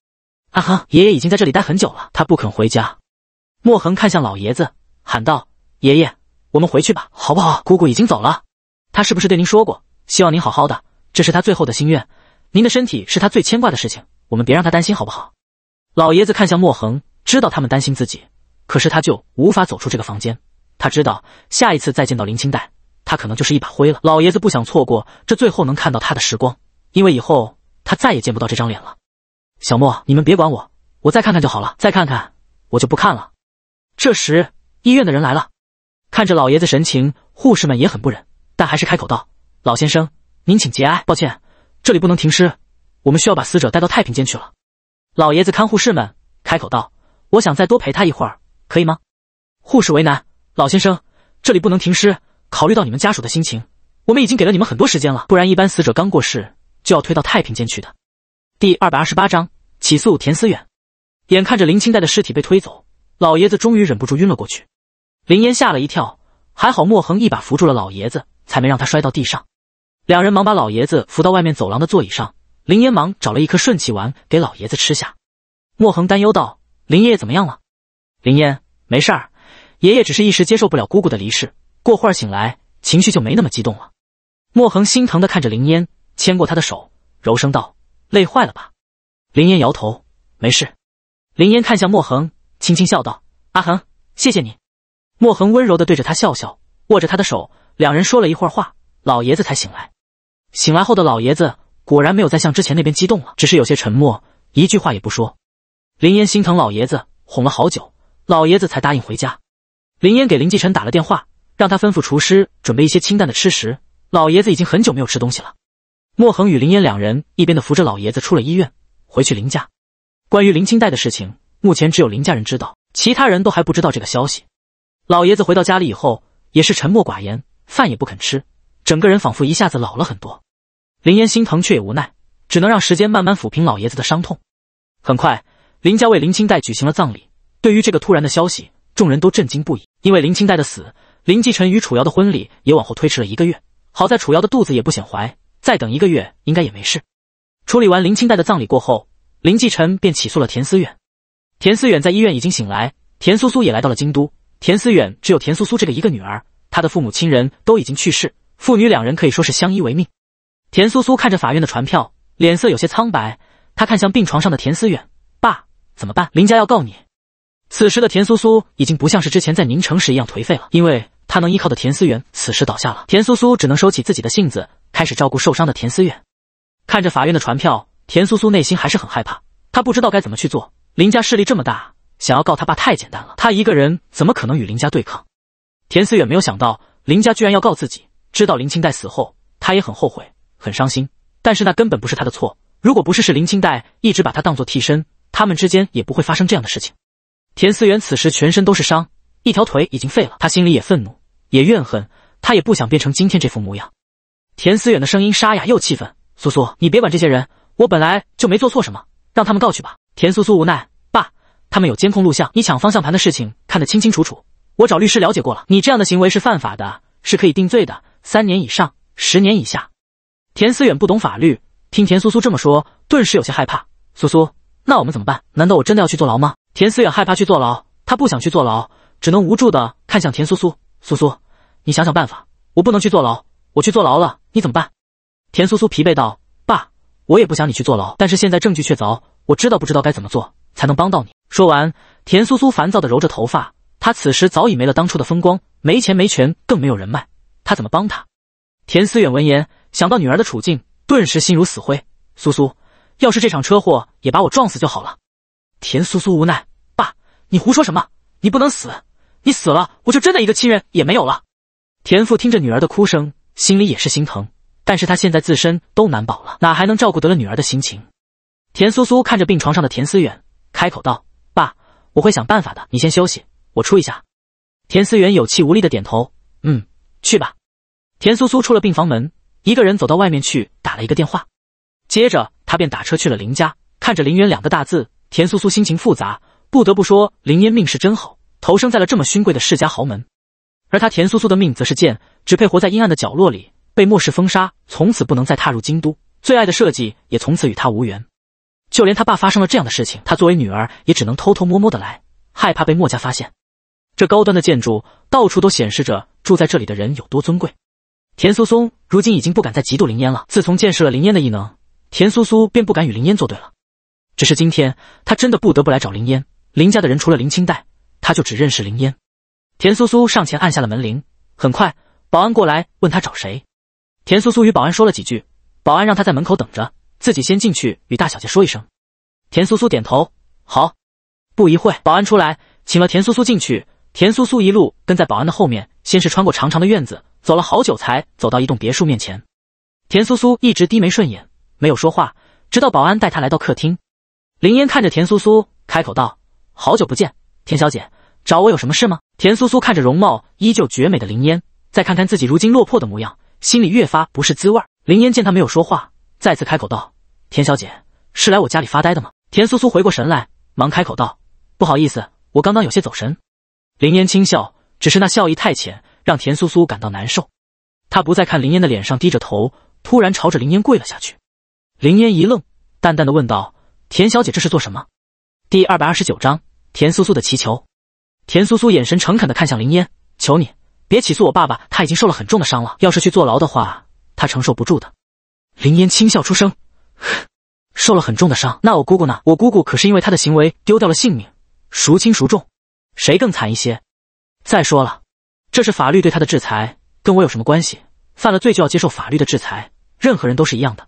阿恒，爷爷已经在这里待很久了，他不肯回家。莫恒看向老爷子，喊道：“爷爷，我们回去吧，好不好？姑姑已经走了，她是不是对您说过，希望您好好的？这是她最后的心愿，您的身体是她最牵挂的事情，我们别让她担心，好不好？”老爷子看向莫恒，知道他们担心自己，可是他就无法走出这个房间。他知道下一次再见到林清黛，他可能就是一把灰了。老爷子不想错过这最后能看到他的时光，因为以后他再也见不到这张脸了。小莫，你们别管我，我再看看就好了，再看看，我就不看了。这时，医院的人来了，看着老爷子神情，护士们也很不忍，但还是开口道：“老先生，您请节哀，抱歉，这里不能停尸，我们需要把死者带到太平间去了。”老爷子看护士们，开口道：“我想再多陪他一会儿，可以吗？”护士为难：“老先生，这里不能停尸，考虑到你们家属的心情，我们已经给了你们很多时间了，不然一般死者刚过世就要推到太平间去的。”第二百二十八章起诉田思远，眼看着林清黛的尸体被推走。老爷子终于忍不住晕了过去，林烟吓了一跳，还好莫恒一把扶住了老爷子，才没让他摔到地上。两人忙把老爷子扶到外面走廊的座椅上，林烟忙找了一颗顺气丸给老爷子吃下。莫恒担忧道：“林爷爷怎么样了？”林烟：“没事儿，爷爷只是一时接受不了姑姑的离世，过会儿醒来情绪就没那么激动了。”莫恒心疼的看着林烟，牵过他的手，柔声道：“累坏了吧？”林烟摇头：“没事。”林烟看向莫恒。轻轻笑道：“阿恒，谢谢你。”莫恒温柔的对着他笑笑，握着他的手，两人说了一会儿话，老爷子才醒来。醒来后的老爷子果然没有再像之前那边激动了，只是有些沉默，一句话也不说。林嫣心疼老爷子，哄了好久，老爷子才答应回家。林嫣给林继晨打了电话，让他吩咐厨师准备一些清淡的吃食。老爷子已经很久没有吃东西了。莫恒与林嫣两人一边的扶着老爷子出了医院，回去林家。关于林清黛的事情。目前只有林家人知道，其他人都还不知道这个消息。老爷子回到家里以后，也是沉默寡言，饭也不肯吃，整个人仿佛一下子老了很多。林嫣心疼却也无奈，只能让时间慢慢抚平老爷子的伤痛。很快，林家为林清黛举行了葬礼。对于这个突然的消息，众人都震惊不已。因为林清黛的死，林继臣与楚瑶的婚礼也往后推迟了一个月。好在楚瑶的肚子也不显怀，再等一个月应该也没事。处理完林清黛的葬礼过后，林继臣便起诉了田思远。田思远在医院已经醒来，田苏苏也来到了京都。田思远只有田苏苏这个一个女儿，他的父母亲人都已经去世，父女两人可以说是相依为命。田苏苏看着法院的传票，脸色有些苍白。他看向病床上的田思远，爸，怎么办？林家要告你。此时的田苏苏已经不像是之前在宁城时一样颓废了，因为他能依靠的田思远此时倒下了，田苏苏只能收起自己的性子，开始照顾受伤的田思远。看着法院的传票，田苏苏内心还是很害怕，她不知道该怎么去做。林家势力这么大，想要告他爸太简单了。他一个人怎么可能与林家对抗？田思远没有想到林家居然要告自己。知道林清黛死后，他也很后悔，很伤心。但是那根本不是他的错。如果不是是林清黛一直把他当做替身，他们之间也不会发生这样的事情。田思远此时全身都是伤，一条腿已经废了。他心里也愤怒，也怨恨。他也不想变成今天这副模样。田思远的声音沙哑又气愤：“苏苏，你别管这些人，我本来就没做错什么，让他们告去吧。”田苏苏无奈，爸，他们有监控录像，你抢方向盘的事情看得清清楚楚。我找律师了解过了，你这样的行为是犯法的，是可以定罪的，三年以上，十年以下。田思远不懂法律，听田苏苏这么说，顿时有些害怕。苏苏，那我们怎么办？难道我真的要去坐牢吗？田思远害怕去坐牢，他不想去坐牢，只能无助的看向田苏苏。苏苏，你想想办法，我不能去坐牢，我去坐牢了，你怎么办？田苏苏疲惫道，爸，我也不想你去坐牢，但是现在证据确凿。我知道不知道该怎么做才能帮到你。说完，田苏苏烦躁的揉着头发。她此时早已没了当初的风光，没钱没权，更没有人脉。她怎么帮她？田思远闻言，想到女儿的处境，顿时心如死灰。苏苏，要是这场车祸也把我撞死就好了。田苏苏无奈：“爸，你胡说什么？你不能死，你死了我就真的一个亲人也没有了。”田父听着女儿的哭声，心里也是心疼，但是他现在自身都难保了，哪还能照顾得了女儿的心情？田苏苏看着病床上的田思远，开口道：“爸，我会想办法的。你先休息，我出一下。”田思远有气无力的点头：“嗯，去吧。”田苏苏出了病房门，一个人走到外面去打了一个电话，接着他便打车去了林家。看着“林渊”两个大字，田苏苏心情复杂。不得不说，林渊命是真好，投生在了这么勋贵的世家豪门；而他田苏苏的命则是贱，只配活在阴暗的角落里，被末世封杀，从此不能再踏入京都，最爱的设计也从此与他无缘。就连他爸发生了这样的事情，他作为女儿也只能偷偷摸摸的来，害怕被墨家发现。这高端的建筑，到处都显示着住在这里的人有多尊贵。田苏苏如今已经不敢再嫉妒林烟了。自从见识了林烟的异能，田苏苏便不敢与林烟作对了。只是今天，他真的不得不来找林烟。林家的人除了林清黛，他就只认识林烟。田苏苏上前按下了门铃，很快保安过来问他找谁。田苏苏与保安说了几句，保安让他在门口等着。自己先进去与大小姐说一声。田苏苏点头，好。不一会保安出来，请了田苏苏进去。田苏苏一路跟在保安的后面，先是穿过长长的院子，走了好久，才走到一栋别墅面前。田苏苏一直低眉顺眼，没有说话，直到保安带她来到客厅。林烟看着田苏苏，开口道：“好久不见，田小姐，找我有什么事吗？”田苏苏看着容貌依旧绝美的林烟，再看看自己如今落魄的模样，心里越发不是滋味。林烟见他没有说话。再次开口道：“田小姐是来我家里发呆的吗？”田苏苏回过神来，忙开口道：“不好意思，我刚刚有些走神。”林烟轻笑，只是那笑意太浅，让田苏苏感到难受。他不再看林烟的脸上，低着头，突然朝着林烟跪了下去。林烟一愣，淡淡的问道：“田小姐这是做什么？”第二百二十九章田苏苏的祈求。田苏苏眼神诚恳的看向林烟：“求你别起诉我爸爸，他已经受了很重的伤了，要是去坐牢的话，他承受不住的。”林烟轻笑出声，受了很重的伤。那我姑姑呢？我姑姑可是因为她的行为丢掉了性命，孰轻孰重，谁更惨一些？再说了，这是法律对她的制裁，跟我有什么关系？犯了罪就要接受法律的制裁，任何人都是一样的。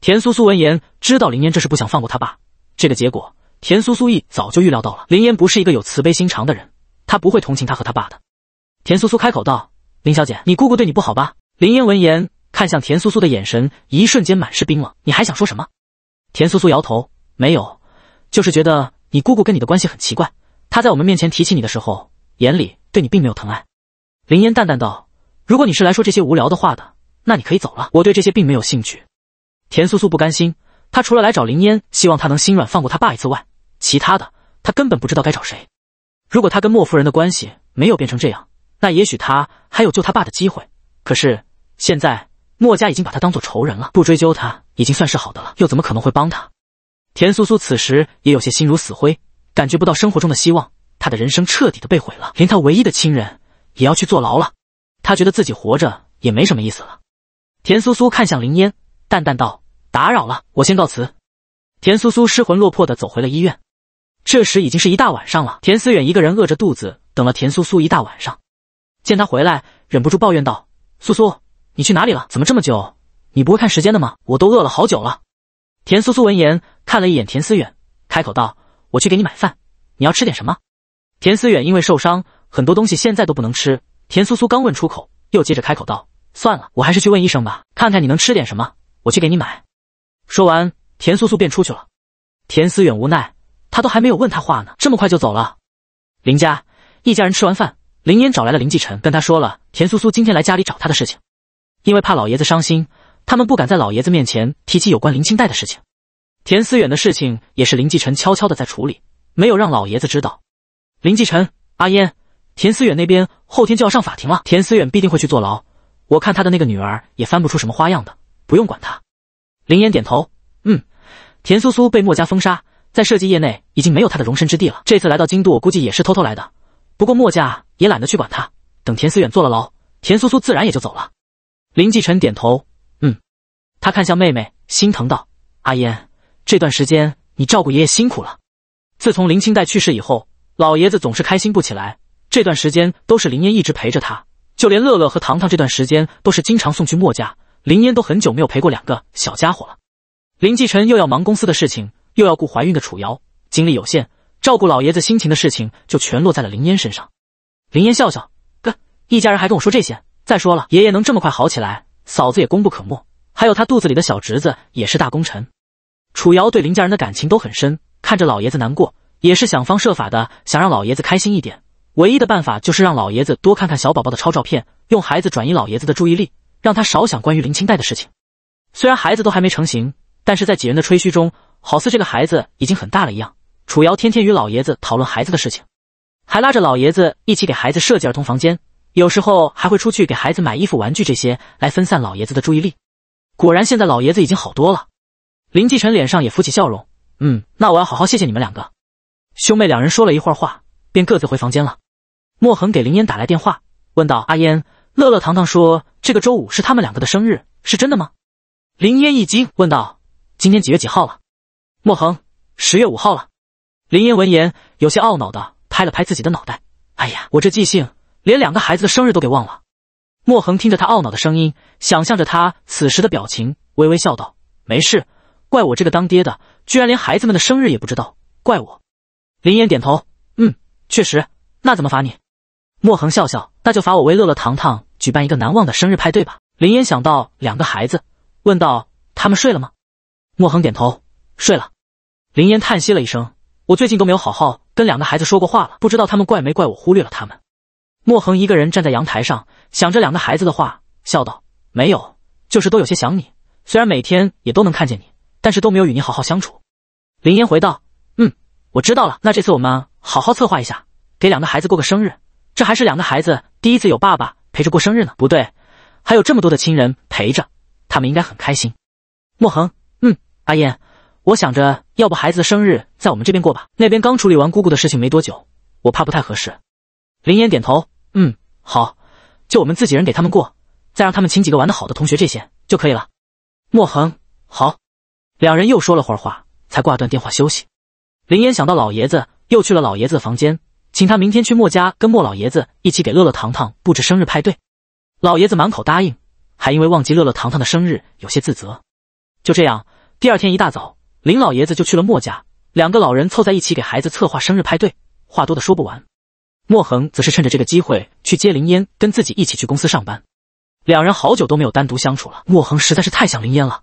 田苏苏闻言，知道林烟这是不想放过他爸。这个结果，田苏苏一早就预料到了。林烟不是一个有慈悲心肠的人，她不会同情他和他爸的。田苏苏开口道：“林小姐，你姑姑对你不好吧？”林烟闻言。看向田苏苏的眼神，一瞬间满是冰冷。你还想说什么？田苏苏摇头，没有，就是觉得你姑姑跟你的关系很奇怪。她在我们面前提起你的时候，眼里对你并没有疼爱。林烟淡淡道：“如果你是来说这些无聊的话的，那你可以走了。我对这些并没有兴趣。”田苏苏不甘心，她除了来找林烟，希望她能心软放过她爸一次外，其他的她根本不知道该找谁。如果她跟莫夫人的关系没有变成这样，那也许她还有救她爸的机会。可是现在。墨家已经把他当做仇人了，不追究他已经算是好的了，又怎么可能会帮他？田苏苏此时也有些心如死灰，感觉不到生活中的希望，她的人生彻底的被毁了，连她唯一的亲人也要去坐牢了，他觉得自己活着也没什么意思了。田苏苏看向林烟，淡淡道：“打扰了，我先告辞。”田苏苏失魂落魄的走回了医院。这时已经是一大晚上了，田思远一个人饿着肚子等了田苏苏一大晚上，见他回来，忍不住抱怨道：“苏苏。”你去哪里了？怎么这么久？你不会看时间的吗？我都饿了好久了。田苏苏闻言看了一眼田思远，开口道：“我去给你买饭，你要吃点什么？”田思远因为受伤，很多东西现在都不能吃。田苏苏刚问出口，又接着开口道：“算了，我还是去问医生吧，看看你能吃点什么。我去给你买。”说完，田苏苏便出去了。田思远无奈，他都还没有问他话呢，这么快就走了。林家一家人吃完饭，林嫣找来了林继晨，跟他说了田苏苏今天来家里找他的事情。因为怕老爷子伤心，他们不敢在老爷子面前提起有关林清黛的事情。田思远的事情也是林继晨悄悄的在处理，没有让老爷子知道。林继晨、阿烟，田思远那边后天就要上法庭了，田思远必定会去坐牢，我看他的那个女儿也翻不出什么花样。的不用管他。林烟点头，嗯。田苏苏被墨家封杀，在设计业内已经没有她的容身之地了。这次来到京都，我估计也是偷偷来的。不过墨家也懒得去管他。等田思远坐了牢，田苏苏自然也就走了。林继晨点头，嗯，他看向妹妹，心疼道：“阿烟，这段时间你照顾爷爷辛苦了。自从林清黛去世以后，老爷子总是开心不起来。这段时间都是林烟一直陪着他，就连乐乐和糖糖这段时间都是经常送去墨家，林烟都很久没有陪过两个小家伙了。林继晨又要忙公司的事情，又要顾怀孕的楚瑶，精力有限，照顾老爷子心情的事情就全落在了林烟身上。林烟笑笑，哥，一家人还跟我说这些。”再说了，爷爷能这么快好起来，嫂子也功不可没，还有她肚子里的小侄子也是大功臣。楚瑶对林家人的感情都很深，看着老爷子难过，也是想方设法的想让老爷子开心一点。唯一的办法就是让老爷子多看看小宝宝的超照片，用孩子转移老爷子的注意力，让他少想关于林清黛的事情。虽然孩子都还没成型，但是在几人的吹嘘中，好似这个孩子已经很大了一样。楚瑶天天与老爷子讨论孩子的事情，还拉着老爷子一起给孩子设计儿童房间。有时候还会出去给孩子买衣服、玩具这些，来分散老爷子的注意力。果然，现在老爷子已经好多了。林继晨脸上也浮起笑容。嗯，那我要好好谢谢你们两个。兄妹两人说了一会儿话，便各自回房间了。莫恒给林烟打来电话，问道：“阿烟，乐乐、糖糖说这个周五是他们两个的生日，是真的吗？”林烟一惊，问道：“今天几月几号了？”莫恒：“十月五号了。”林烟闻言，有些懊恼的拍了拍自己的脑袋：“哎呀，我这记性。”连两个孩子的生日都给忘了。莫恒听着他懊恼的声音，想象着他此时的表情，微微笑道：“没事，怪我这个当爹的，居然连孩子们的生日也不知道，怪我。”林岩点头：“嗯，确实。那怎么罚你？”莫恒笑笑：“那就罚我为乐乐、糖糖举办一个难忘的生日派对吧。”林岩想到两个孩子，问道：“他们睡了吗？”莫恒点头：“睡了。”林岩叹息了一声：“我最近都没有好好跟两个孩子说过话了，不知道他们怪没怪我忽略了他们。”莫恒一个人站在阳台上，想着两个孩子的话，笑道：“没有，就是都有些想你。虽然每天也都能看见你，但是都没有与你好好相处。”林烟回道：“嗯，我知道了。那这次我们好好策划一下，给两个孩子过个生日。这还是两个孩子第一次有爸爸陪着过生日呢。不对，还有这么多的亲人陪着，他们应该很开心。”莫恒：“嗯，阿烟，我想着，要不孩子的生日在我们这边过吧？那边刚处理完姑姑的事情没多久，我怕不太合适。”林烟点头。嗯，好，就我们自己人给他们过，再让他们请几个玩的好的同学，这些就可以了。莫恒，好。两人又说了会儿话，才挂断电话休息。林岩想到老爷子，又去了老爷子的房间，请他明天去莫家跟莫老爷子一起给乐乐、糖糖布置生日派对。老爷子满口答应，还因为忘记乐乐、糖糖的生日有些自责。就这样，第二天一大早，林老爷子就去了莫家，两个老人凑在一起给孩子策划生日派对，话多的说不完。莫恒则是趁着这个机会去接林烟，跟自己一起去公司上班。两人好久都没有单独相处了，莫恒实在是太想林烟了。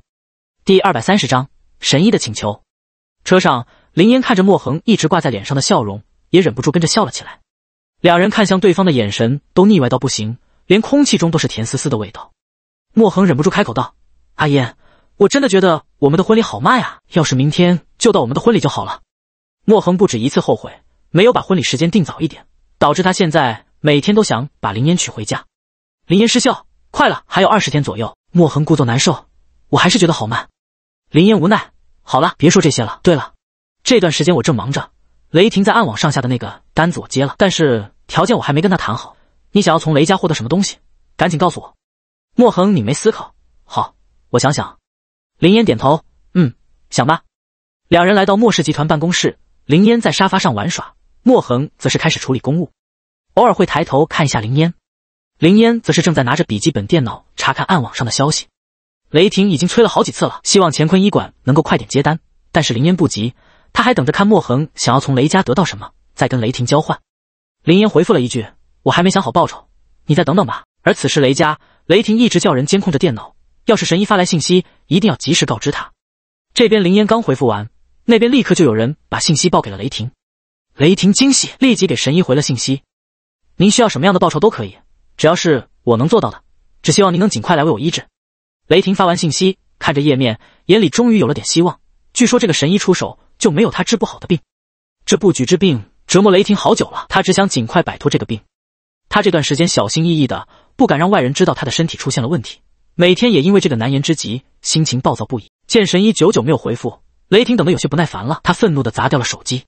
第二百三十章神医的请求。车上，林烟看着莫恒一直挂在脸上的笑容，也忍不住跟着笑了起来。两人看向对方的眼神都腻歪到不行，连空气中都是甜丝丝的味道。莫恒忍不住开口道：“阿烟，我真的觉得我们的婚礼好慢呀，要是明天就到我们的婚礼就好了。”莫恒不止一次后悔没有把婚礼时间定早一点。导致他现在每天都想把林烟娶回家。林烟失笑，快了，还有二十天左右。莫恒故作难受，我还是觉得好慢。林烟无奈，好了，别说这些了。对了，这段时间我正忙着，雷霆在暗网上下的那个单子我接了，但是条件我还没跟他谈好。你想要从雷家获得什么东西？赶紧告诉我。莫恒，你没思考。好，我想想。林烟点头，嗯，想吧。两人来到莫氏集团办公室，林烟在沙发上玩耍。莫恒则是开始处理公务，偶尔会抬头看一下林烟。林烟则是正在拿着笔记本电脑查看暗网上的消息。雷霆已经催了好几次了，希望乾坤医馆能够快点接单。但是林烟不急，他还等着看莫恒想要从雷家得到什么，再跟雷霆交换。林烟回复了一句：“我还没想好报酬，你再等等吧。”而此时，雷家雷霆一直叫人监控着电脑，要是神医发来信息，一定要及时告知他。这边林烟刚回复完，那边立刻就有人把信息报给了雷霆。雷霆惊喜，立即给神医回了信息：“您需要什么样的报酬都可以，只要是我能做到的。只希望您能尽快来为我医治。”雷霆发完信息，看着页面，眼里终于有了点希望。据说这个神医出手就没有他治不好的病。这不举之病折磨雷霆好久了，他只想尽快摆脱这个病。他这段时间小心翼翼的，不敢让外人知道他的身体出现了问题，每天也因为这个难言之疾，心情暴躁不已。见神医久久没有回复，雷霆等得有些不耐烦了，他愤怒的砸掉了手机。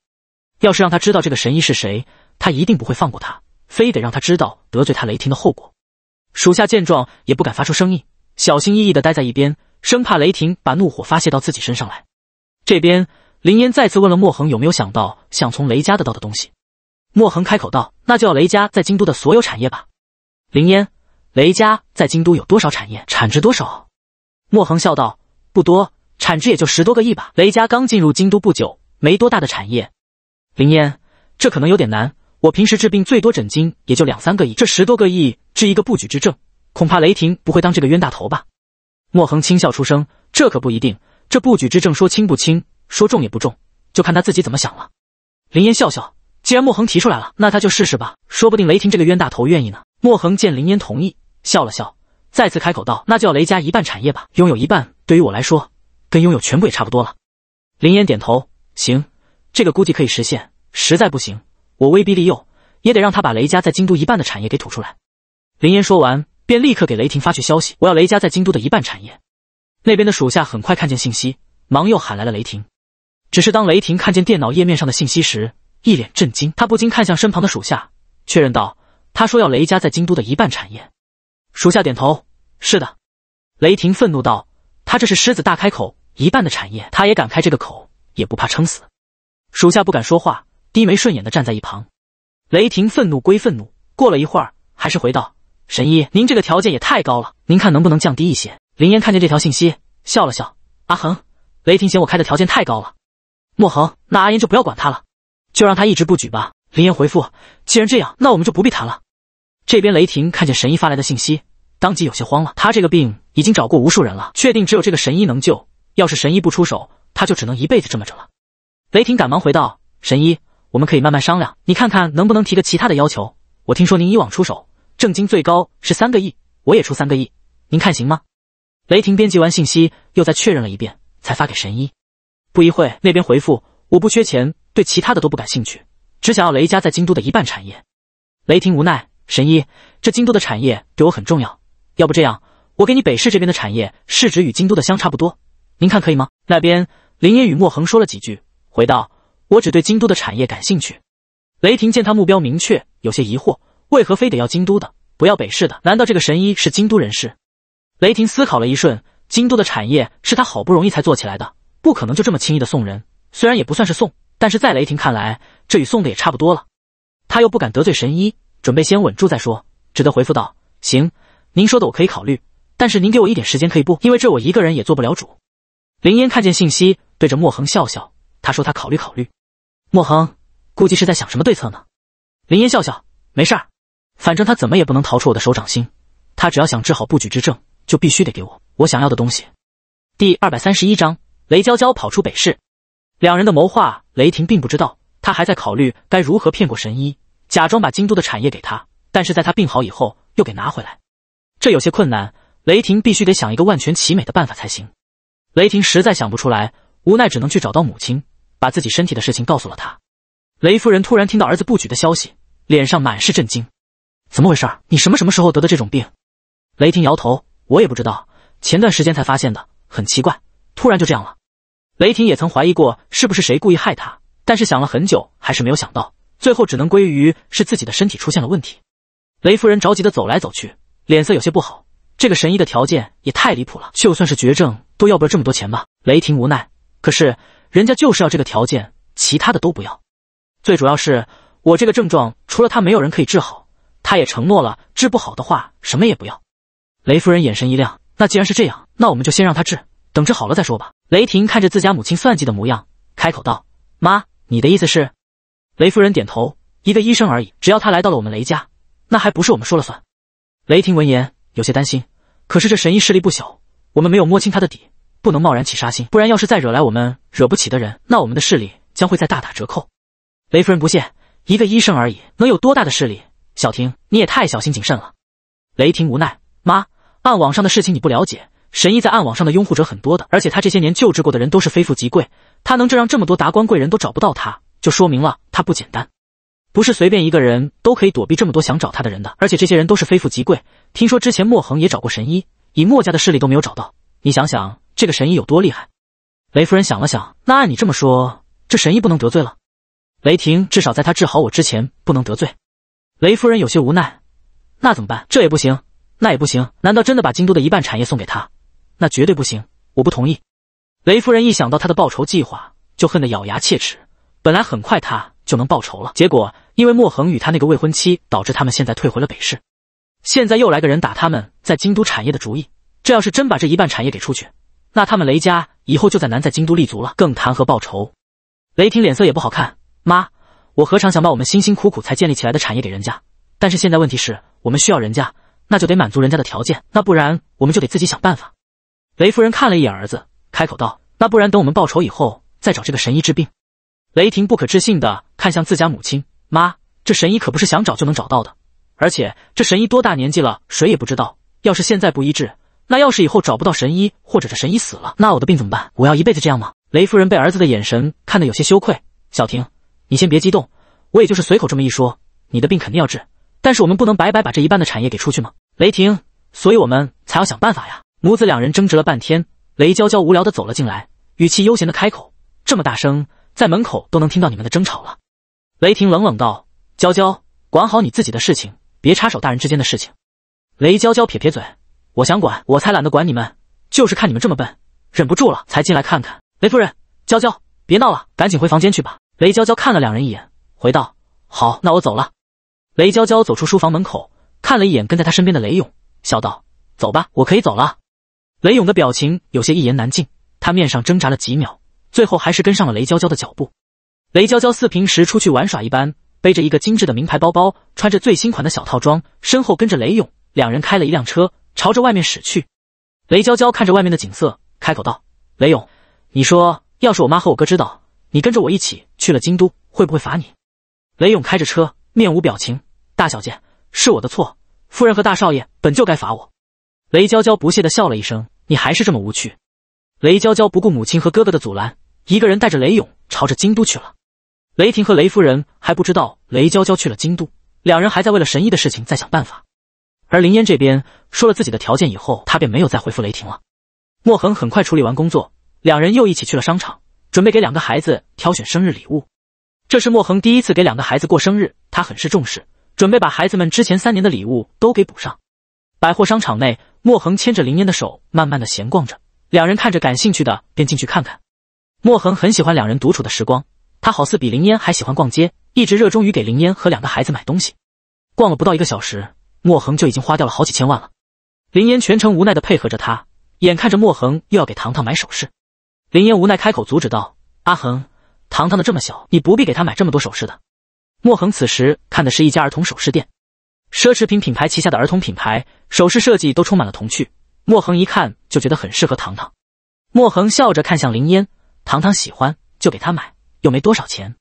要是让他知道这个神医是谁，他一定不会放过他，非得让他知道得罪他雷霆的后果。属下见状也不敢发出声音，小心翼翼的待在一边，生怕雷霆把怒火发泄到自己身上来。这边林烟再次问了莫恒有没有想到想从雷家得到的东西。莫恒开口道：“那就要雷家在京都的所有产业吧。”林烟：“雷家在京都有多少产业，产值多少？”莫恒笑道：“不多，产值也就十多个亿吧。雷家刚进入京都不久，没多大的产业。”林烟，这可能有点难。我平时治病最多诊金也就两三个亿，这十多个亿治一个不举之症，恐怕雷霆不会当这个冤大头吧？莫恒轻笑出声：“这可不一定。这不举之症说轻不轻，说重也不重，就看他自己怎么想了。”林烟笑笑：“既然莫恒提出来了，那他就试试吧。说不定雷霆这个冤大头愿意呢。”莫恒见林烟同意，笑了笑，再次开口道：“那就要雷家一半产业吧。拥有一半，对于我来说，跟拥有全部也差不多了。”林烟点头：“行。”这个估计可以实现，实在不行，我威逼利诱，也得让他把雷家在京都一半的产业给吐出来。林烟说完，便立刻给雷霆发去消息：“我要雷家在京都的一半产业。”那边的属下很快看见信息，忙又喊来了雷霆。只是当雷霆看见电脑页面上的信息时，一脸震惊，他不禁看向身旁的属下，确认道：“他说要雷家在京都的一半产业。”属下点头：“是的。”雷霆愤怒道：“他这是狮子大开口，一半的产业，他也敢开这个口，也不怕撑死。”属下不敢说话，低眉顺眼的站在一旁。雷霆愤怒归愤怒，过了一会儿，还是回道：“神医，您这个条件也太高了，您看能不能降低一些？”林烟看见这条信息，笑了笑：“阿恒，雷霆嫌我开的条件太高了。”莫恒，那阿岩就不要管他了，就让他一直不举吧。林岩回复：“既然这样，那我们就不必谈了。”这边雷霆看见神医发来的信息，当即有些慌了。他这个病已经找过无数人了，确定只有这个神医能救。要是神医不出手，他就只能一辈子这么着了。雷霆赶忙回道：“神医，我们可以慢慢商量，你看看能不能提个其他的要求。我听说您以往出手，正金最高是三个亿，我也出三个亿，您看行吗？”雷霆编辑完信息，又再确认了一遍，才发给神医。不一会那边回复：“我不缺钱，对其他的都不感兴趣，只想要雷家在京都的一半产业。”雷霆无奈：“神医，这京都的产业对我很重要，要不这样，我给你北市这边的产业市值与京都的相差不多，您看可以吗？”那边林野与莫恒说了几句。回道：“我只对京都的产业感兴趣。”雷霆见他目标明确，有些疑惑：“为何非得要京都的，不要北市的？难道这个神医是京都人士？”雷霆思考了一瞬，京都的产业是他好不容易才做起来的，不可能就这么轻易的送人。虽然也不算是送，但是在雷霆看来，这与送的也差不多了。他又不敢得罪神医，准备先稳住再说，只得回复道：“行，您说的我可以考虑，但是您给我一点时间可以不？因为这我一个人也做不了主。”林烟看见信息，对着莫恒笑笑。他说：“他考虑考虑。”莫恒估计是在想什么对策呢？林烟笑笑：“没事儿，反正他怎么也不能逃出我的手掌心。他只要想治好不举之症，就必须得给我我想要的东西。”第二百三十一章雷娇娇跑出北市，两人的谋划，雷霆并不知道。他还在考虑该如何骗过神医，假装把京都的产业给他，但是在他病好以后又给拿回来，这有些困难。雷霆必须得想一个万全其美的办法才行。雷霆实在想不出来，无奈只能去找到母亲。把自己身体的事情告诉了他，雷夫人突然听到儿子不举的消息，脸上满是震惊。怎么回事？你什么什么时候得的这种病？雷霆摇头，我也不知道，前段时间才发现的，很奇怪，突然就这样了。雷霆也曾怀疑过是不是谁故意害他，但是想了很久还是没有想到，最后只能归于是自己的身体出现了问题。雷夫人着急的走来走去，脸色有些不好。这个神医的条件也太离谱了，就算是绝症都要不了这么多钱吧？雷霆无奈，可是。人家就是要这个条件，其他的都不要。最主要是我这个症状，除了他没有人可以治好。他也承诺了，治不好的话什么也不要。雷夫人眼神一亮，那既然是这样，那我们就先让他治，等治好了再说吧。雷霆看着自家母亲算计的模样，开口道：“妈，你的意思是？”雷夫人点头：“一个医生而已，只要他来到了我们雷家，那还不是我们说了算。”雷霆闻言有些担心，可是这神医势力不小，我们没有摸清他的底。不能贸然起杀心，不然要是再惹来我们惹不起的人，那我们的势力将会再大打折扣。雷夫人不屑，一个医生而已，能有多大的势力？小婷，你也太小心谨慎了。雷霆无奈，妈，暗网上的事情你不了解，神医在暗网上的拥护者很多的，而且他这些年救治过的人都是非富即贵，他能这让这么多达官贵人都找不到他，就说明了他不简单，不是随便一个人都可以躲避这么多想找他的人的。而且这些人都是非富即贵，听说之前莫恒也找过神医，以莫家的势力都没有找到，你想想。这个神医有多厉害？雷夫人想了想，那按你这么说，这神医不能得罪了。雷霆至少在他治好我之前不能得罪。雷夫人有些无奈，那怎么办？这也不行，那也不行。难道真的把京都的一半产业送给他？那绝对不行，我不同意。雷夫人一想到他的报仇计划，就恨得咬牙切齿。本来很快他就能报仇了，结果因为莫恒与他那个未婚妻，导致他们现在退回了北市。现在又来个人打他们在京都产业的主意，这要是真把这一半产业给出去。那他们雷家以后就在难在京都立足了，更谈何报仇？雷霆脸色也不好看。妈，我何尝想把我们辛辛苦苦才建立起来的产业给人家？但是现在问题是，我们需要人家，那就得满足人家的条件，那不然我们就得自己想办法。雷夫人看了一眼儿子，开口道：“那不然等我们报仇以后再找这个神医治病。”雷霆不可置信的看向自家母亲：“妈，这神医可不是想找就能找到的，而且这神医多大年纪了，谁也不知道。要是现在不医治……”那要是以后找不到神医，或者是神医死了，那我的病怎么办？我要一辈子这样吗？雷夫人被儿子的眼神看得有些羞愧。小婷，你先别激动，我也就是随口这么一说。你的病肯定要治，但是我们不能白白把这一半的产业给出去吗？雷霆，所以我们才要想办法呀。母子两人争执了半天。雷娇娇无聊的走了进来，语气悠闲的开口：“这么大声，在门口都能听到你们的争吵了。”雷霆冷冷道：“娇娇，管好你自己的事情，别插手大人之间的事情。”雷娇娇撇撇嘴。我想管，我才懒得管你们，就是看你们这么笨，忍不住了才进来看看。雷夫人，娇娇，别闹了，赶紧回房间去吧。雷娇娇看了两人一眼，回道：“好，那我走了。”雷娇娇走出书房门口，看了一眼跟在她身边的雷勇，笑道：“走吧，我可以走了。”雷勇的表情有些一言难尽，他面上挣扎了几秒，最后还是跟上了雷娇娇的脚步。雷娇娇似平时出去玩耍一般，背着一个精致的名牌包包，穿着最新款的小套装，身后跟着雷勇，两人开了一辆车。朝着外面驶去，雷娇娇看着外面的景色，开口道：“雷勇，你说要是我妈和我哥知道你跟着我一起去了京都，会不会罚你？”雷勇开着车，面无表情：“大小姐，是我的错，夫人和大少爷本就该罚我。”雷娇娇不屑的笑了一声：“你还是这么无趣。”雷娇娇不顾母亲和哥哥的阻拦，一个人带着雷勇朝着京都去了。雷霆和雷夫人还不知道雷娇娇去了京都，两人还在为了神医的事情在想办法，而林烟这边。说了自己的条件以后，他便没有再回复雷霆了。莫恒很快处理完工作，两人又一起去了商场，准备给两个孩子挑选生日礼物。这是莫恒第一次给两个孩子过生日，他很是重视，准备把孩子们之前三年的礼物都给补上。百货商场内，莫恒牵着林烟的手，慢慢的闲逛着，两人看着感兴趣的便进去看看。莫恒很喜欢两人独处的时光，他好似比林烟还喜欢逛街，一直热衷于给林烟和两个孩子买东西。逛了不到一个小时，莫恒就已经花掉了好几千万了。林嫣全程无奈的配合着他，眼看着莫恒又要给糖糖买首饰，林嫣无奈开口阻止道：“阿恒，糖糖的这么小，你不必给她买这么多首饰的。”莫恒此时看的是一家儿童首饰店，奢侈品品牌旗下的儿童品牌首饰设计都充满了童趣，莫恒一看就觉得很适合糖糖。莫恒笑着看向林嫣：“糖糖喜欢就给她买，又没多少钱。”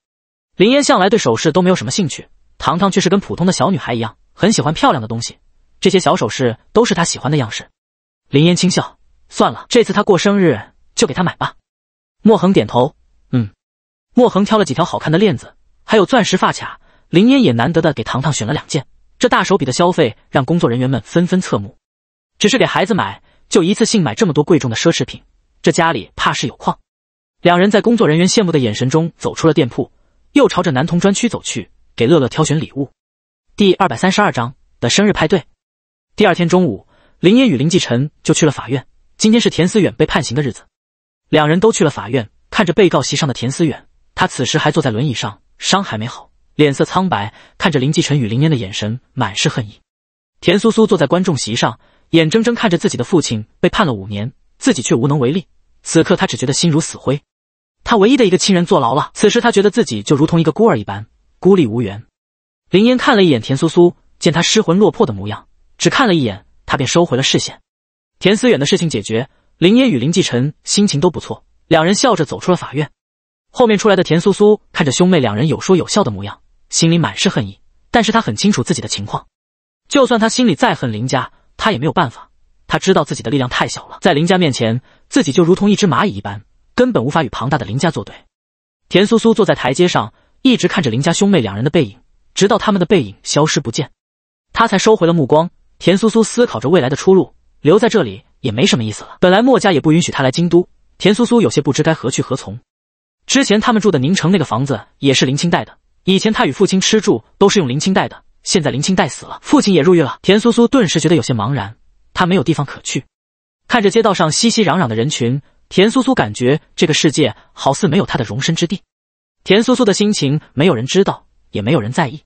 林嫣向来对首饰都没有什么兴趣，糖糖却是跟普通的小女孩一样，很喜欢漂亮的东西。这些小首饰都是他喜欢的样式。林烟轻笑，算了，这次他过生日就给他买吧。莫恒点头，嗯。莫恒挑了几条好看的链子，还有钻石发卡。林烟也难得的给糖糖选了两件。这大手笔的消费让工作人员们纷纷侧目。只是给孩子买，就一次性买这么多贵重的奢侈品，这家里怕是有矿。两人在工作人员羡慕的眼神中走出了店铺，又朝着男童专区走去，给乐乐挑选礼物。第二百三十二章的生日派对。第二天中午，林嫣与林继晨就去了法院。今天是田思远被判刑的日子，两人都去了法院，看着被告席上的田思远，他此时还坐在轮椅上，伤还没好，脸色苍白，看着林继晨与林嫣的眼神满是恨意。田苏苏坐在观众席上，眼睁睁看着自己的父亲被判了五年，自己却无能为力。此刻他只觉得心如死灰，他唯一的一个亲人坐牢了。此时他觉得自己就如同一个孤儿一般，孤立无援。林嫣看了一眼田苏苏，见他失魂落魄的模样。只看了一眼，他便收回了视线。田思远的事情解决，林嫣与林继晨心情都不错，两人笑着走出了法院。后面出来的田苏苏看着兄妹两人有说有笑的模样，心里满是恨意。但是他很清楚自己的情况，就算他心里再恨林家，他也没有办法。他知道自己的力量太小了，在林家面前，自己就如同一只蚂蚁一般，根本无法与庞大的林家作对。田苏苏坐在台阶上，一直看着林家兄妹两人的背影，直到他们的背影消失不见，他才收回了目光。田苏苏思考着未来的出路，留在这里也没什么意思了。本来墨家也不允许他来京都，田苏苏有些不知该何去何从。之前他们住的宁城那个房子也是林青黛的，以前他与父亲吃住都是用林青黛的，现在林青黛死了，父亲也入狱了，田苏苏顿时觉得有些茫然，他没有地方可去。看着街道上熙熙攘攘的人群，田苏苏感觉这个世界好似没有他的容身之地。田苏苏的心情没有人知道，也没有人在意。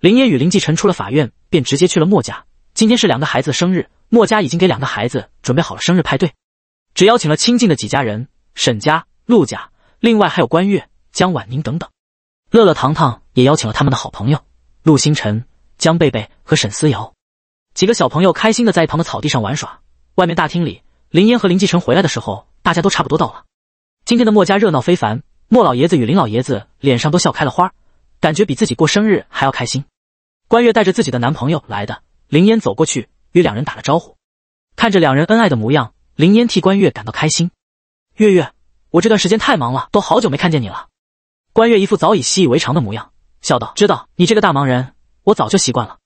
林烟与林继晨出了法院，便直接去了墨家。今天是两个孩子的生日，莫家已经给两个孩子准备好了生日派对，只邀请了亲近的几家人，沈家、陆家，另外还有关月、江婉宁等等。乐乐、糖糖也邀请了他们的好朋友陆星辰、江贝贝和沈思瑶。几个小朋友开心的在一旁的草地上玩耍。外面大厅里，林烟和林继承回来的时候，大家都差不多到了。今天的莫家热闹非凡，莫老爷子与林老爷子脸上都笑开了花，感觉比自己过生日还要开心。关悦带着自己的男朋友来的。林烟走过去，与两人打了招呼，看着两人恩爱的模样，林烟替关悦感到开心。月月，我这段时间太忙了，都好久没看见你了。关悦一副早已习以为常的模样，笑道：“知道你这个大忙人，我早就习惯了。”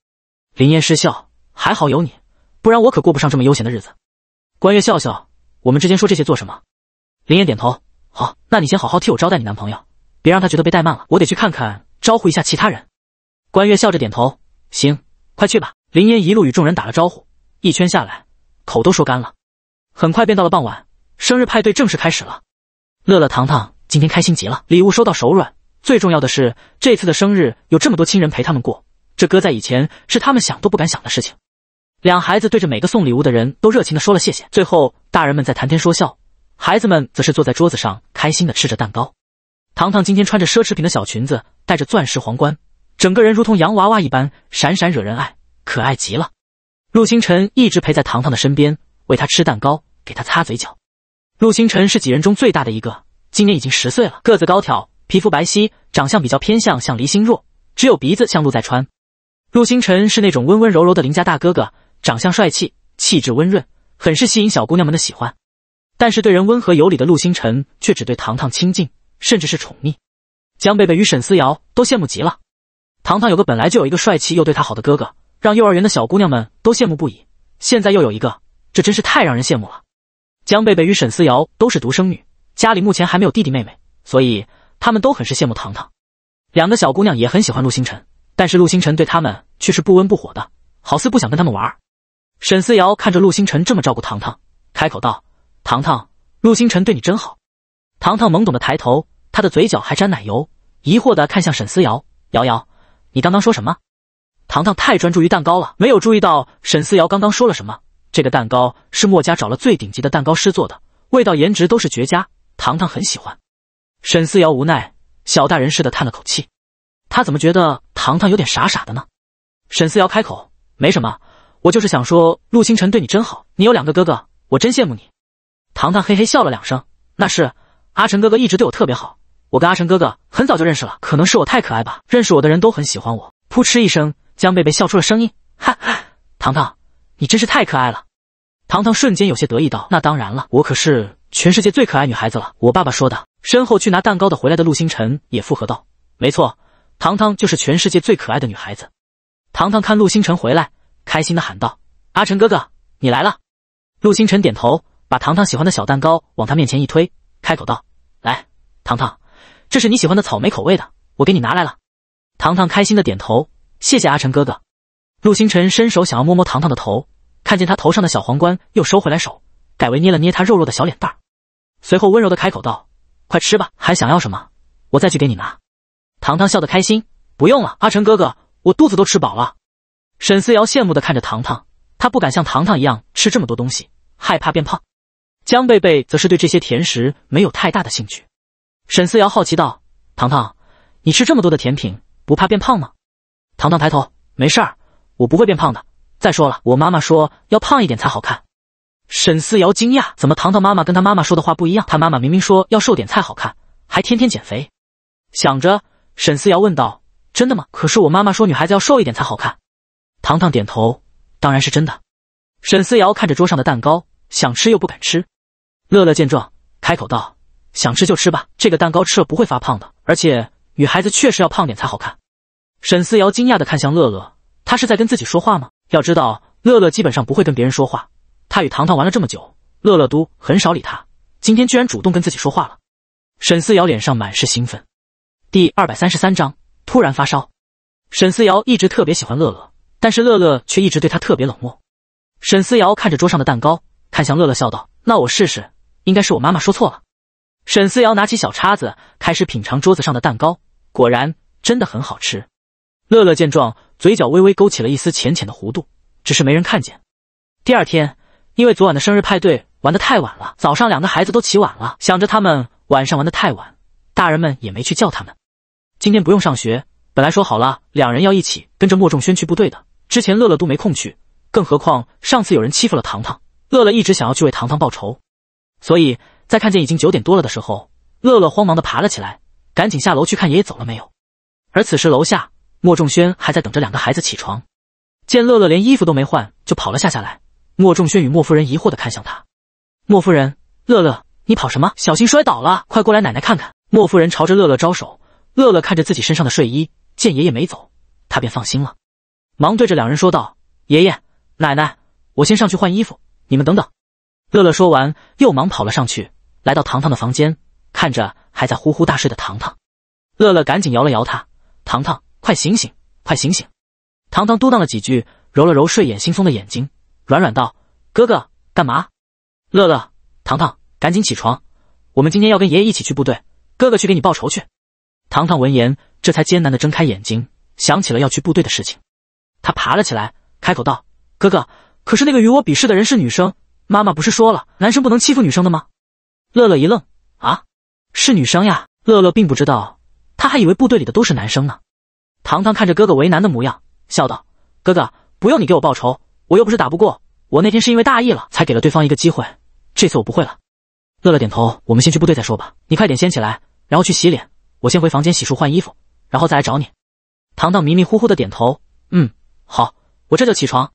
林烟失笑：“还好有你，不然我可过不上这么悠闲的日子。”关悦笑笑：“我们之间说这些做什么？”林烟点头：“好，那你先好好替我招待你男朋友，别让他觉得被怠慢了。我得去看看，招呼一下其他人。”关悦笑着点头：“行，快去吧。”林烟一路与众人打了招呼，一圈下来，口都说干了。很快便到了傍晚，生日派对正式开始了。乐乐、糖糖今天开心极了，礼物收到手软。最重要的是，这次的生日有这么多亲人陪他们过，这搁在以前是他们想都不敢想的事情。两孩子对着每个送礼物的人都热情的说了谢谢。最后，大人们在谈天说笑，孩子们则是坐在桌子上开心的吃着蛋糕。糖糖今天穿着奢侈品的小裙子，戴着钻石皇冠，整个人如同洋娃娃一般，闪闪惹人爱。可爱极了，陆星辰一直陪在糖糖的身边，喂他吃蛋糕，给他擦嘴角。陆星辰是几人中最大的一个，今年已经十岁了，个子高挑，皮肤白皙，长相比较偏向像黎心若，只有鼻子像陆在川。陆星辰是那种温温柔柔的邻家大哥哥，长相帅气，气质温润，很是吸引小姑娘们的喜欢。但是对人温和有礼的陆星辰却只对糖糖亲近，甚至是宠溺。江贝贝与沈思瑶都羡慕极了，糖糖有个本来就有一个帅气又对她好的哥哥。让幼儿园的小姑娘们都羡慕不已。现在又有一个，这真是太让人羡慕了。江贝贝与沈思瑶都是独生女，家里目前还没有弟弟妹妹，所以她们都很是羡慕糖糖。两个小姑娘也很喜欢陆星辰，但是陆星辰对他们却是不温不火的，好似不想跟他们玩。沈思瑶看着陆星辰这么照顾糖糖，开口道：“糖糖，陆星辰对你真好。”糖糖懵懂的抬头，她的嘴角还沾奶油，疑惑的看向沈思瑶：“瑶瑶，你刚刚说什么？”糖糖太专注于蛋糕了，没有注意到沈思瑶刚刚说了什么。这个蛋糕是莫家找了最顶级的蛋糕师做的，味道颜值都是绝佳，糖糖很喜欢。沈思瑶无奈，小大人似的叹了口气。他怎么觉得糖糖有点傻傻的呢？沈思瑶开口：“没什么，我就是想说陆星辰对你真好，你有两个哥哥，我真羡慕你。”糖糖嘿嘿笑了两声：“那是，阿晨哥哥一直对我特别好，我跟阿晨哥哥很早就认识了，可能是我太可爱吧，认识我的人都很喜欢我。”扑哧一声。江贝贝笑出了声音，哈哈，糖糖，你真是太可爱了。糖糖瞬间有些得意道：“那当然了，我可是全世界最可爱女孩子了。”我爸爸说的。身后去拿蛋糕的回来的陆星辰也附和道：“没错，糖糖就是全世界最可爱的女孩子。”糖糖看陆星辰回来，开心的喊道：“阿晨哥哥，你来了。”陆星辰点头，把糖糖喜欢的小蛋糕往他面前一推，开口道：“来，糖糖，这是你喜欢的草莓口味的，我给你拿来了。”糖糖开心的点头。谢谢阿成哥哥，陆星辰伸手想要摸摸糖糖的头，看见他头上的小皇冠，又收回来手，改为捏了捏他肉肉的小脸蛋，随后温柔的开口道：“快吃吧，还想要什么？我再去给你拿。”糖糖笑得开心：“不用了，阿晨哥哥，我肚子都吃饱了。”沈思瑶羡慕的看着糖糖，她不敢像糖糖一样吃这么多东西，害怕变胖。江贝贝则是对这些甜食没有太大的兴趣。沈思瑶好奇道：“糖糖，你吃这么多的甜品，不怕变胖吗？”糖糖抬头，没事儿，我不会变胖的。再说了，我妈妈说要胖一点才好看。沈思瑶惊讶，怎么糖糖妈妈跟她妈妈说的话不一样？她妈妈明明说要瘦点才好看，还天天减肥。想着，沈思瑶问道：“真的吗？可是我妈妈说女孩子要瘦一点才好看。”糖糖点头，当然是真的。沈思瑶看着桌上的蛋糕，想吃又不敢吃。乐乐见状，开口道：“想吃就吃吧，这个蛋糕吃了不会发胖的，而且女孩子确实要胖点才好看。”沈思瑶惊讶的看向乐乐，他是在跟自己说话吗？要知道乐乐基本上不会跟别人说话，他与糖糖玩了这么久，乐乐都很少理他，今天居然主动跟自己说话了。沈思瑶脸上满是兴奋。第二百三十三章突然发烧。沈思瑶一直特别喜欢乐乐，但是乐乐却一直对他特别冷漠。沈思瑶看着桌上的蛋糕，看向乐乐笑道：“那我试试，应该是我妈妈说错了。”沈思瑶拿起小叉子开始品尝桌子上的蛋糕，果然真的很好吃。乐乐见状，嘴角微微勾起了一丝浅浅的弧度，只是没人看见。第二天，因为昨晚的生日派对玩得太晚了，早上两个孩子都起晚了。想着他们晚上玩得太晚，大人们也没去叫他们。今天不用上学，本来说好了两人要一起跟着莫仲轩去部队的。之前乐乐都没空去，更何况上次有人欺负了糖糖，乐乐一直想要去为糖糖报仇。所以在看见已经九点多了的时候，乐乐慌忙的爬了起来，赶紧下楼去看爷爷走了没有。而此时楼下。莫仲轩还在等着两个孩子起床，见乐乐连衣服都没换就跑了下下来，莫仲轩与莫夫人疑惑的看向他。莫夫人，乐乐，你跑什么？小心摔倒了！快过来，奶奶看看。莫夫人朝着乐乐招手，乐乐看着自己身上的睡衣，见爷爷没走，他便放心了，忙对着两人说道：“爷爷，奶奶，我先上去换衣服，你们等等。”乐乐说完，又忙跑了上去，来到糖糖的房间，看着还在呼呼大睡的糖糖，乐乐赶紧摇了摇他，糖糖。快醒醒，快醒醒！糖糖嘟囔了几句，揉了揉睡眼惺忪的眼睛，软软道：“哥哥，干嘛？”乐乐，糖糖，赶紧起床，我们今天要跟爷爷一起去部队。哥哥去给你报仇去。糖糖闻言，这才艰难的睁开眼睛，想起了要去部队的事情。他爬了起来，开口道：“哥哥，可是那个与我比试的人是女生，妈妈不是说了，男生不能欺负女生的吗？”乐乐一愣：“啊，是女生呀。”乐乐并不知道，他还以为部队里的都是男生呢。糖糖看着哥哥为难的模样，笑道：“哥哥，不用你给我报仇，我又不是打不过。我那天是因为大意了，才给了对方一个机会。这次我不会了。”乐乐点头：“我们先去部队再说吧。你快点先起来，然后去洗脸。我先回房间洗漱换衣服，然后再来找你。”糖糖迷迷糊糊的点头：“嗯，好，我这就起床。”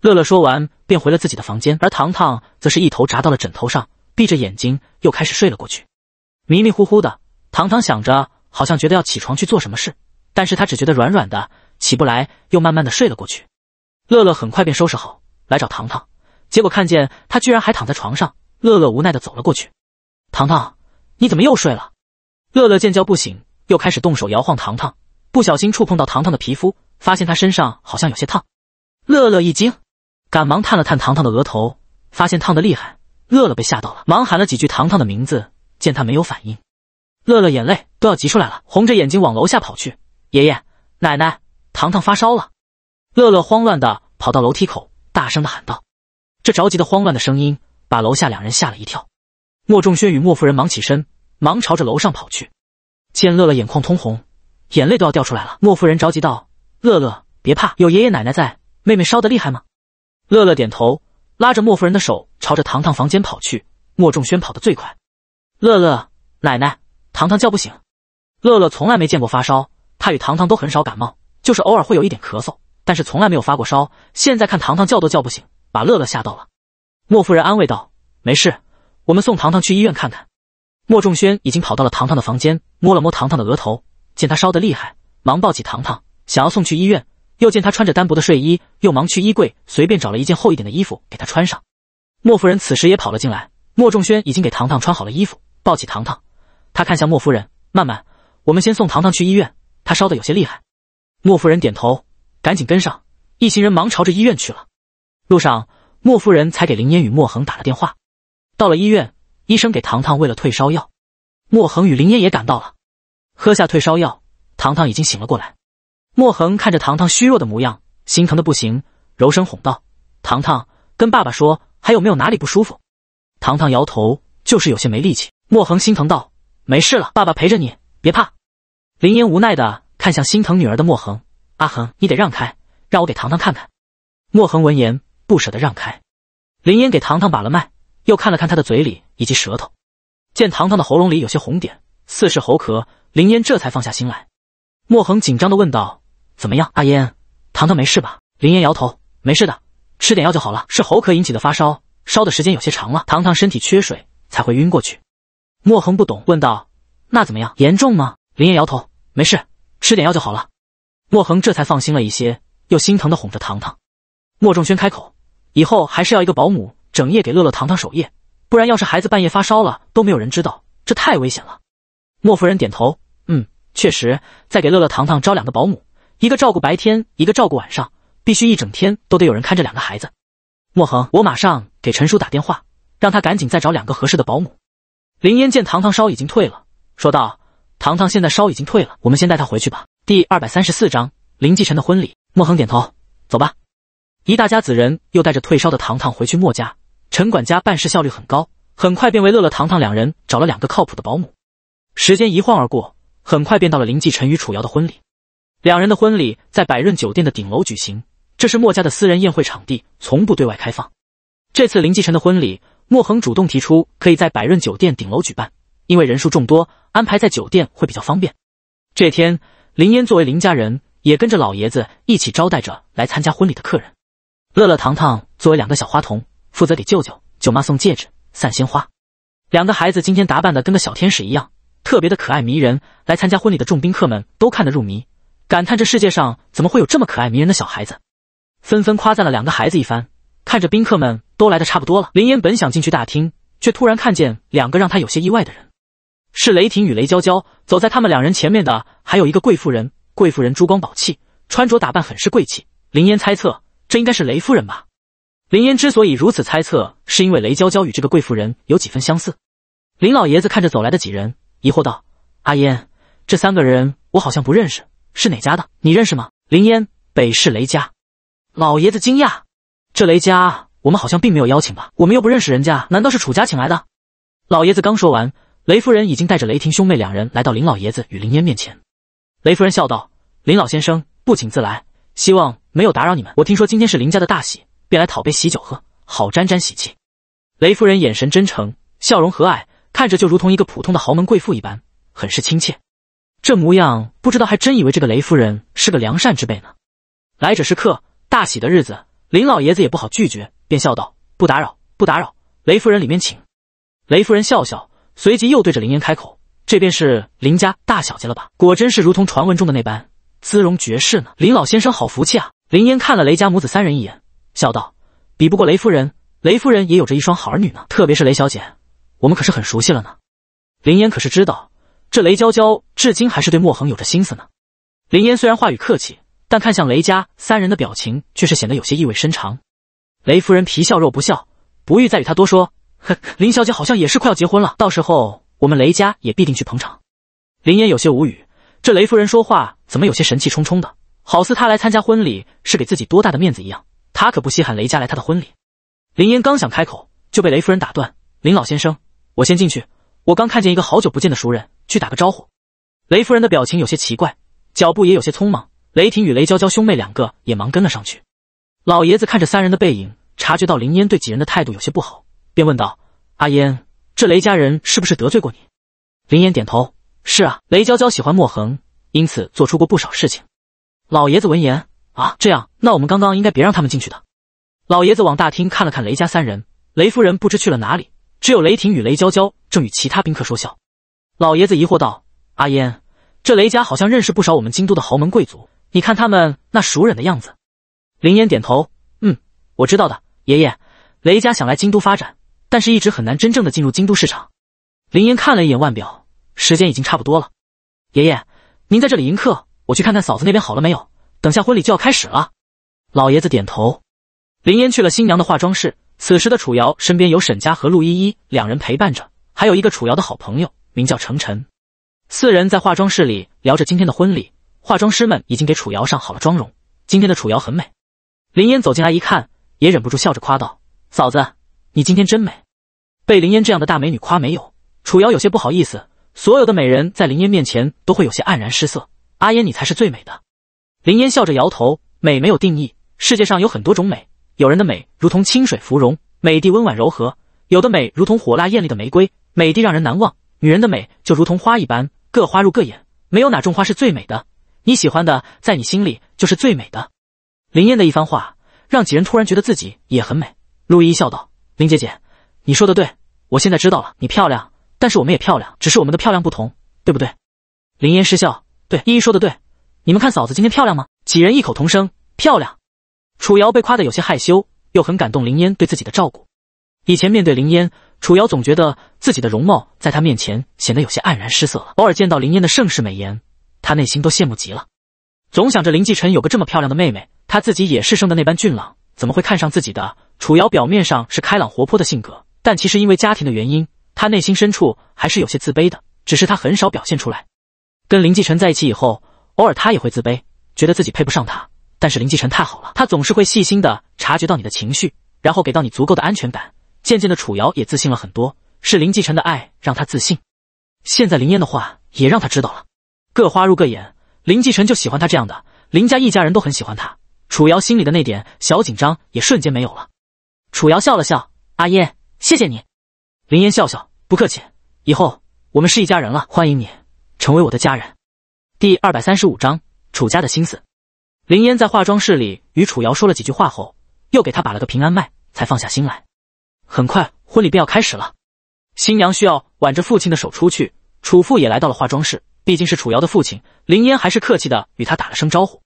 乐乐说完便回了自己的房间，而糖糖则是一头扎到了枕头上，闭着眼睛又开始睡了过去。迷迷糊糊的糖糖想着，好像觉得要起床去做什么事。但是他只觉得软软的，起不来，又慢慢的睡了过去。乐乐很快便收拾好，来找糖糖，结果看见他居然还躺在床上，乐乐无奈的走了过去。糖糖，你怎么又睡了？乐乐见叫不醒，又开始动手摇晃糖糖，不小心触碰到糖糖的皮肤，发现他身上好像有些烫。乐乐一惊，赶忙探了探糖糖的额头，发现烫的厉害，乐乐被吓到了，忙喊了几句糖糖的名字，见他没有反应，乐乐眼泪都要急出来了，红着眼睛往楼下跑去。爷爷奶奶，糖糖发烧了！乐乐慌乱的跑到楼梯口，大声的喊道：“这着急的慌乱的声音，把楼下两人吓了一跳。”莫仲轩与莫夫人忙起身，忙朝着楼上跑去。见乐乐眼眶通红，眼泪都要掉出来了。莫夫人着急道：“乐乐，别怕，有爷爷奶奶在。妹妹烧得厉害吗？”乐乐点头，拉着莫夫人的手，朝着糖糖房间跑去。莫仲轩跑得最快。乐乐，奶奶，糖糖叫不醒。乐乐从来没见过发烧。他与糖糖都很少感冒，就是偶尔会有一点咳嗽，但是从来没有发过烧。现在看糖糖叫都叫不醒，把乐乐吓到了。莫夫人安慰道：“没事，我们送糖糖去医院看看。”莫仲轩已经跑到了糖糖的房间，摸了摸糖糖的额头，见他烧得厉害，忙抱起糖糖，想要送去医院，又见他穿着单薄的睡衣，又忙去衣柜随便找了一件厚一点的衣服给他穿上。莫夫人此时也跑了进来，莫仲轩已经给糖糖穿好了衣服，抱起糖糖，他看向莫夫人：“曼曼，我们先送糖糖去医院。”他烧的有些厉害，莫夫人点头，赶紧跟上。一行人忙朝着医院去了。路上，莫夫人才给林嫣与莫恒打了电话。到了医院，医生给糖糖喂了退烧药。莫恒与林嫣也赶到了。喝下退烧药，糖糖已经醒了过来。莫恒看着糖糖虚弱的模样，心疼的不行，柔声哄道：“糖糖，跟爸爸说，还有没有哪里不舒服？”糖糖摇头，就是有些没力气。莫恒心疼道：“没事了，爸爸陪着你，别怕。”林烟无奈的看向心疼女儿的莫恒，阿恒，你得让开，让我给糖糖看看。莫恒闻言不舍得让开。林烟给糖糖把了脉，又看了看她的嘴里以及舌头，见糖糖的喉咙里有些红点，似是喉咳，林烟这才放下心来。莫恒紧张的问道：“怎么样，阿烟，糖糖没事吧？”林烟摇头：“没事的，吃点药就好了。是喉咳引起的发烧，烧的时间有些长了。糖糖身体缺水才会晕过去。”莫恒不懂，问道：“那怎么样？严重吗？”林烟摇头，没事，吃点药就好了。莫恒这才放心了一些，又心疼的哄着糖糖。莫仲轩开口，以后还是要一个保姆，整夜给乐乐、糖糖守夜，不然要是孩子半夜发烧了都没有人知道，这太危险了。莫夫人点头，嗯，确实，再给乐乐、糖糖招两个保姆，一个照顾白天，一个照顾晚上，必须一整天都得有人看着两个孩子。莫恒，我马上给陈叔打电话，让他赶紧再找两个合适的保姆。林烟见糖糖烧已经退了，说道。糖糖现在烧已经退了，我们先带她回去吧。第二百三十四章林继晨的婚礼。莫恒点头，走吧。一大家子人又带着退烧的糖糖回去莫家。陈管家办事效率很高，很快便为乐乐、糖糖两人找了两个靠谱的保姆。时间一晃而过，很快便到了林继晨与楚瑶的婚礼。两人的婚礼在百润酒店的顶楼举行，这是莫家的私人宴会场地，从不对外开放。这次林继晨的婚礼，莫恒主动提出可以在百润酒店顶楼举办。因为人数众多，安排在酒店会比较方便。这天，林嫣作为林家人，也跟着老爷子一起招待着来参加婚礼的客人。乐乐、糖糖作为两个小花童，负责给舅舅、舅妈送戒指、散鲜花。两个孩子今天打扮的跟个小天使一样，特别的可爱迷人。来参加婚礼的众宾客们都看得入迷，感叹这世界上怎么会有这么可爱迷人的小孩子，纷纷夸赞了两个孩子一番。看着宾客们都来的差不多了，林嫣本想进去大厅，却突然看见两个让他有些意外的人。是雷霆与雷娇娇走在他们两人前面的，还有一个贵妇人。贵妇人珠光宝气，穿着打扮很是贵气。林烟猜测，这应该是雷夫人吧？林烟之所以如此猜测，是因为雷娇娇与这个贵妇人有几分相似。林老爷子看着走来的几人，疑惑道：“阿烟，这三个人我好像不认识，是哪家的？你认识吗？”林烟：“北市雷家。”老爷子惊讶：“这雷家，我们好像并没有邀请吧？我们又不认识人家，难道是楚家请来的？”老爷子刚说完。雷夫人已经带着雷霆兄妹两人来到林老爷子与林烟面前，雷夫人笑道：“林老先生不请自来，希望没有打扰你们。我听说今天是林家的大喜，便来讨杯喜酒喝，好沾沾喜气。”雷夫人眼神真诚，笑容和蔼，看着就如同一个普通的豪门贵妇一般，很是亲切。这模样，不知道还真以为这个雷夫人是个良善之辈呢。来者是客，大喜的日子，林老爷子也不好拒绝，便笑道：“不打扰，不打扰，雷夫人里面请。”雷夫人笑笑。随即又对着林烟开口：“这便是林家大小姐了吧？果真是如同传闻中的那般，姿容绝世呢。林老先生好福气啊！”林烟看了雷家母子三人一眼，笑道：“比不过雷夫人，雷夫人也有着一双好儿女呢。特别是雷小姐，我们可是很熟悉了呢。”林嫣可是知道，这雷娇娇至今还是对莫恒有着心思呢。林嫣虽然话语客气，但看向雷家三人的表情却是显得有些意味深长。雷夫人皮笑肉不笑，不欲再与他多说。林小姐好像也是快要结婚了，到时候我们雷家也必定去捧场。林烟有些无语，这雷夫人说话怎么有些神气冲冲的，好似她来参加婚礼是给自己多大的面子一样。她可不稀罕雷家来她的婚礼。林烟刚想开口，就被雷夫人打断：“林老先生，我先进去，我刚看见一个好久不见的熟人，去打个招呼。”雷夫人的表情有些奇怪，脚步也有些匆忙。雷霆与雷娇娇兄妹两个也忙跟了上去。老爷子看着三人的背影，察觉到林烟对几人的态度有些不好。便问道：“阿烟，这雷家人是不是得罪过你？”林烟点头：“是啊，雷娇娇喜欢莫恒，因此做出过不少事情。”老爷子闻言：“啊，这样，那我们刚刚应该别让他们进去的。”老爷子往大厅看了看，雷家三人，雷夫人不知去了哪里，只有雷霆与雷娇娇正与其他宾客说笑。老爷子疑惑道：“阿烟，这雷家好像认识不少我们京都的豪门贵族，你看他们那熟人的样子。”林烟点头：“嗯，我知道的，爷爷，雷家想来京都发展。”但是一直很难真正的进入京都市场。林嫣看了一眼腕表，时间已经差不多了。爷爷，您在这里迎客，我去看看嫂子那边好了没有。等下婚礼就要开始了。老爷子点头。林嫣去了新娘的化妆室。此时的楚瑶身边有沈家和陆依依两人陪伴着，还有一个楚瑶的好朋友，名叫程晨。四人在化妆室里聊着今天的婚礼。化妆师们已经给楚瑶上好了妆容。今天的楚瑶很美。林嫣走进来一看，也忍不住笑着夸道：“嫂子，你今天真美。”被林烟这样的大美女夸没有，楚瑶有些不好意思。所有的美人在林烟面前都会有些黯然失色。阿烟，你才是最美的。林烟笑着摇头，美没有定义，世界上有很多种美。有人的美如同清水芙蓉，美的温婉柔和；有的美如同火辣艳丽的玫瑰，美的让人难忘。女人的美就如同花一般，各花入各眼，没有哪种花是最美的。你喜欢的，在你心里就是最美的。林烟的一番话，让几人突然觉得自己也很美。陆依笑道：“林姐姐。”你说的对，我现在知道了。你漂亮，但是我们也漂亮，只是我们的漂亮不同，对不对？林嫣失笑，对依依说的对。你们看嫂子今天漂亮吗？几人异口同声：漂亮。楚瑶被夸得有些害羞，又很感动林嫣对自己的照顾。以前面对林嫣，楚瑶总觉得自己的容貌在她面前显得有些黯然失色了。偶尔见到林嫣的盛世美颜，她内心都羡慕极了，总想着林继晨有个这么漂亮的妹妹，她自己也是生的那般俊朗，怎么会看上自己的？楚瑶表面上是开朗活泼的性格。但其实因为家庭的原因，他内心深处还是有些自卑的，只是他很少表现出来。跟林继晨在一起以后，偶尔他也会自卑，觉得自己配不上他。但是林继晨太好了，他总是会细心的察觉到你的情绪，然后给到你足够的安全感。渐渐的，楚瑶也自信了很多，是林继晨的爱让他自信。现在林嫣的话也让他知道了，各花入各眼，林继晨就喜欢他这样的，林家一家人都很喜欢他。楚瑶心里的那点小紧张也瞬间没有了。楚瑶笑了笑，阿燕。谢谢你，林烟笑笑，不客气。以后我们是一家人了，欢迎你成为我的家人。第二百三十五章楚家的心思。林烟在化妆室里与楚瑶说了几句话后，又给她把了个平安脉，才放下心来。很快婚礼便要开始了，新娘需要挽着父亲的手出去。楚父也来到了化妆室，毕竟是楚瑶的父亲，林烟还是客气的与他打了声招呼。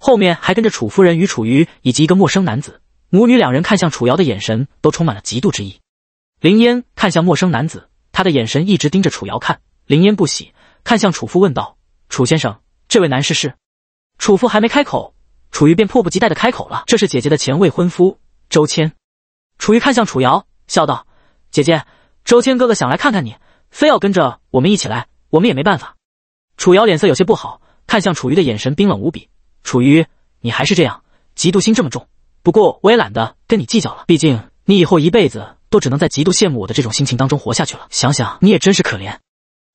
后面还跟着楚夫人与楚瑜以及一个陌生男子，母女两人看向楚瑶的眼神都充满了嫉妒之意。林烟看向陌生男子，他的眼神一直盯着楚瑶看。林烟不喜，看向楚父问道：“楚先生，这位男士是？”楚父还没开口，楚玉便迫不及待的开口了：“这是姐姐的前未婚夫周谦。”楚玉看向楚瑶，笑道：“姐姐，周谦哥哥想来看看你，非要跟着我们一起来，我们也没办法。”楚瑶脸色有些不好，看向楚瑜的眼神冰冷无比：“楚瑜，你还是这样，嫉妒心这么重。不过我也懒得跟你计较了，毕竟你以后一辈子。”都只能在极度羡慕我的这种心情当中活下去了。想想你也真是可怜。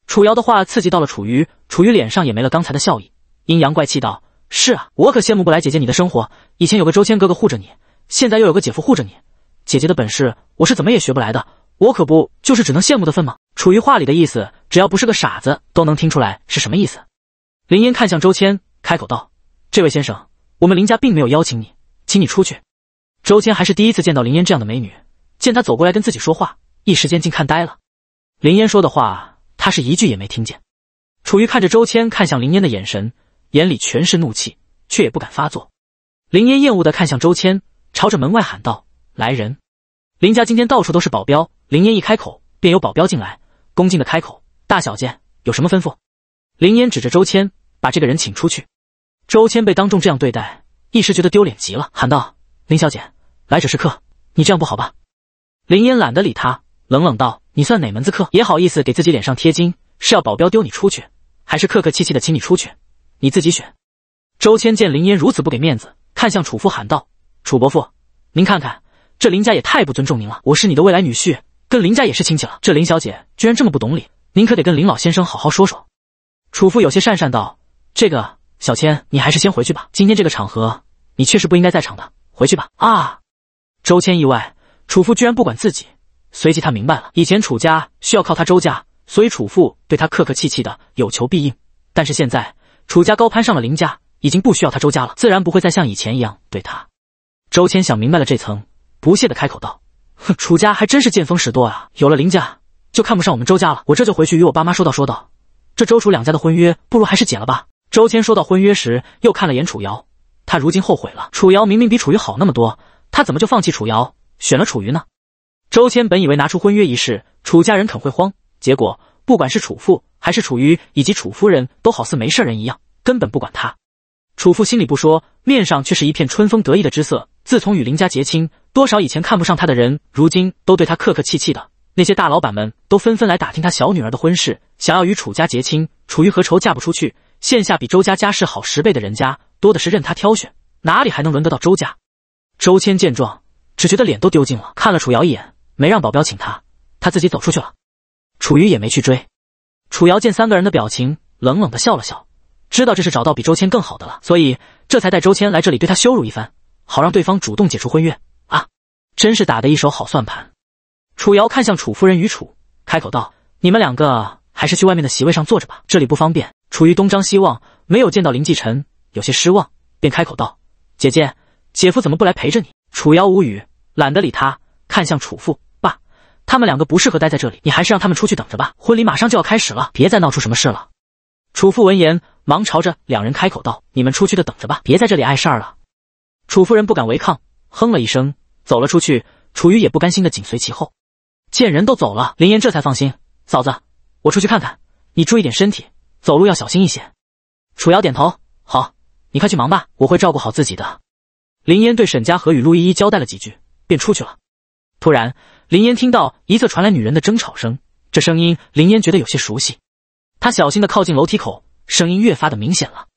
楚瑶的话刺激到了楚瑜，楚瑜脸上也没了刚才的笑意，阴阳怪气道：“是啊，我可羡慕不来姐姐你的生活。以前有个周谦哥哥护着你，现在又有个姐夫护着你。姐姐的本事我是怎么也学不来的，我可不就是只能羡慕的份吗？”楚瑜话里的意思，只要不是个傻子都能听出来是什么意思。林烟看向周谦，开口道：“这位先生，我们林家并没有邀请你，请你出去。”周谦还是第一次见到林烟这样的美女。见他走过来跟自己说话，一时间竟看呆了。林烟说的话，他是一句也没听见。楚玉看着周谦看向林烟的眼神，眼里全是怒气，却也不敢发作。林烟厌恶的看向周谦，朝着门外喊道：“来人！”林家今天到处都是保镖，林烟一开口，便有保镖进来，恭敬的开口：“大小姐有什么吩咐？”林烟指着周谦，把这个人请出去。周谦被当众这样对待，一时觉得丢脸极了，喊道：“林小姐，来者是客，你这样不好吧？”林嫣懒得理他，冷冷道：“你算哪门子客？也好意思给自己脸上贴金？是要保镖丢你出去，还是客客气气的请你出去？你自己选。”周谦见林嫣如此不给面子，看向楚父喊道：“楚伯父，您看看，这林家也太不尊重您了。我是你的未来女婿，跟林家也是亲戚了。这林小姐居然这么不懂礼，您可得跟林老先生好好说说。”楚父有些讪讪道：“这个小千，你还是先回去吧。今天这个场合，你确实不应该在场的。回去吧。”啊！周谦意外。楚父居然不管自己，随即他明白了，以前楚家需要靠他周家，所以楚父对他客客气气的，有求必应。但是现在楚家高攀上了林家，已经不需要他周家了，自然不会再像以前一样对他。周谦想明白了这层，不屑的开口道：“哼，楚家还真是见风使舵啊！有了林家，就看不上我们周家了。我这就回去与我爸妈说道说道，这周楚两家的婚约，不如还是解了吧。”周谦说到婚约时，又看了眼楚瑶，他如今后悔了。楚瑶明明比楚玉好那么多，他怎么就放弃楚瑶？选了楚瑜呢？周谦本以为拿出婚约一事，楚家人肯会慌，结果不管是楚父还是楚瑜以及楚夫人都好似没事人一样，根本不管他。楚父心里不说，面上却是一片春风得意的之色。自从与林家结亲，多少以前看不上他的人，如今都对他客客气气的。那些大老板们都纷纷来打听他小女儿的婚事，想要与楚家结亲。楚瑜何愁嫁不出去？线下比周家家世好十倍的人家多的是，任他挑选，哪里还能轮得到周家？周谦见状。只觉得脸都丢尽了，看了楚瑶一眼，没让保镖请他，他自己走出去了。楚瑜也没去追。楚瑶见三个人的表情，冷冷的笑了笑，知道这是找到比周谦更好的了，所以这才带周谦来这里对他羞辱一番，好让对方主动解除婚约啊！真是打的一手好算盘。楚瑶看向楚夫人与楚，开口道：“你们两个还是去外面的席位上坐着吧，这里不方便。”楚瑜东张西望，没有见到林继晨，有些失望，便开口道：“姐姐，姐夫怎么不来陪着你？”楚瑶无语。懒得理他，看向楚父：“爸，他们两个不适合待在这里，你还是让他们出去等着吧。婚礼马上就要开始了，别再闹出什么事了。”楚父闻言，忙朝着两人开口道：“你们出去的等着吧，别在这里碍事儿了。”楚夫人不敢违抗，哼了一声，走了出去。楚瑜也不甘心的紧随其后。见人都走了，林岩这才放心：“嫂子，我出去看看，你注意点身体，走路要小心一些。”楚瑶点头：“好，你快去忙吧，我会照顾好自己的。”林岩对沈家和与陆依依交代了几句。便出去了。突然，林烟听到一侧传来女人的争吵声，这声音林烟觉得有些熟悉。她小心的靠近楼梯口，声音越发的明显了。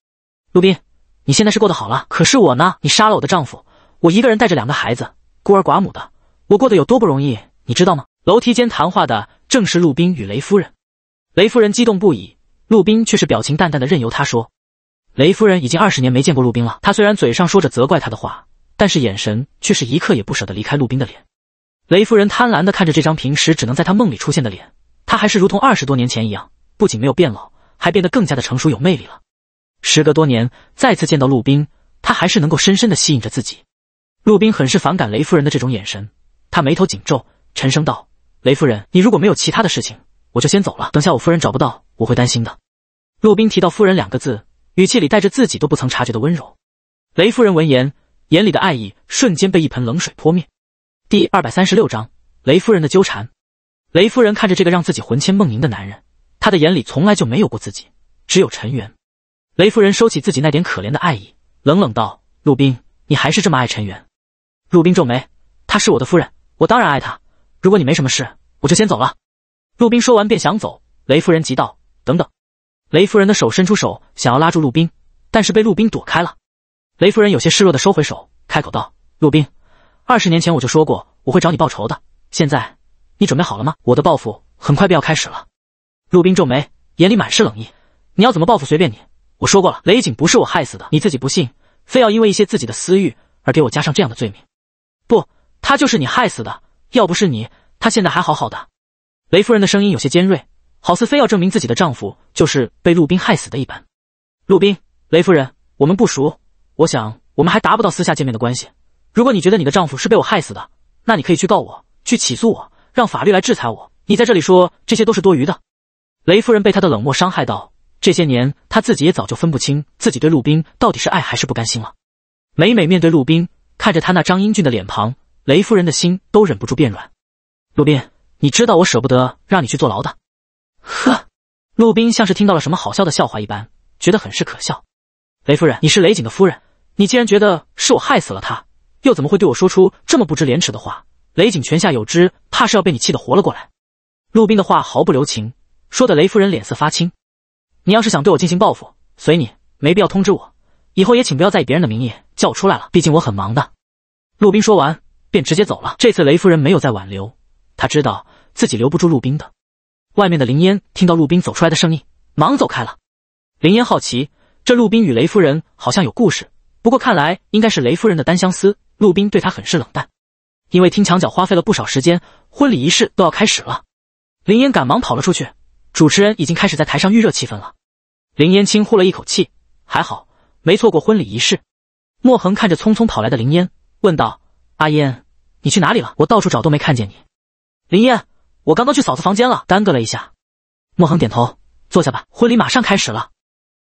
陆斌，你现在是过得好了，可是我呢？你杀了我的丈夫，我一个人带着两个孩子，孤儿寡母的，我过得有多不容易，你知道吗？楼梯间谈话的正是陆斌与雷夫人。雷夫人激动不已，陆斌却是表情淡淡的，任由她说。雷夫人已经二十年没见过陆斌了，她虽然嘴上说着责怪他的话。但是眼神却是一刻也不舍得离开陆冰的脸。雷夫人贪婪地看着这张平时只能在她梦里出现的脸，她还是如同二十多年前一样，不仅没有变老，还变得更加的成熟有魅力了。时隔多年，再次见到陆冰，她还是能够深深地吸引着自己。陆冰很是反感雷夫人的这种眼神，他眉头紧皱，沉声道：“雷夫人，你如果没有其他的事情，我就先走了。等下我夫人找不到，我会担心的。”陆冰提到“夫人”两个字，语气里带着自己都不曾察觉的温柔。雷夫人闻言。眼里的爱意瞬间被一盆冷水泼灭。第二百三十六章雷夫人的纠缠。雷夫人看着这个让自己魂牵梦萦的男人，他的眼里从来就没有过自己，只有陈元。雷夫人收起自己那点可怜的爱意，冷冷道：“陆冰，你还是这么爱陈元？”陆冰皱眉：“她是我的夫人，我当然爱她。如果你没什么事，我就先走了。”陆冰说完便想走，雷夫人急道：“等等！”雷夫人的手伸出手想要拉住陆冰，但是被陆冰躲开了。雷夫人有些失落的收回手，开口道：“陆冰，二十年前我就说过我会找你报仇的，现在你准备好了吗？我的报复很快便要开始了。”陆冰皱眉，眼里满是冷意：“你要怎么报复随便你，我说过了，雷景不是我害死的，你自己不信，非要因为一些自己的私欲而给我加上这样的罪名，不，他就是你害死的，要不是你，他现在还好好的。”雷夫人的声音有些尖锐，好似非要证明自己的丈夫就是被陆冰害死的一般。陆冰，雷夫人，我们不熟。我想，我们还达不到私下见面的关系。如果你觉得你的丈夫是被我害死的，那你可以去告我，去起诉我，让法律来制裁我。你在这里说这些都是多余的。雷夫人被他的冷漠伤害到，这些年她自己也早就分不清自己对陆冰到底是爱还是不甘心了。每每面对陆冰，看着他那张英俊的脸庞，雷夫人的心都忍不住变软。陆冰，你知道我舍不得让你去坐牢的。呵，陆冰像是听到了什么好笑的笑话一般，觉得很是可笑。雷夫人，你是雷景的夫人。你既然觉得是我害死了他，又怎么会对我说出这么不知廉耻的话？雷景泉下有知，怕是要被你气得活了过来。陆斌的话毫不留情，说的雷夫人脸色发青。你要是想对我进行报复，随你，没必要通知我。以后也请不要再以别人的名义叫我出来了，毕竟我很忙的。陆斌说完，便直接走了。这次雷夫人没有再挽留，她知道自己留不住陆斌的。外面的林烟听到陆斌走出来的声音，忙走开了。林烟好奇，这陆斌与雷夫人好像有故事。不过看来应该是雷夫人的单相思，陆冰对他很是冷淡。因为听墙角花费了不少时间，婚礼仪式都要开始了，林烟赶忙跑了出去。主持人已经开始在台上预热气氛了。林烟轻呼了一口气，还好没错过婚礼仪式。莫恒看着匆匆跑来的林烟，问道：“阿烟，你去哪里了？我到处找都没看见你。”林烟：“我刚刚去嫂子房间了，耽搁了一下。”莫恒点头：“坐下吧，婚礼马上开始了。”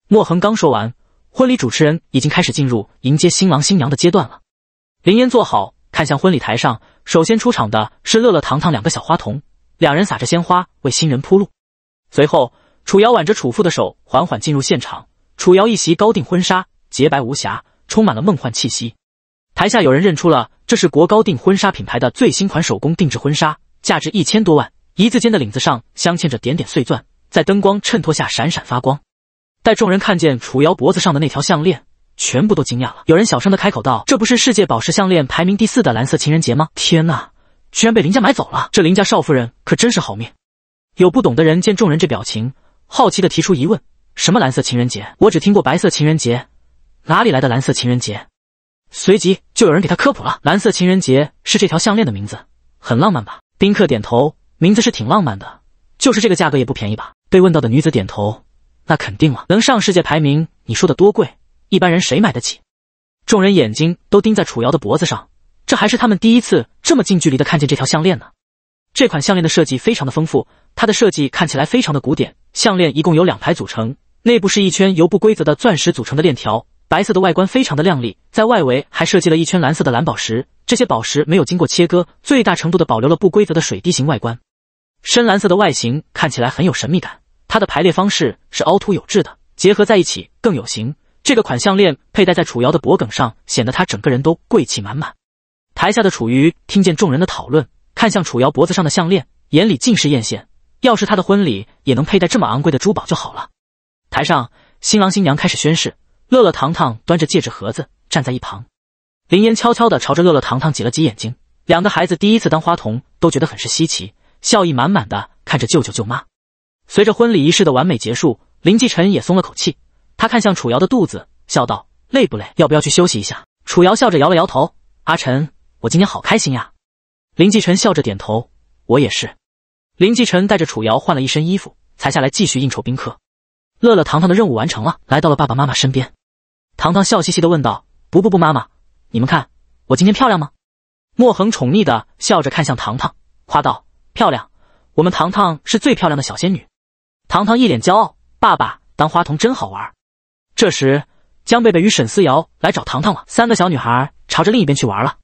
莫恒刚说完。婚礼主持人已经开始进入迎接新郎新娘的阶段了。林嫣坐好，看向婚礼台上。首先出场的是乐乐、糖糖两个小花童，两人撒着鲜花为新人铺路。随后，楚瑶挽着楚父的手缓缓进入现场。楚瑶一袭高定婚纱，洁白无瑕，充满了梦幻气息。台下有人认出了，这是国高定婚纱品牌的最新款手工定制婚纱，价值一千多万。一字肩的领子上镶嵌着点点碎钻，在灯光衬托下闪闪发光。待众人看见楚瑶脖子上的那条项链，全部都惊讶了。有人小声的开口道：“这不是世界宝石项链排名第四的蓝色情人节吗？”天哪，居然被林家买走了！这林家少夫人可真是好命。有不懂的人见众人这表情，好奇的提出疑问：“什么蓝色情人节？我只听过白色情人节，哪里来的蓝色情人节？”随即就有人给他科普了：“蓝色情人节是这条项链的名字，很浪漫吧？”宾客点头：“名字是挺浪漫的，就是这个价格也不便宜吧？”被问到的女子点头。那肯定了，能上世界排名，你说的多贵，一般人谁买得起？众人眼睛都盯在楚瑶的脖子上，这还是他们第一次这么近距离的看见这条项链呢。这款项链的设计非常的丰富，它的设计看起来非常的古典。项链一共有两排组成，内部是一圈由不规则的钻石组成的链条，白色的外观非常的亮丽，在外围还设计了一圈蓝色的蓝宝石，这些宝石没有经过切割，最大程度的保留了不规则的水滴形外观，深蓝色的外形看起来很有神秘感。它的排列方式是凹凸有致的，结合在一起更有型。这个款项链佩戴在楚瑶的脖梗上，显得她整个人都贵气满满。台下的楚瑜听见众人的讨论，看向楚瑶脖子上的项链，眼里尽是艳羡。要是他的婚礼也能佩戴这么昂贵的珠宝就好了。台上新郎新娘开始宣誓，乐乐糖糖端着戒指盒子站在一旁，林烟悄悄地朝着乐乐糖糖挤了挤眼睛。两个孩子第一次当花童，都觉得很是稀奇，笑意满满的看着舅舅舅妈。随着婚礼仪式的完美结束，林继晨也松了口气。他看向楚瑶的肚子，笑道：“累不累？要不要去休息一下？”楚瑶笑着摇了摇头：“阿晨，我今天好开心呀。”林继晨笑着点头：“我也是。”林继晨带着楚瑶换了一身衣服，才下来继续应酬宾客。乐乐、糖糖的任务完成了，来到了爸爸妈妈身边。糖糖笑嘻嘻的问道：“不不不，妈妈，你们看我今天漂亮吗？”莫恒宠溺的笑着看向糖糖，夸道：“漂亮，我们糖糖是最漂亮的小仙女。”糖糖一脸骄傲，爸爸当花童真好玩。这时，江贝贝与沈思瑶来找糖糖了。三个小女孩朝着另一边去玩了。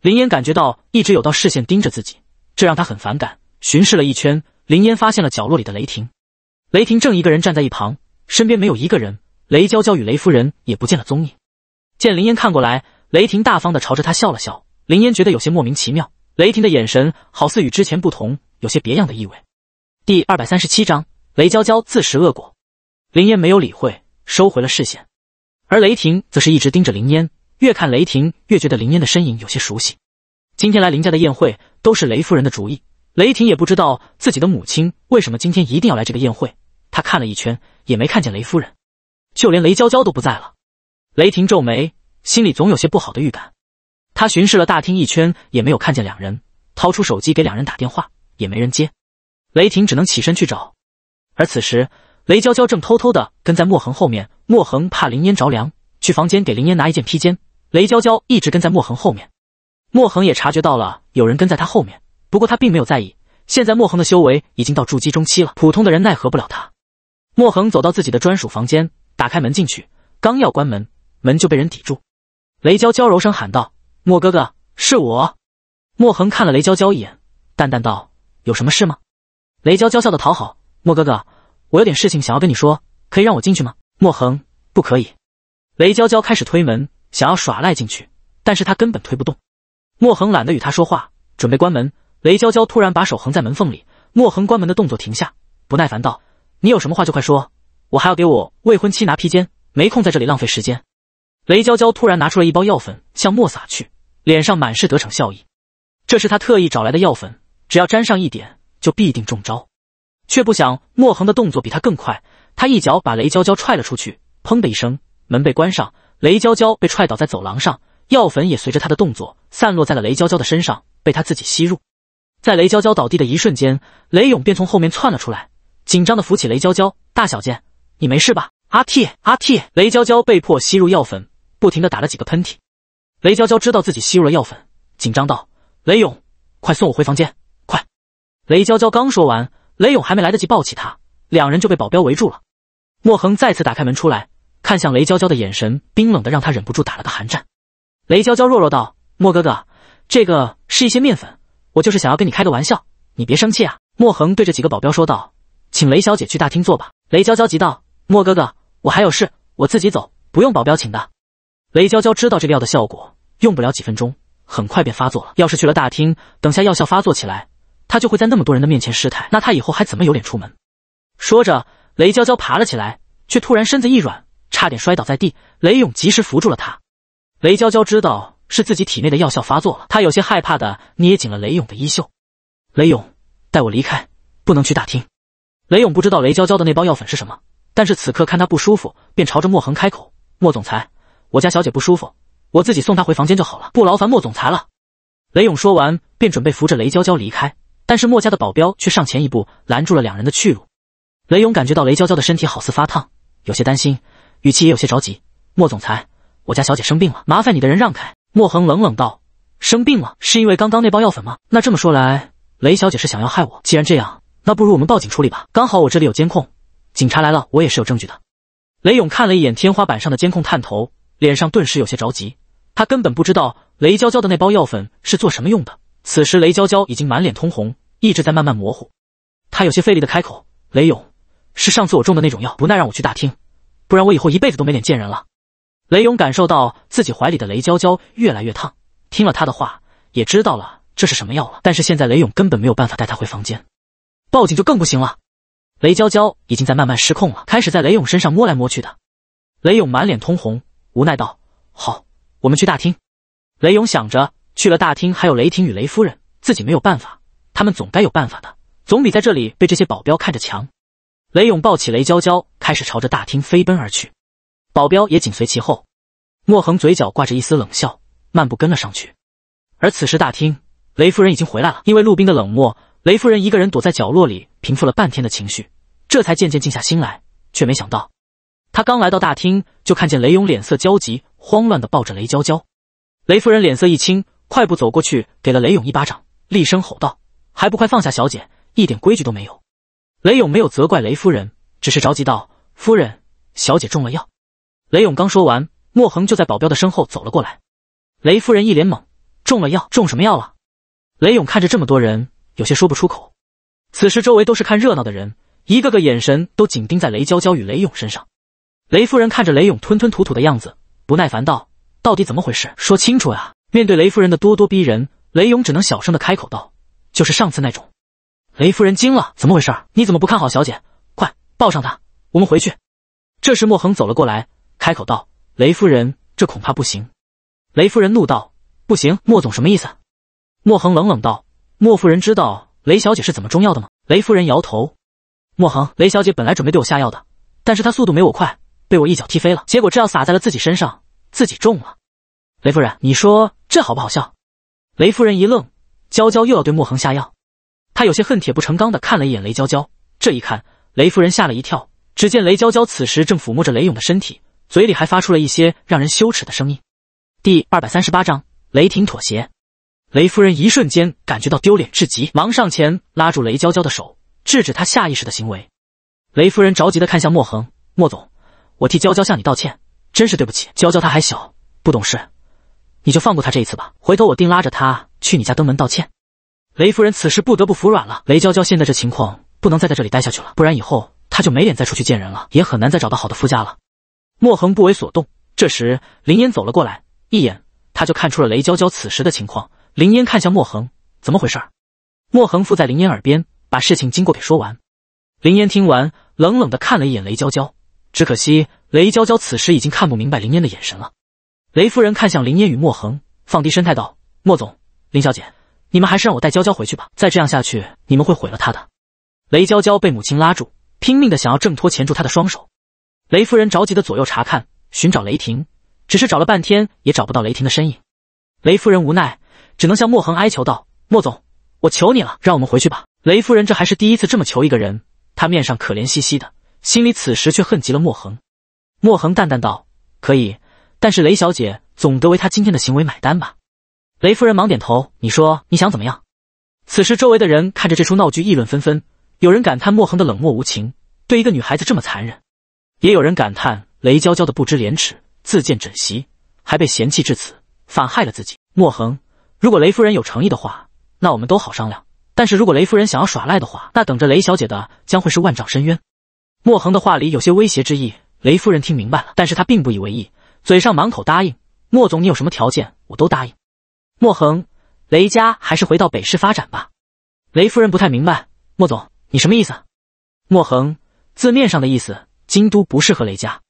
林烟感觉到一直有道视线盯着自己，这让她很反感。巡视了一圈，林烟发现了角落里的雷霆。雷霆正一个人站在一旁，身边没有一个人。雷娇娇与雷夫人也不见了踪影。见林烟看过来，雷霆大方的朝着她笑了笑。林烟觉得有些莫名其妙，雷霆的眼神好似与之前不同，有些别样的意味。第二百三十七章。雷娇娇自食恶果，林烟没有理会，收回了视线，而雷霆则是一直盯着林烟，越看雷霆越觉得林烟的身影有些熟悉。今天来林家的宴会都是雷夫人的主意，雷霆也不知道自己的母亲为什么今天一定要来这个宴会。他看了一圈，也没看见雷夫人，就连雷娇娇都不在了。雷霆皱眉，心里总有些不好的预感。他巡视了大厅一圈，也没有看见两人，掏出手机给两人打电话，也没人接。雷霆只能起身去找。而此时，雷娇娇正偷偷的跟在莫恒后面。莫恒怕林烟着凉，去房间给林烟拿一件披肩。雷娇娇一直跟在莫恒后面，莫恒也察觉到了有人跟在他后面，不过他并没有在意。现在莫恒的修为已经到筑基中期了，普通的人奈何不了他。莫恒走到自己的专属房间，打开门进去，刚要关门，门就被人抵住。雷娇娇柔声喊道：“莫哥哥，是我。”莫恒看了雷娇娇一眼，淡淡道：“有什么事吗？”雷娇娇笑的讨好。莫哥哥，我有点事情想要跟你说，可以让我进去吗？莫恒，不可以。雷娇娇开始推门，想要耍赖进去，但是他根本推不动。莫恒懒得与他说话，准备关门。雷娇娇突然把手横在门缝里，莫恒关门的动作停下，不耐烦道：“你有什么话就快说，我还要给我未婚妻拿披肩，没空在这里浪费时间。”雷娇娇突然拿出了一包药粉向莫撒去，脸上满是得逞笑意。这是他特意找来的药粉，只要沾上一点，就必定中招。却不想莫恒的动作比他更快，他一脚把雷娇娇踹了出去，砰的一声，门被关上，雷娇娇被踹倒在走廊上，药粉也随着她的动作散落在了雷娇娇的身上，被她自己吸入。在雷娇娇倒地的一瞬间，雷勇便从后面窜了出来，紧张的扶起雷娇娇：“大小姐，你没事吧？”“阿嚏阿嚏！”雷娇娇被迫吸入药粉，不停的打了几个喷嚏。雷娇娇知道自己吸入了药粉，紧张道：“雷勇，快送我回房间，快！”雷娇娇刚说完。雷勇还没来得及抱起他，两人就被保镖围住了。莫恒再次打开门出来，看向雷娇娇的眼神冰冷的让他忍不住打了个寒战。雷娇娇弱弱道：“莫哥哥，这个是一些面粉，我就是想要跟你开个玩笑，你别生气啊。”莫恒对着几个保镖说道：“请雷小姐去大厅坐吧。”雷娇娇急道：“莫哥哥，我还有事，我自己走，不用保镖请的。”雷娇娇知道这个药的效果，用不了几分钟，很快便发作了。要是去了大厅，等下药效发作起来。他就会在那么多人的面前失态，那他以后还怎么有脸出门？说着，雷娇娇爬了起来，却突然身子一软，差点摔倒在地。雷勇及时扶住了她。雷娇娇知道是自己体内的药效发作了，她有些害怕的捏紧了雷勇的衣袖。雷勇，带我离开，不能去大厅。雷勇不知道雷娇娇的那包药粉是什么，但是此刻看他不舒服，便朝着莫恒开口：“莫总裁，我家小姐不舒服，我自己送她回房间就好了，不劳烦莫总裁了。”雷勇说完，便准备扶着雷娇娇离开。但是莫家的保镖却上前一步拦住了两人的去路。雷勇感觉到雷娇娇的身体好似发烫，有些担心，语气也有些着急。莫总裁，我家小姐生病了，麻烦你的人让开。莫恒冷冷道：“生病了，是因为刚刚那包药粉吗？那这么说来，雷小姐是想要害我。既然这样，那不如我们报警处理吧。刚好我这里有监控，警察来了，我也是有证据的。”雷勇看了一眼天花板上的监控探头，脸上顿时有些着急。他根本不知道雷娇娇的那包药粉是做什么用的。此时，雷娇娇已经满脸通红。一直在慢慢模糊，他有些费力的开口：“雷勇，是上次我中的那种药。”不耐让我去大厅，不然我以后一辈子都没脸见人了。雷勇感受到自己怀里的雷娇娇越来越烫，听了他的话，也知道了这是什么药了。但是现在雷勇根本没有办法带她回房间，报警就更不行了。雷娇娇已经在慢慢失控了，开始在雷勇身上摸来摸去的。雷勇满脸通红，无奈道：“好，我们去大厅。”雷勇想着去了大厅还有雷霆与雷夫人，自己没有办法。他们总该有办法的，总比在这里被这些保镖看着强。雷勇抱起雷娇娇，开始朝着大厅飞奔而去，保镖也紧随其后。莫恒嘴角挂着一丝冷笑，慢步跟了上去。而此时大厅，雷夫人已经回来了。因为陆冰的冷漠，雷夫人一个人躲在角落里，平复了半天的情绪，这才渐渐静下心来。却没想到，她刚来到大厅，就看见雷勇脸色焦急、慌乱的抱着雷娇娇。雷夫人脸色一青，快步走过去，给了雷勇一巴掌，厉声吼道。还不快放下小姐！一点规矩都没有。雷勇没有责怪雷夫人，只是着急道：“夫人，小姐中了药。”雷勇刚说完，莫恒就在保镖的身后走了过来。雷夫人一脸懵：“中了药，中什么药了？”雷勇看着这么多人，有些说不出口。此时周围都是看热闹的人，一个个眼神都紧盯在雷娇娇与雷勇身上。雷夫人看着雷勇吞吞吐吐的样子，不耐烦道：“到底怎么回事？说清楚啊！”面对雷夫人的咄咄逼人，雷勇只能小声的开口道。就是上次那种，雷夫人惊了，怎么回事？你怎么不看好小姐？快抱上她，我们回去。这时莫恒走了过来，开口道：“雷夫人，这恐怕不行。”雷夫人怒道：“不行，莫总什么意思？”莫恒冷冷道：“莫夫人知道雷小姐是怎么中药的吗？”雷夫人摇头。莫恒：“雷小姐本来准备对我下药的，但是她速度没我快，被我一脚踢飞了。结果这药洒在了自己身上，自己中了。”雷夫人，你说这好不好笑？雷夫人一愣。娇娇又要对莫恒下药，他有些恨铁不成钢的看了一眼雷娇娇。这一看，雷夫人吓了一跳。只见雷娇娇此时正抚摸着雷勇的身体，嘴里还发出了一些让人羞耻的声音。第二百三十八章雷霆妥协。雷夫人一瞬间感觉到丢脸至极，忙上前拉住雷娇娇的手，制止她下意识的行为。雷夫人着急的看向莫恒：“莫总，我替娇娇向你道歉，真是对不起。娇娇她还小，不懂事，你就放过她这一次吧。回头我定拉着她去你家登门道歉，雷夫人此时不得不服软了。雷娇娇现在这情况，不能再在这里待下去了，不然以后她就没脸再出去见人了，也很难再找到好的夫家了。莫恒不为所动。这时，林烟走了过来，一眼他就看出了雷娇娇此时的情况。林烟看向莫恒，怎么回事？莫恒附在林烟耳边，把事情经过给说完。林烟听完，冷冷的看了一眼雷娇娇，只可惜雷娇娇此时已经看不明白林烟的眼神了。雷夫人看向林烟与莫恒，放低声态道：“莫总。”林小姐，你们还是让我带娇娇回去吧，再这样下去，你们会毁了她的。雷娇娇被母亲拉住，拼命的想要挣脱钳住她的双手。雷夫人着急的左右查看，寻找雷霆，只是找了半天也找不到雷霆的身影。雷夫人无奈，只能向莫恒哀求道：“莫总，我求你了，让我们回去吧。”雷夫人这还是第一次这么求一个人，她面上可怜兮兮的，心里此时却恨极了莫恒。莫恒淡淡道：“可以，但是雷小姐总得为她今天的行为买单吧。”雷夫人忙点头。你说你想怎么样？此时周围的人看着这出闹剧，议论纷纷。有人感叹莫恒的冷漠无情，对一个女孩子这么残忍；也有人感叹雷娇娇的不知廉耻，自荐枕席，还被嫌弃至此，反害了自己。莫恒，如果雷夫人有诚意的话，那我们都好商量；但是如果雷夫人想要耍赖的话，那等着雷小姐的将会是万丈深渊。莫恒的话里有些威胁之意，雷夫人听明白了，但是她并不以为意，嘴上满口答应：“莫总，你有什么条件，我都答应。”莫恒，雷家还是回到北市发展吧。雷夫人不太明白，莫总，你什么意思？莫恒字面上的意思，京都不适合雷家。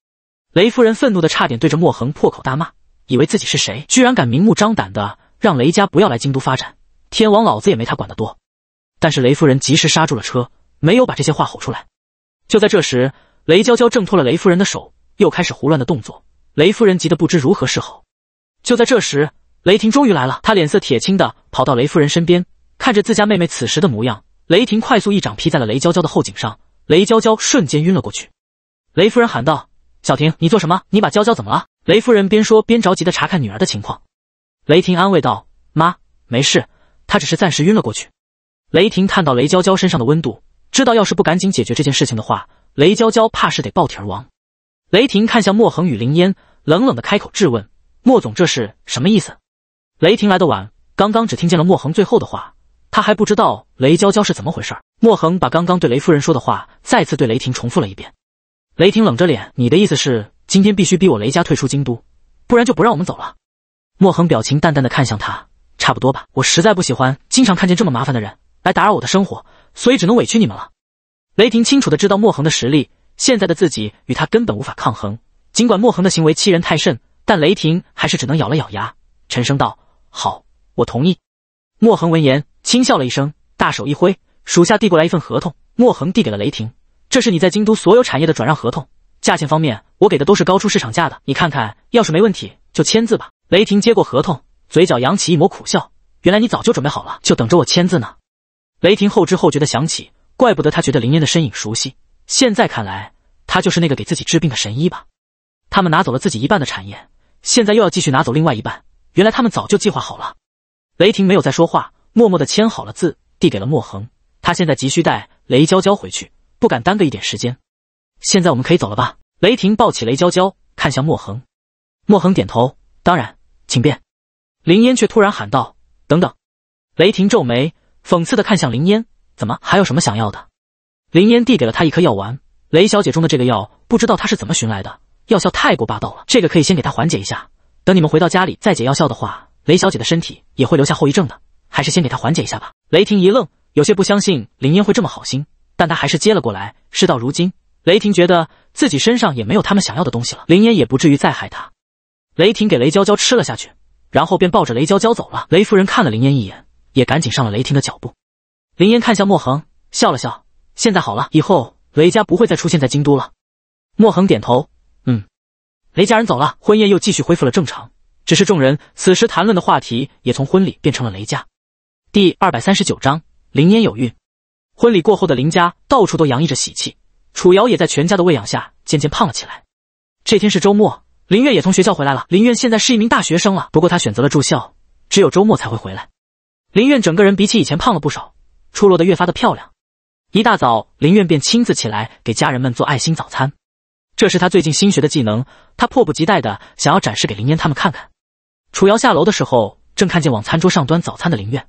雷夫人愤怒的差点对着莫恒破口大骂，以为自己是谁，居然敢明目张胆的让雷家不要来京都发展。天王老子也没他管得多。但是雷夫人及时刹住了车，没有把这些话吼出来。就在这时，雷娇娇挣脱了雷夫人的手，又开始胡乱的动作。雷夫人急得不知如何是好。就在这时。雷霆终于来了，他脸色铁青的跑到雷夫人身边，看着自家妹妹此时的模样，雷霆快速一掌劈在了雷娇娇的后颈上，雷娇娇瞬间晕了过去。雷夫人喊道：“小婷，你做什么？你把娇娇怎么了？”雷夫人边说边着急的查看女儿的情况。雷霆安慰道：“妈，没事，她只是暂时晕了过去。”雷霆看到雷娇娇身上的温度，知道要是不赶紧解决这件事情的话，雷娇娇怕是得爆体而亡。雷霆看向莫恒与林烟，冷冷的开口质问：“莫总，这是什么意思？”雷霆来的晚，刚刚只听见了莫恒最后的话，他还不知道雷娇娇是怎么回事。莫恒把刚刚对雷夫人说的话再次对雷霆重复了一遍。雷霆冷着脸：“你的意思是，今天必须逼我雷家退出京都，不然就不让我们走了？”莫恒表情淡淡的看向他：“差不多吧，我实在不喜欢经常看见这么麻烦的人来打扰我的生活，所以只能委屈你们了。”雷霆清楚的知道莫恒的实力，现在的自己与他根本无法抗衡。尽管莫恒的行为欺人太甚，但雷霆还是只能咬了咬牙，沉声道。好，我同意。莫恒闻言轻笑了一声，大手一挥，属下递过来一份合同。莫恒递给了雷霆：“这是你在京都所有产业的转让合同，价钱方面我给的都是高出市场价的，你看看，要是没问题就签字吧。”雷霆接过合同，嘴角扬起一抹苦笑：“原来你早就准备好了，就等着我签字呢。”雷霆后知后觉的想起，怪不得他觉得林烟的身影熟悉，现在看来，他就是那个给自己治病的神医吧？他们拿走了自己一半的产业，现在又要继续拿走另外一半。原来他们早就计划好了。雷霆没有再说话，默默的签好了字，递给了莫恒。他现在急需带雷娇娇回去，不敢耽搁一点时间。现在我们可以走了吧？雷霆抱起雷娇娇，看向莫恒。莫恒点头，当然，请便。林烟却突然喊道：“等等！”雷霆皱眉，讽刺的看向林烟：“怎么，还有什么想要的？”林烟递给了他一颗药丸。雷小姐中的这个药，不知道她是怎么寻来的，药效太过霸道了。这个可以先给她缓解一下。等你们回到家里再解药效的话，雷小姐的身体也会留下后遗症的。还是先给她缓解一下吧。雷霆一愣，有些不相信林嫣会这么好心，但他还是接了过来。事到如今，雷霆觉得自己身上也没有他们想要的东西了，林嫣也不至于再害他。雷霆给雷娇娇吃了下去，然后便抱着雷娇娇走了。雷夫人看了林嫣一眼，也赶紧上了雷霆的脚步。林嫣看向莫恒，笑了笑。现在好了，以后雷家不会再出现在京都了。莫恒点头。雷家人走了，婚宴又继续恢复了正常。只是众人此时谈论的话题也从婚礼变成了雷家。第二百三十九章林嫣有孕。婚礼过后的林家到处都洋溢着喜气，楚瑶也在全家的喂养下渐渐胖了起来。这天是周末，林月也从学校回来了。林月现在是一名大学生了，不过她选择了住校，只有周末才会回来。林月整个人比起以前胖了不少，出落得越发的漂亮。一大早，林月便亲自起来给家人们做爱心早餐。这是他最近新学的技能，他迫不及待的想要展示给林嫣他们看看。楚瑶下楼的时候，正看见往餐桌上端早餐的林苑。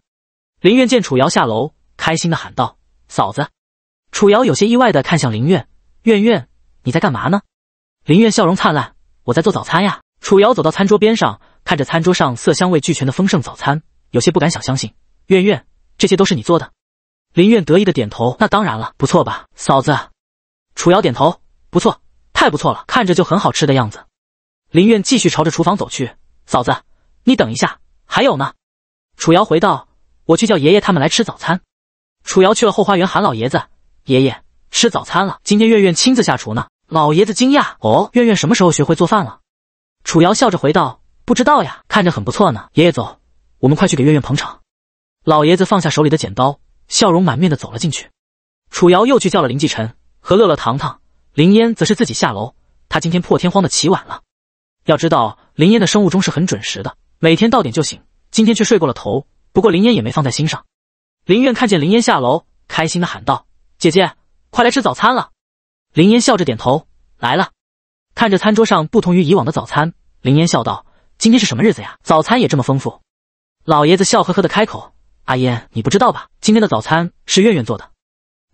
林苑见楚瑶下楼，开心的喊道：“嫂子！”楚瑶有些意外的看向林苑：“苑苑，你在干嘛呢？”林苑笑容灿烂：“我在做早餐呀。”楚瑶走到餐桌边上，看着餐桌上色香味俱全的丰盛早餐，有些不敢想相信：“苑苑，这些都是你做的？”林苑得意的点头：“那当然了，不错吧，嫂子？”楚瑶点头：“不错。”太不错了，看着就很好吃的样子。林苑继续朝着厨房走去。嫂子，你等一下，还有呢。楚瑶回道：“我去叫爷爷他们来吃早餐。”楚瑶去了后花园喊老爷子：“爷爷，吃早餐了，今天苑苑亲自下厨呢。”老爷子惊讶：“哦，苑苑什么时候学会做饭了？”楚瑶笑着回道：“不知道呀，看着很不错呢。”爷爷走，我们快去给苑苑捧场。老爷子放下手里的剪刀，笑容满面的走了进去。楚瑶又去叫了林继晨和乐乐、糖糖。林烟则是自己下楼，她今天破天荒的起晚了。要知道，林烟的生物钟是很准时的，每天到点就醒，今天却睡过了头。不过林烟也没放在心上。林苑看见林烟下楼，开心的喊道：“姐姐，快来吃早餐了。”林烟笑着点头：“来了。”看着餐桌上不同于以往的早餐，林烟笑道：“今天是什么日子呀？早餐也这么丰富？”老爷子笑呵呵的开口：“阿烟，你不知道吧？今天的早餐是苑苑做的。”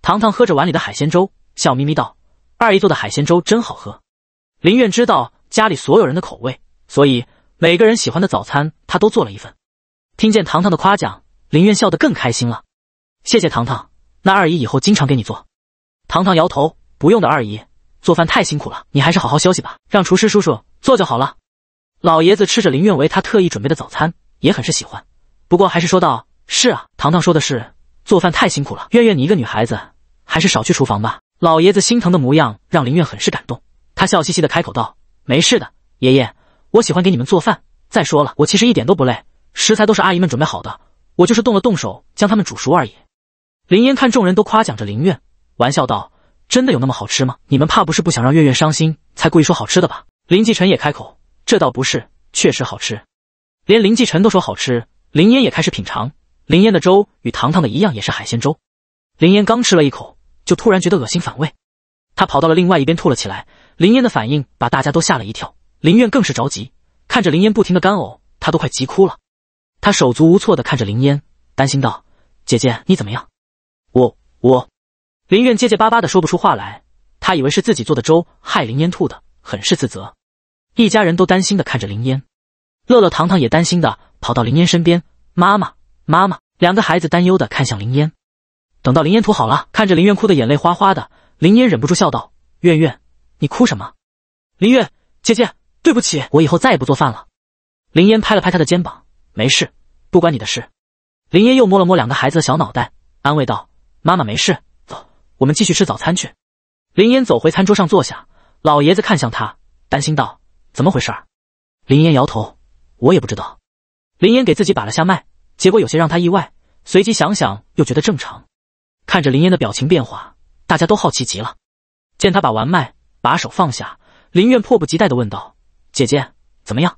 糖糖喝着碗里的海鲜粥，笑眯眯道。二姨做的海鲜粥真好喝，林苑知道家里所有人的口味，所以每个人喜欢的早餐她都做了一份。听见糖糖的夸奖，林苑笑得更开心了。谢谢糖糖，那二姨以后经常给你做。糖糖摇头，不用的，二姨做饭太辛苦了，你还是好好休息吧，让厨师叔叔做就好了。老爷子吃着林愿为他特意准备的早餐，也很是喜欢。不过还是说道：是啊，糖糖说的是，做饭太辛苦了。愿愿你一个女孩子，还是少去厨房吧。老爷子心疼的模样让林苑很是感动，他笑嘻嘻的开口道：“没事的，爷爷，我喜欢给你们做饭。再说了，我其实一点都不累，食材都是阿姨们准备好的，我就是动了动手将它们煮熟而已。”林嫣看众人都夸奖着林苑，玩笑道：“真的有那么好吃吗？你们怕不是不想让月月伤心，才故意说好吃的吧？”林继晨也开口：“这倒不是，确实好吃。”连林继晨都说好吃，林嫣也开始品尝。林嫣的粥与糖糖的一样，也是海鲜粥。林嫣刚吃了一口。就突然觉得恶心反胃，他跑到了另外一边吐了起来。林烟的反应把大家都吓了一跳，林苑更是着急，看着林烟不停的干呕，他都快急哭了。他手足无措的看着林烟，担心道：“姐姐，你怎么样？”我我，林苑结结巴巴的说不出话来。他以为是自己做的粥害林烟吐的，很是自责。一家人都担心的看着林烟，乐乐、糖糖也担心的跑到林烟身边：“妈妈，妈妈！”两个孩子担忧的看向林烟。等到林烟涂好了，看着林苑哭的眼泪哗哗的，林烟忍不住笑道：“苑苑，你哭什么？”林苑姐姐，对不起，我以后再也不做饭了。”林烟拍了拍她的肩膀：“没事，不关你的事。”林烟又摸了摸两个孩子的小脑袋，安慰道：“妈妈没事，走，我们继续吃早餐去。”林烟走回餐桌上坐下，老爷子看向他，担心道：“怎么回事？”林烟摇头：“我也不知道。”林烟给自己把了下脉，结果有些让他意外，随即想想又觉得正常。看着林嫣的表情变化，大家都好奇极了。见她把完脉，把手放下，林苑迫不及待的问道：“姐姐，怎么样？”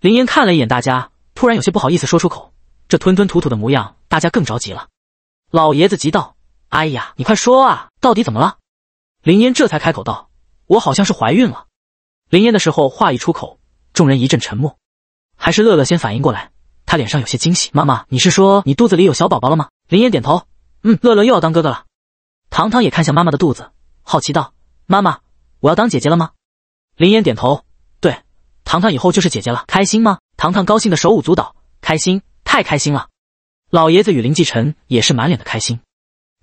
林嫣看了一眼大家，突然有些不好意思说出口，这吞吞吐吐的模样，大家更着急了。老爷子急道：“哎呀，你快说啊，到底怎么了？”林嫣这才开口道：“我好像是怀孕了。”林嫣的时候话一出口，众人一阵沉默。还是乐乐先反应过来，他脸上有些惊喜：“妈妈，你是说你肚子里有小宝宝了吗？”林嫣点头。嗯，乐乐又要当哥哥了。糖糖也看向妈妈的肚子，好奇道：“妈妈，我要当姐姐了吗？”林岩点头：“对，糖糖以后就是姐姐了。”开心吗？糖糖高兴的手舞足蹈：“开心，太开心了！”老爷子与林继晨也是满脸的开心。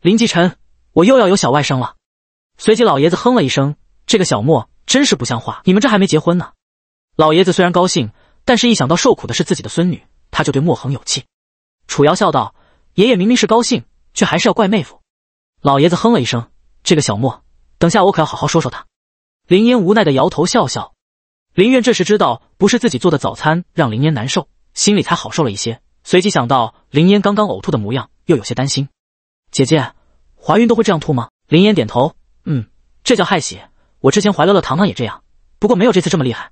林继晨，我又要有小外甥了。”随即老爷子哼了一声：“这个小莫真是不像话，你们这还没结婚呢。”老爷子虽然高兴，但是一想到受苦的是自己的孙女，他就对莫恒有气。楚瑶笑道：“爷爷明明是高兴。”却还是要怪妹夫，老爷子哼了一声。这个小莫，等下我可要好好说说他。林烟无奈的摇头笑笑。林苑这时知道不是自己做的早餐让林烟难受，心里才好受了一些。随即想到林烟刚刚呕吐的模样，又有些担心。姐姐，怀孕都会这样吐吗？林烟点头，嗯，这叫害喜。我之前怀乐乐、糖糖也这样，不过没有这次这么厉害。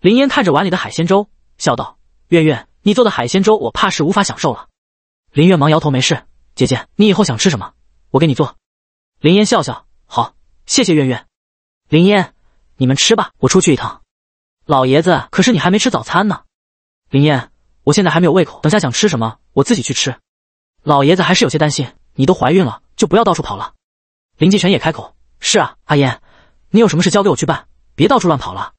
林烟看着碗里的海鲜粥，笑道：“苑苑，你做的海鲜粥我怕是无法享受了。”林苑忙摇头，没事。姐姐，你以后想吃什么，我给你做。林嫣笑笑，好，谢谢渊渊。林嫣，你们吃吧，我出去一趟。老爷子，可是你还没吃早餐呢。林嫣，我现在还没有胃口，等下想吃什么，我自己去吃。老爷子还是有些担心，你都怀孕了，就不要到处跑了。林继晨也开口，是啊，阿嫣，你有什么事交给我去办，别到处乱跑了。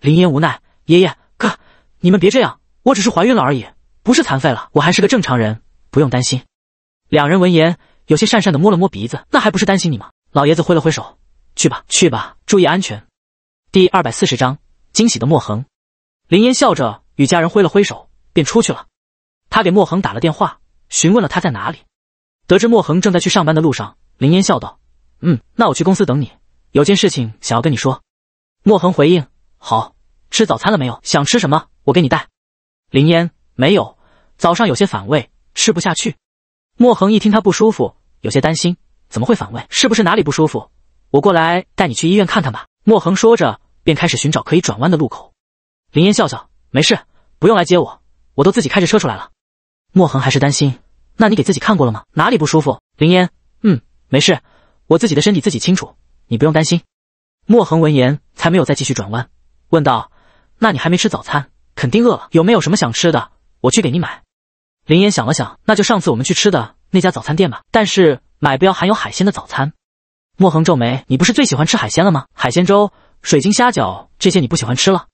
林嫣无奈，爷爷，哥，你们别这样，我只是怀孕了而已，不是残废了，我还是个正常人，不用担心。两人闻言，有些讪讪的摸了摸鼻子，那还不是担心你吗？老爷子挥了挥手，去吧，去吧，注意安全。第二百四十章惊喜的莫恒。林嫣笑着与家人挥了挥手，便出去了。他给莫恒打了电话，询问了他在哪里，得知莫恒正在去上班的路上，林嫣笑道：“嗯，那我去公司等你，有件事情想要跟你说。”莫恒回应：“好吃早餐了没有？想吃什么？我给你带。”林嫣：“没有，早上有些反胃，吃不下去。”莫恒一听他不舒服，有些担心，怎么会反胃？是不是哪里不舒服？我过来带你去医院看看吧。莫恒说着，便开始寻找可以转弯的路口。林烟笑笑，没事，不用来接我，我都自己开着车出来了。莫恒还是担心，那你给自己看过了吗？哪里不舒服？林烟，嗯，没事，我自己的身体自己清楚，你不用担心。莫恒闻言，才没有再继续转弯，问道：那你还没吃早餐，肯定饿了，有没有什么想吃的？我去给你买。林嫣想了想，那就上次我们去吃的那家早餐店吧，但是买不要含有海鲜的早餐。莫恒皱眉，你不是最喜欢吃海鲜了吗？海鲜粥、水晶虾饺这些你不喜欢吃了？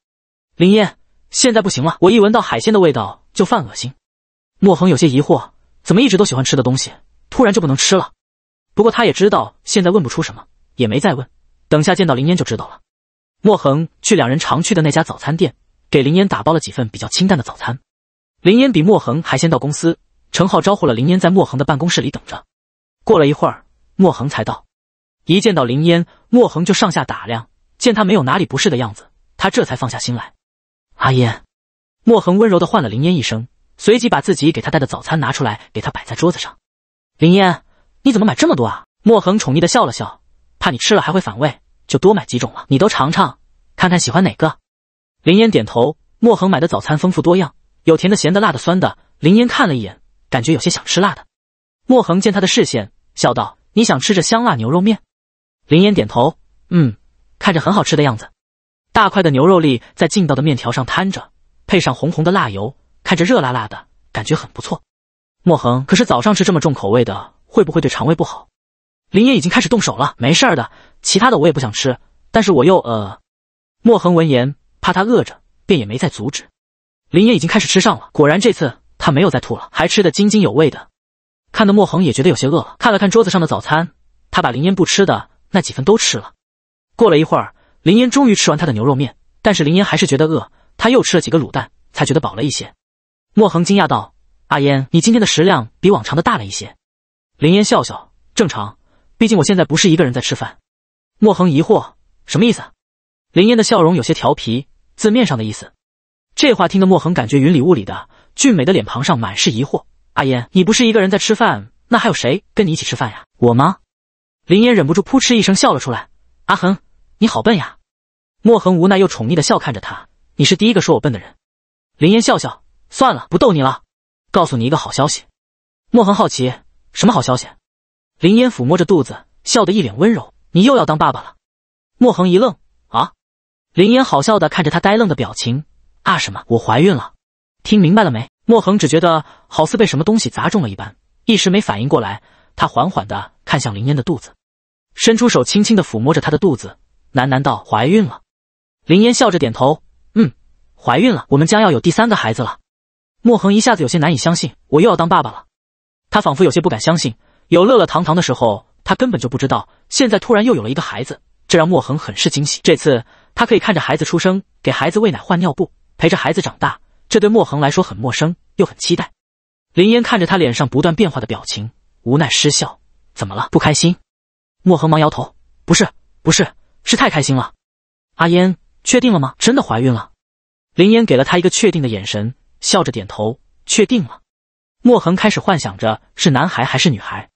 林烟现在不行了，我一闻到海鲜的味道就犯恶心。莫恒有些疑惑，怎么一直都喜欢吃的东西突然就不能吃了？不过他也知道现在问不出什么，也没再问，等下见到林烟就知道了。莫恒去两人常去的那家早餐店，给林烟打包了几份比较清淡的早餐。林烟比莫恒还先到公司，程浩招呼了林烟，在莫恒的办公室里等着。过了一会儿，莫恒才到。一见到林烟，莫恒就上下打量，见他没有哪里不适的样子，他这才放下心来。阿烟，莫恒温柔的唤了林烟一声，随即把自己给他带的早餐拿出来，给他摆在桌子上。林烟，你怎么买这么多啊？莫恒宠溺的笑了笑，怕你吃了还会反胃，就多买几种了。你都尝尝，看看喜欢哪个。林烟点头。莫恒买的早餐丰富多样。有甜的、咸的、辣的、酸的。林烟看了一眼，感觉有些想吃辣的。莫恒见他的视线，笑道：“你想吃这香辣牛肉面？”林烟点头，嗯，看着很好吃的样子。大块的牛肉粒在劲道的面条上摊着，配上红红的辣油，看着热辣辣的，感觉很不错。莫恒，可是早上吃这么重口味的，会不会对肠胃不好？林烟已经开始动手了，没事儿的，其他的我也不想吃，但是我又呃……莫恒闻言，怕他饿着，便也没再阻止。林嫣已经开始吃上了，果然这次他没有再吐了，还吃得津津有味的，看得莫恒也觉得有些饿了。看了看桌子上的早餐，他把林烟不吃的那几份都吃了。过了一会儿，林烟终于吃完他的牛肉面，但是林烟还是觉得饿，他又吃了几个卤蛋，才觉得饱了一些。莫恒惊讶道：“阿烟，你今天的食量比往常的大了一些。”林烟笑笑：“正常，毕竟我现在不是一个人在吃饭。”莫恒疑惑：“什么意思？”林烟的笑容有些调皮，字面上的意思。这话听得莫恒感觉云里雾里的，俊美的脸庞上满是疑惑。阿烟，你不是一个人在吃饭，那还有谁跟你一起吃饭呀？我吗？林烟忍不住扑哧一声笑了出来。阿恒，你好笨呀！莫恒无奈又宠溺的笑看着他，你是第一个说我笨的人。林烟笑笑，算了，不逗你了。告诉你一个好消息。莫恒好奇，什么好消息？林烟抚摸着肚子，笑得一脸温柔。你又要当爸爸了。莫恒一愣，啊！林烟好笑的看着他呆愣的表情。啊什么？我怀孕了，听明白了没？莫恒只觉得好似被什么东西砸中了一般，一时没反应过来。他缓缓地看向林嫣的肚子，伸出手轻轻地抚摸着她的肚子，喃喃道：“怀孕了。”林嫣笑着点头：“嗯，怀孕了，我们将要有第三个孩子了。”莫恒一下子有些难以相信：“我又要当爸爸了。”他仿佛有些不敢相信。有乐乐、堂堂的时候，他根本就不知道，现在突然又有了一个孩子，这让莫恒很是惊喜。这次他可以看着孩子出生，给孩子喂奶、换尿布。陪着孩子长大，这对莫恒来说很陌生，又很期待。林烟看着他脸上不断变化的表情，无奈失笑：“怎么了？不开心？”莫恒忙摇头：“不是，不是，是太开心了。”阿烟，确定了吗？真的怀孕了？林烟给了他一个确定的眼神，笑着点头：“确定了。”莫恒开始幻想着是男孩还是女孩，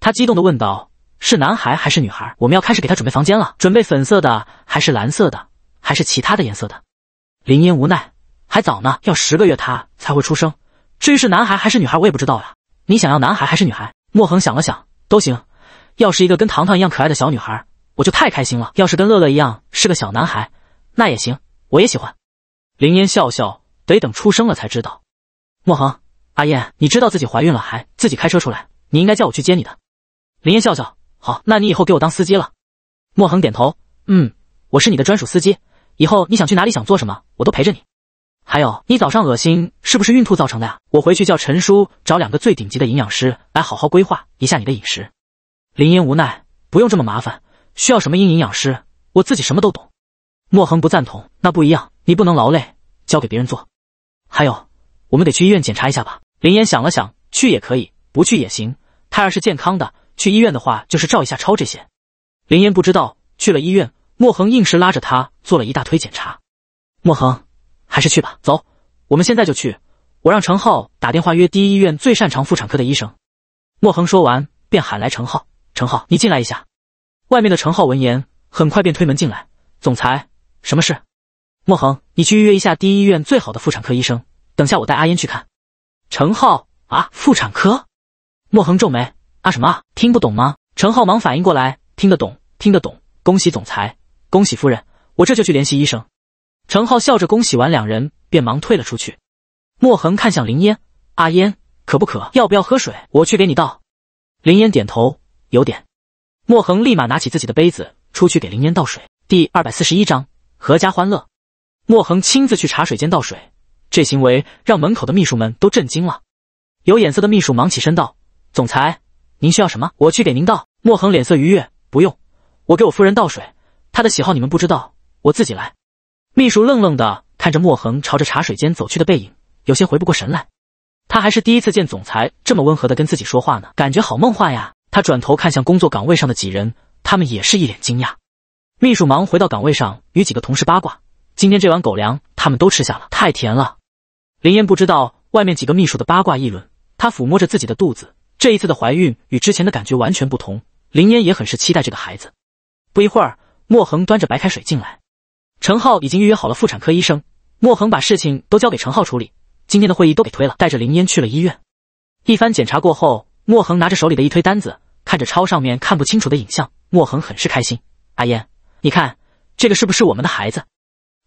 他激动地问道：“是男孩还是女孩？我们要开始给他准备房间了，准备粉色的还是蓝色的，还是其他的颜色的？”林嫣无奈，还早呢，要十个月他才会出生。至于是男孩还是女孩，我也不知道呀。你想要男孩还是女孩？莫恒想了想，都行。要是一个跟糖糖一样可爱的小女孩，我就太开心了。要是跟乐乐一样是个小男孩，那也行，我也喜欢。林嫣笑笑，得等出生了才知道。莫恒，阿燕，你知道自己怀孕了还自己开车出来，你应该叫我去接你的。林嫣笑笑，好，那你以后给我当司机了。莫恒点头，嗯，我是你的专属司机。以后你想去哪里，想做什么，我都陪着你。还有，你早上恶心是不是孕吐造成的呀？我回去叫陈叔找两个最顶级的营养师来好好规划一下你的饮食。林嫣无奈，不用这么麻烦，需要什么营养师，我自己什么都懂。莫恒不赞同，那不一样，你不能劳累，交给别人做。还有，我们得去医院检查一下吧？林嫣想了想，去也可以，不去也行。胎儿是健康的，去医院的话就是照一下超这些。林嫣不知道去了医院。莫恒硬是拉着他做了一大推检查。莫恒，还是去吧，走，我们现在就去。我让程浩打电话约第一医院最擅长妇产科的医生。莫恒说完，便喊来程浩：“程浩，你进来一下。”外面的程浩闻言，很快便推门进来：“总裁，什么事？”莫恒：“你去预约一下第一医院最好的妇产科医生，等下我带阿烟去看。”程浩：“啊，妇产科？”莫恒皱眉：“啊什么？啊？听不懂吗？”程浩忙反应过来：“听得懂，听得懂。恭喜总裁。”恭喜夫人，我这就去联系医生。程浩笑着恭喜完两人，便忙退了出去。莫恒看向林烟，阿烟渴不渴？要不要喝水？我去给你倒。林烟点头，有点。莫恒立马拿起自己的杯子，出去给林烟倒水。第二百四十一章阖家欢乐。莫恒亲自去茶水间倒水，这行为让门口的秘书们都震惊了。有眼色的秘书忙起身道：“总裁，您需要什么？我去给您倒。”莫恒脸色愉悦，不用，我给我夫人倒水。他的喜好你们不知道，我自己来。秘书愣愣的看着莫恒朝着茶水间走去的背影，有些回不过神来。他还是第一次见总裁这么温和的跟自己说话呢，感觉好梦幻呀。他转头看向工作岗位上的几人，他们也是一脸惊讶。秘书忙回到岗位上，与几个同事八卦，今天这碗狗粮他们都吃下了，太甜了。林嫣不知道外面几个秘书的八卦议论，她抚摸着自己的肚子，这一次的怀孕与之前的感觉完全不同。林嫣也很是期待这个孩子。不一会儿。莫恒端着白开水进来，程浩已经预约好了妇产科医生。莫恒把事情都交给程浩处理，今天的会议都给推了，带着林烟去了医院。一番检查过后，莫恒拿着手里的一推单子，看着超上面看不清楚的影像，莫恒很是开心。阿烟，你看这个是不是我们的孩子？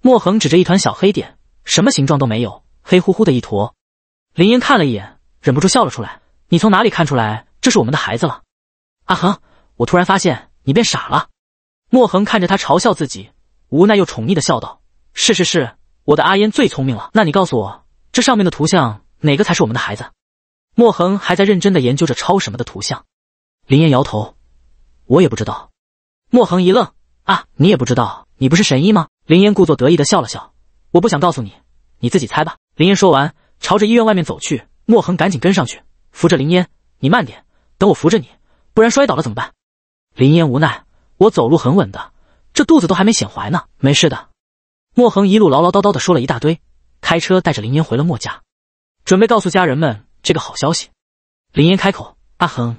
莫恒指着一团小黑点，什么形状都没有，黑乎乎的一坨。林烟看了一眼，忍不住笑了出来。你从哪里看出来这是我们的孩子了？阿恒，我突然发现你变傻了。莫恒看着他嘲笑自己，无奈又宠溺的笑道：“是是是，我的阿烟最聪明了。那你告诉我，这上面的图像哪个才是我们的孩子？”莫恒还在认真的研究着抄什么的图像。林烟摇头：“我也不知道。”莫恒一愣：“啊，你也不知道？你不是神医吗？”林烟故作得意的笑了笑：“我不想告诉你，你自己猜吧。”林烟说完，朝着医院外面走去。莫恒赶紧跟上去，扶着林烟：“你慢点，等我扶着你，不然摔倒了怎么办？”林烟无奈。我走路很稳的，这肚子都还没显怀呢，没事的。莫恒一路唠唠叨叨的说了一大堆，开车带着林烟回了莫家，准备告诉家人们这个好消息。林烟开口：“阿恒，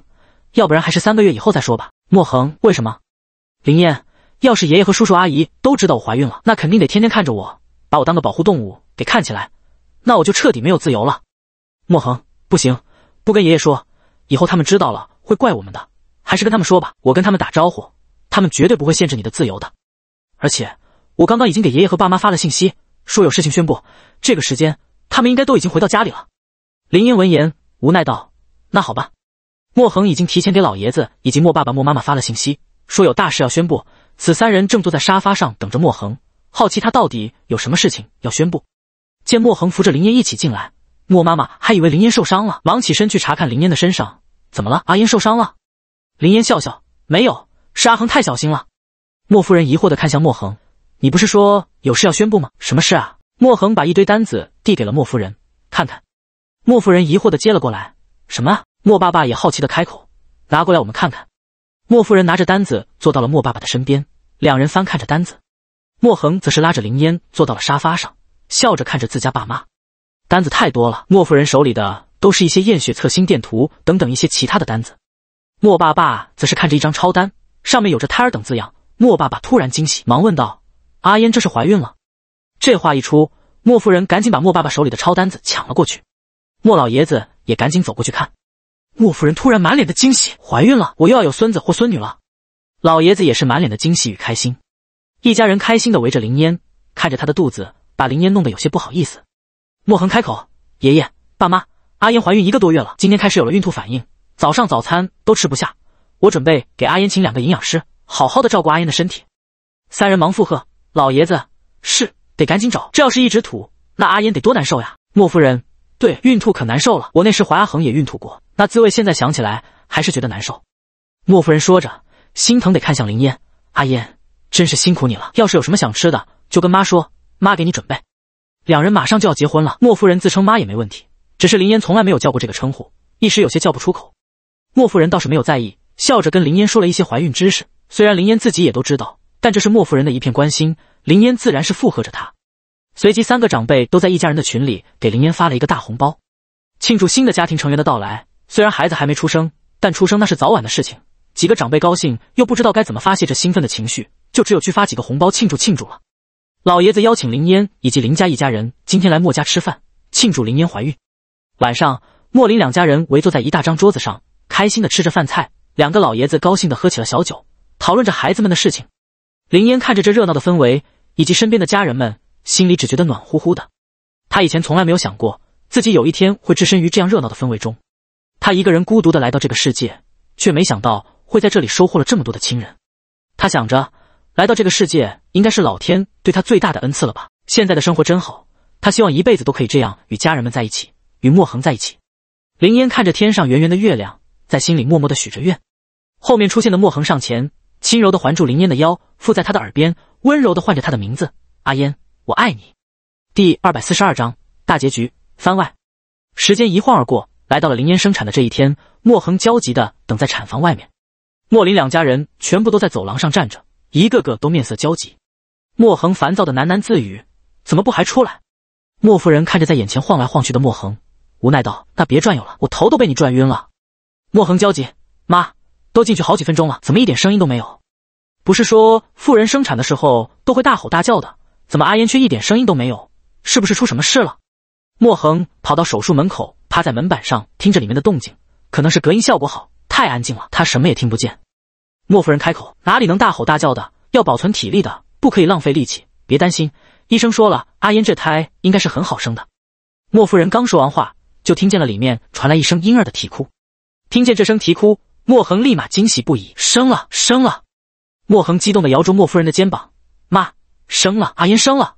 要不然还是三个月以后再说吧。”莫恒：“为什么？”林烟：“要是爷爷和叔叔阿姨都知道我怀孕了，那肯定得天天看着我，把我当个保护动物给看起来，那我就彻底没有自由了。”莫恒：“不行，不跟爷爷说，以后他们知道了会怪我们的，还是跟他们说吧，我跟他们打招呼。”他们绝对不会限制你的自由的，而且我刚刚已经给爷爷和爸妈发了信息，说有事情宣布。这个时间他们应该都已经回到家里了。林烟闻言无奈道：“那好吧。”莫恒已经提前给老爷子以及莫爸爸、莫妈妈发了信息，说有大事要宣布。此三人正坐在沙发上等着莫恒，好奇他到底有什么事情要宣布。见莫恒扶着林烟一起进来，莫妈妈还以为林烟受伤了，忙起身去查看林烟的身上怎么了。阿烟受伤了。林烟笑笑，没有。是阿恒太小心了。莫夫人疑惑的看向莫恒，你不是说有事要宣布吗？什么事啊？莫恒把一堆单子递给了莫夫人，看看。莫夫人疑惑的接了过来。什么？莫爸爸也好奇的开口，拿过来我们看看。莫夫人拿着单子坐到了莫爸爸的身边，两人翻看着单子。莫恒则是拉着林烟坐到了沙发上，笑着看着自家爸妈。单子太多了，莫夫人手里的都是一些验血、测心电图等等一些其他的单子。莫爸爸则是看着一张超单。上面有着胎儿等字样，莫爸爸突然惊喜，忙问道：“阿嫣，这是怀孕了？”这话一出，莫夫人赶紧把莫爸爸手里的抄单子抢了过去，莫老爷子也赶紧走过去看。莫夫人突然满脸的惊喜：“怀孕了，我又要有孙子或孙女了。”老爷子也是满脸的惊喜与开心，一家人开心的围着林烟，看着她的肚子，把林烟弄得有些不好意思。莫恒开口：“爷爷，爸妈，阿嫣怀孕一个多月了，今天开始有了孕吐反应，早上早餐都吃不下。”我准备给阿烟请两个营养师，好好的照顾阿烟的身体。三人忙附和：“老爷子是得赶紧找，这要是一直吐，那阿烟得多难受呀！”莫夫人：“对，孕吐可难受了。我那时怀阿恒也孕吐过，那滋味现在想起来还是觉得难受。”莫夫人说着，心疼得看向林烟：“阿烟，真是辛苦你了。要是有什么想吃的，就跟妈说，妈给你准备。”两人马上就要结婚了，莫夫人自称妈也没问题，只是林烟从来没有叫过这个称呼，一时有些叫不出口。莫夫人倒是没有在意。笑着跟林烟说了一些怀孕知识，虽然林烟自己也都知道，但这是莫夫人的一片关心，林烟自然是附和着她。随即，三个长辈都在一家人的群里给林烟发了一个大红包，庆祝新的家庭成员的到来。虽然孩子还没出生，但出生那是早晚的事情。几个长辈高兴又不知道该怎么发泄这兴奋的情绪，就只有去发几个红包庆祝庆祝了。老爷子邀请林烟以及林家一家人今天来莫家吃饭，庆祝林烟怀孕。晚上，莫林两家人围坐在一大张桌子上，开心的吃着饭菜。两个老爷子高兴的喝起了小酒，讨论着孩子们的事情。林嫣看着这热闹的氛围，以及身边的家人们，心里只觉得暖乎乎的。他以前从来没有想过自己有一天会置身于这样热闹的氛围中。他一个人孤独的来到这个世界，却没想到会在这里收获了这么多的亲人。他想着，来到这个世界应该是老天对他最大的恩赐了吧？现在的生活真好，他希望一辈子都可以这样与家人们在一起，与莫恒在一起。林嫣看着天上圆圆的月亮，在心里默默的许着愿。后面出现的莫恒上前，轻柔的环住林烟的腰，附在她的耳边，温柔的唤着她的名字：“阿烟，我爱你。”第二百四十二章大结局番外。时间一晃而过来到了林烟生产的这一天，莫恒焦急的等在产房外面。莫林两家人全部都在走廊上站着，一个个都面色焦急。莫恒烦躁的喃喃自语：“怎么不还出来？”莫夫人看着在眼前晃来晃去的莫恒，无奈道：“那别转悠了，我头都被你转晕了。”莫恒焦急：“妈。”都进去好几分钟了，怎么一点声音都没有？不是说妇人生产的时候都会大吼大叫的？怎么阿烟却一点声音都没有？是不是出什么事了？莫恒跑到手术门口，趴在门板上听着里面的动静。可能是隔音效果好，太安静了，他什么也听不见。莫夫人开口：“哪里能大吼大叫的？要保存体力的，不可以浪费力气。别担心，医生说了，阿烟这胎应该是很好生的。”莫夫人刚说完话，就听见了里面传来一声婴儿的啼哭。听见这声啼哭。莫恒立马惊喜不已，生了，生了！莫恒激动的摇着莫夫人的肩膀，妈，生了，阿英生了！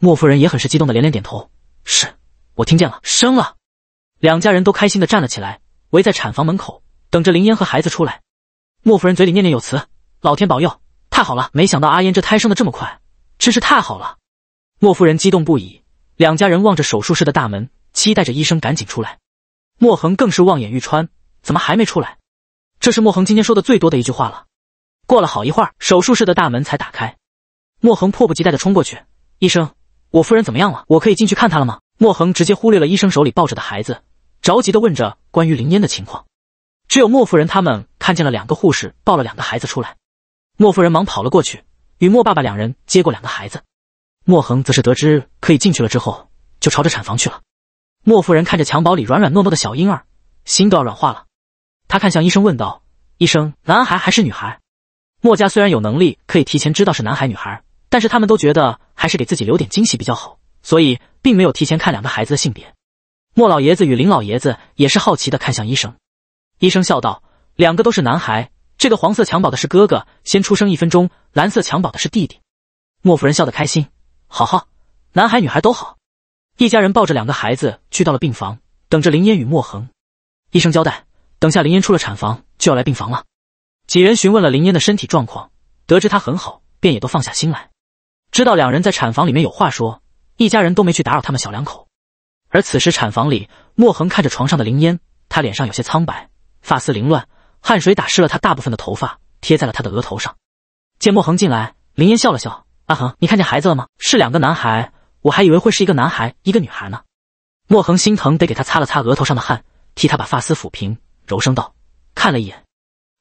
莫夫人也很是激动的连连点头，是我听见了，生了！两家人都开心的站了起来，围在产房门口，等着林烟和孩子出来。莫夫人嘴里念念有词，老天保佑，太好了！没想到阿烟这胎生的这么快，真是太好了！莫夫人激动不已，两家人望着手术室的大门，期待着医生赶紧出来。莫恒更是望眼欲穿，怎么还没出来？这是莫恒今天说的最多的一句话了。过了好一会儿，手术室的大门才打开，莫恒迫不及待的冲过去：“医生，我夫人怎么样了？我可以进去看她了吗？”莫恒直接忽略了医生手里抱着的孩子，着急的问着关于林烟的情况。只有莫夫人他们看见了两个护士抱了两个孩子出来，莫夫人忙跑了过去，与莫爸爸两人接过两个孩子。莫恒则是得知可以进去了之后，就朝着产房去了。莫夫人看着襁褓里软软糯糯的小婴儿，心都要软化了。他看向医生问道：“医生，男孩还是女孩？”莫家虽然有能力可以提前知道是男孩女孩，但是他们都觉得还是给自己留点惊喜比较好，所以并没有提前看两个孩子的性别。莫老爷子与林老爷子也是好奇的看向医生。医生笑道：“两个都是男孩，这个黄色襁褓的是哥哥，先出生一分钟；蓝色襁褓的是弟弟。”莫夫人笑得开心：“好好，男孩女孩都好。”一家人抱着两个孩子去到了病房，等着林烟与莫恒。医生交代。等下，林烟出了产房就要来病房了。几人询问了林烟的身体状况，得知她很好，便也都放下心来。知道两人在产房里面有话说，一家人都没去打扰他们小两口。而此时产房里，莫恒看着床上的林烟，她脸上有些苍白，发丝凌乱，汗水打湿了她大部分的头发，贴在了她的额头上。见莫恒进来，林烟笑了笑：“阿恒，你看见孩子了吗？是两个男孩，我还以为会是一个男孩一个女孩呢。”莫恒心疼得给她擦了擦额头上的汗，替她把发丝抚平。柔声道：“看了一眼，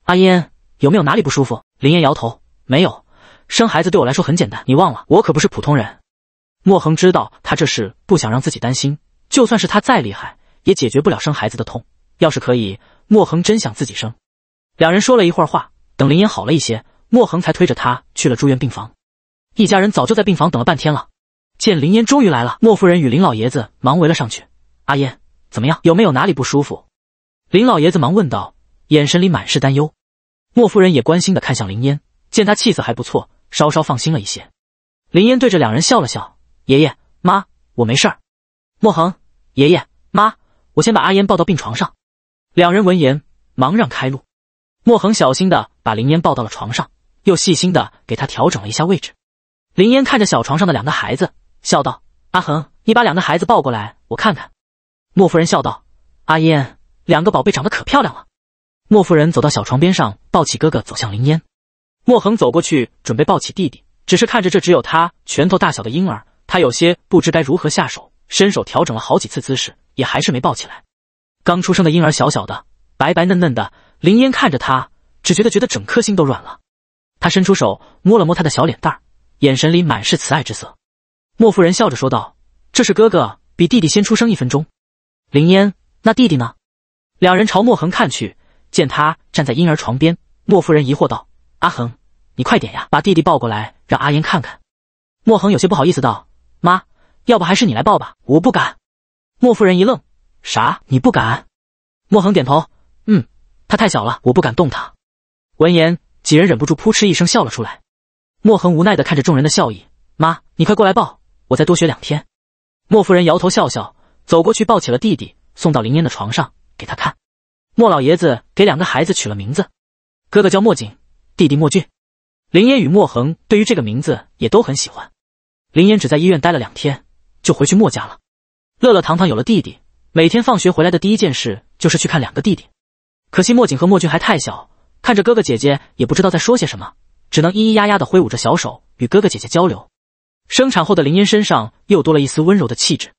阿烟有没有哪里不舒服？”林烟摇头：“没有，生孩子对我来说很简单。你忘了，我可不是普通人。”莫恒知道他这是不想让自己担心，就算是他再厉害，也解决不了生孩子的痛。要是可以，莫恒真想自己生。两人说了一会儿话，等林烟好了一些，莫恒才推着他去了住院病房。一家人早就在病房等了半天了，见林烟终于来了，莫夫人与林老爷子忙围了上去：“阿烟怎么样？有没有哪里不舒服？”林老爷子忙问道，眼神里满是担忧。莫夫人也关心的看向林烟，见她气色还不错，稍稍放心了一些。林烟对着两人笑了笑：“爷爷，妈，我没事儿。”莫恒，爷爷，妈，我先把阿烟抱到病床上。”两人闻言，忙让开路。莫恒小心的把林烟抱到了床上，又细心的给她调整了一下位置。林烟看着小床上的两个孩子，笑道：“阿恒，你把两个孩子抱过来，我看看。”莫夫人笑道：“阿烟。”两个宝贝长得可漂亮了。莫夫人走到小床边上，抱起哥哥走向林烟。莫恒走过去，准备抱起弟弟，只是看着这只有他拳头大小的婴儿，他有些不知该如何下手，伸手调整了好几次姿势，也还是没抱起来。刚出生的婴儿小小的，白白嫩嫩的。林烟看着他，只觉得觉得整颗心都软了。他伸出手摸了摸他的小脸蛋，眼神里满是慈爱之色。莫夫人笑着说道：“这是哥哥，比弟弟先出生一分钟。”林烟，那弟弟呢？两人朝莫恒看去，见他站在婴儿床边，莫夫人疑惑道：“阿恒，你快点呀，把弟弟抱过来，让阿烟看看。”莫恒有些不好意思道：“妈，要不还是你来抱吧，我不敢。”莫夫人一愣：“啥？你不敢？”莫恒点头：“嗯，他太小了，我不敢动他。”闻言，几人忍不住扑哧一声笑了出来。莫恒无奈地看着众人的笑意：“妈，你快过来抱，我再多学两天。”莫夫人摇头笑笑，走过去抱起了弟弟，送到林烟的床上。给他看，莫老爷子给两个孩子取了名字，哥哥叫莫景，弟弟莫俊。林烟与莫恒对于这个名字也都很喜欢。林烟只在医院待了两天，就回去莫家了。乐乐堂堂有了弟弟，每天放学回来的第一件事就是去看两个弟弟。可惜莫景和莫俊还太小，看着哥哥姐姐也不知道在说些什么，只能咿咿呀呀的挥舞着小手与哥哥姐姐交流。生产后的林烟身上又多了一丝温柔的气质。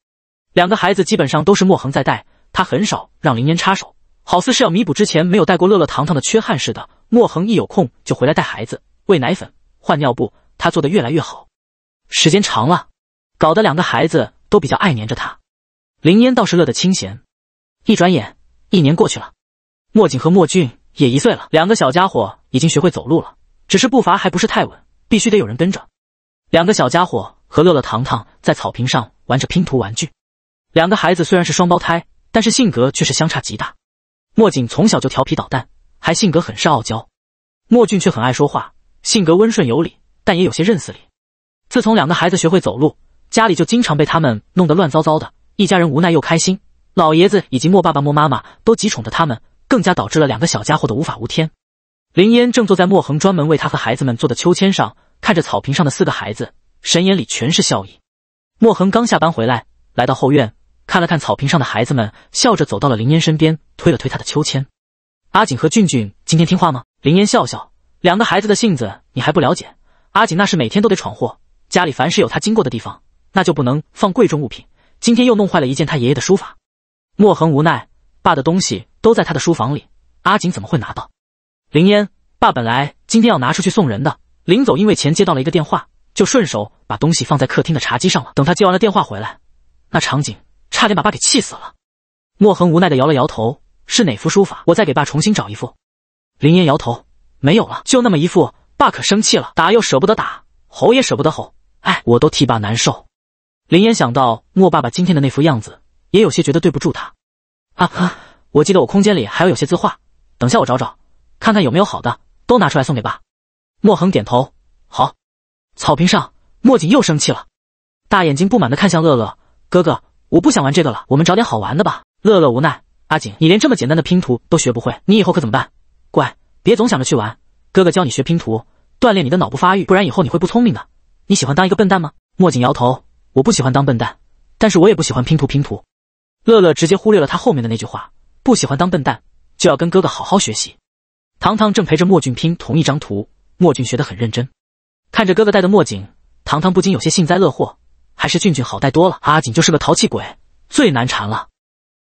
两个孩子基本上都是莫恒在带。他很少让林烟插手，好似是要弥补之前没有带过乐乐糖糖的缺憾似的。莫恒一有空就回来带孩子，喂奶粉，换尿布，他做的越来越好。时间长了，搞得两个孩子都比较爱黏着他。林烟倒是乐得清闲。一转眼，一年过去了，莫景和莫俊也一岁了。两个小家伙已经学会走路了，只是步伐还不是太稳，必须得有人跟着。两个小家伙和乐乐糖糖在草坪上玩着拼图玩具。两个孩子虽然是双胞胎。但是性格却是相差极大。墨景从小就调皮捣蛋，还性格很是傲娇；墨俊却很爱说话，性格温顺有礼，但也有些认死理。自从两个孩子学会走路，家里就经常被他们弄得乱糟糟的，一家人无奈又开心。老爷子以及墨爸爸、墨妈妈都极宠着他们，更加导致了两个小家伙的无法无天。林烟正坐在墨恒专门为他和孩子们做的秋千上，看着草坪上的四个孩子，神眼里全是笑意。墨恒刚下班回来，来到后院。看了看草坪上的孩子们，笑着走到了林烟身边，推了推他的秋千。阿锦和俊俊今天听话吗？林烟笑笑，两个孩子的性子你还不了解。阿锦那是每天都得闯祸，家里凡是有他经过的地方，那就不能放贵重物品。今天又弄坏了一件他爷爷的书法。莫恒无奈，爸的东西都在他的书房里，阿锦怎么会拿到？林烟，爸本来今天要拿出去送人的，临走因为钱接到了一个电话，就顺手把东西放在客厅的茶几上了。等他接完了电话回来，那场景。差点把爸给气死了，莫恒无奈的摇了摇头，是哪幅书法？我再给爸重新找一幅。林烟摇头，没有了，就那么一幅，爸可生气了，打又舍不得打，吼也舍不得吼，哎，我都替爸难受。林烟想到莫爸爸今天的那副样子，也有些觉得对不住他。啊哈，我记得我空间里还有有些字画，等下我找找，看看有没有好的，都拿出来送给爸。莫恒点头，好。草坪上，莫景又生气了，大眼睛不满的看向乐乐哥哥。我不想玩这个了，我们找点好玩的吧。乐乐无奈，阿锦，你连这么简单的拼图都学不会，你以后可怎么办？乖，别总想着去玩，哥哥教你学拼图，锻炼你的脑部发育，不然以后你会不聪明的。你喜欢当一个笨蛋吗？墨镜摇头，我不喜欢当笨蛋，但是我也不喜欢拼图拼图。乐乐直接忽略了他后面的那句话，不喜欢当笨蛋就要跟哥哥好好学习。糖糖正陪着墨俊拼同一张图，墨俊学得很认真，看着哥哥戴的墨镜，糖糖不禁有些幸灾乐祸。还是俊俊好带多了，阿锦就是个淘气鬼，最难缠了。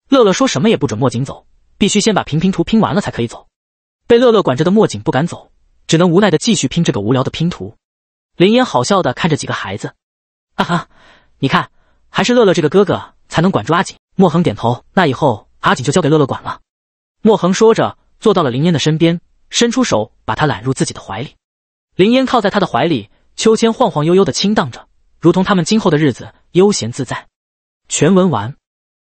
乐乐说什么也不准墨锦走，必须先把拼拼图拼完了才可以走。被乐乐管着的墨锦不敢走，只能无奈的继续拼这个无聊的拼图。林烟好笑的看着几个孩子，哈哈，你看，还是乐乐这个哥哥才能管住阿锦。莫恒点头，那以后阿锦就交给乐乐管了。莫恒说着，坐到了林烟的身边，伸出手把她揽入自己的怀里。林烟靠在他的怀里，秋千晃晃悠悠的轻荡着。如同他们今后的日子悠闲自在。全文完。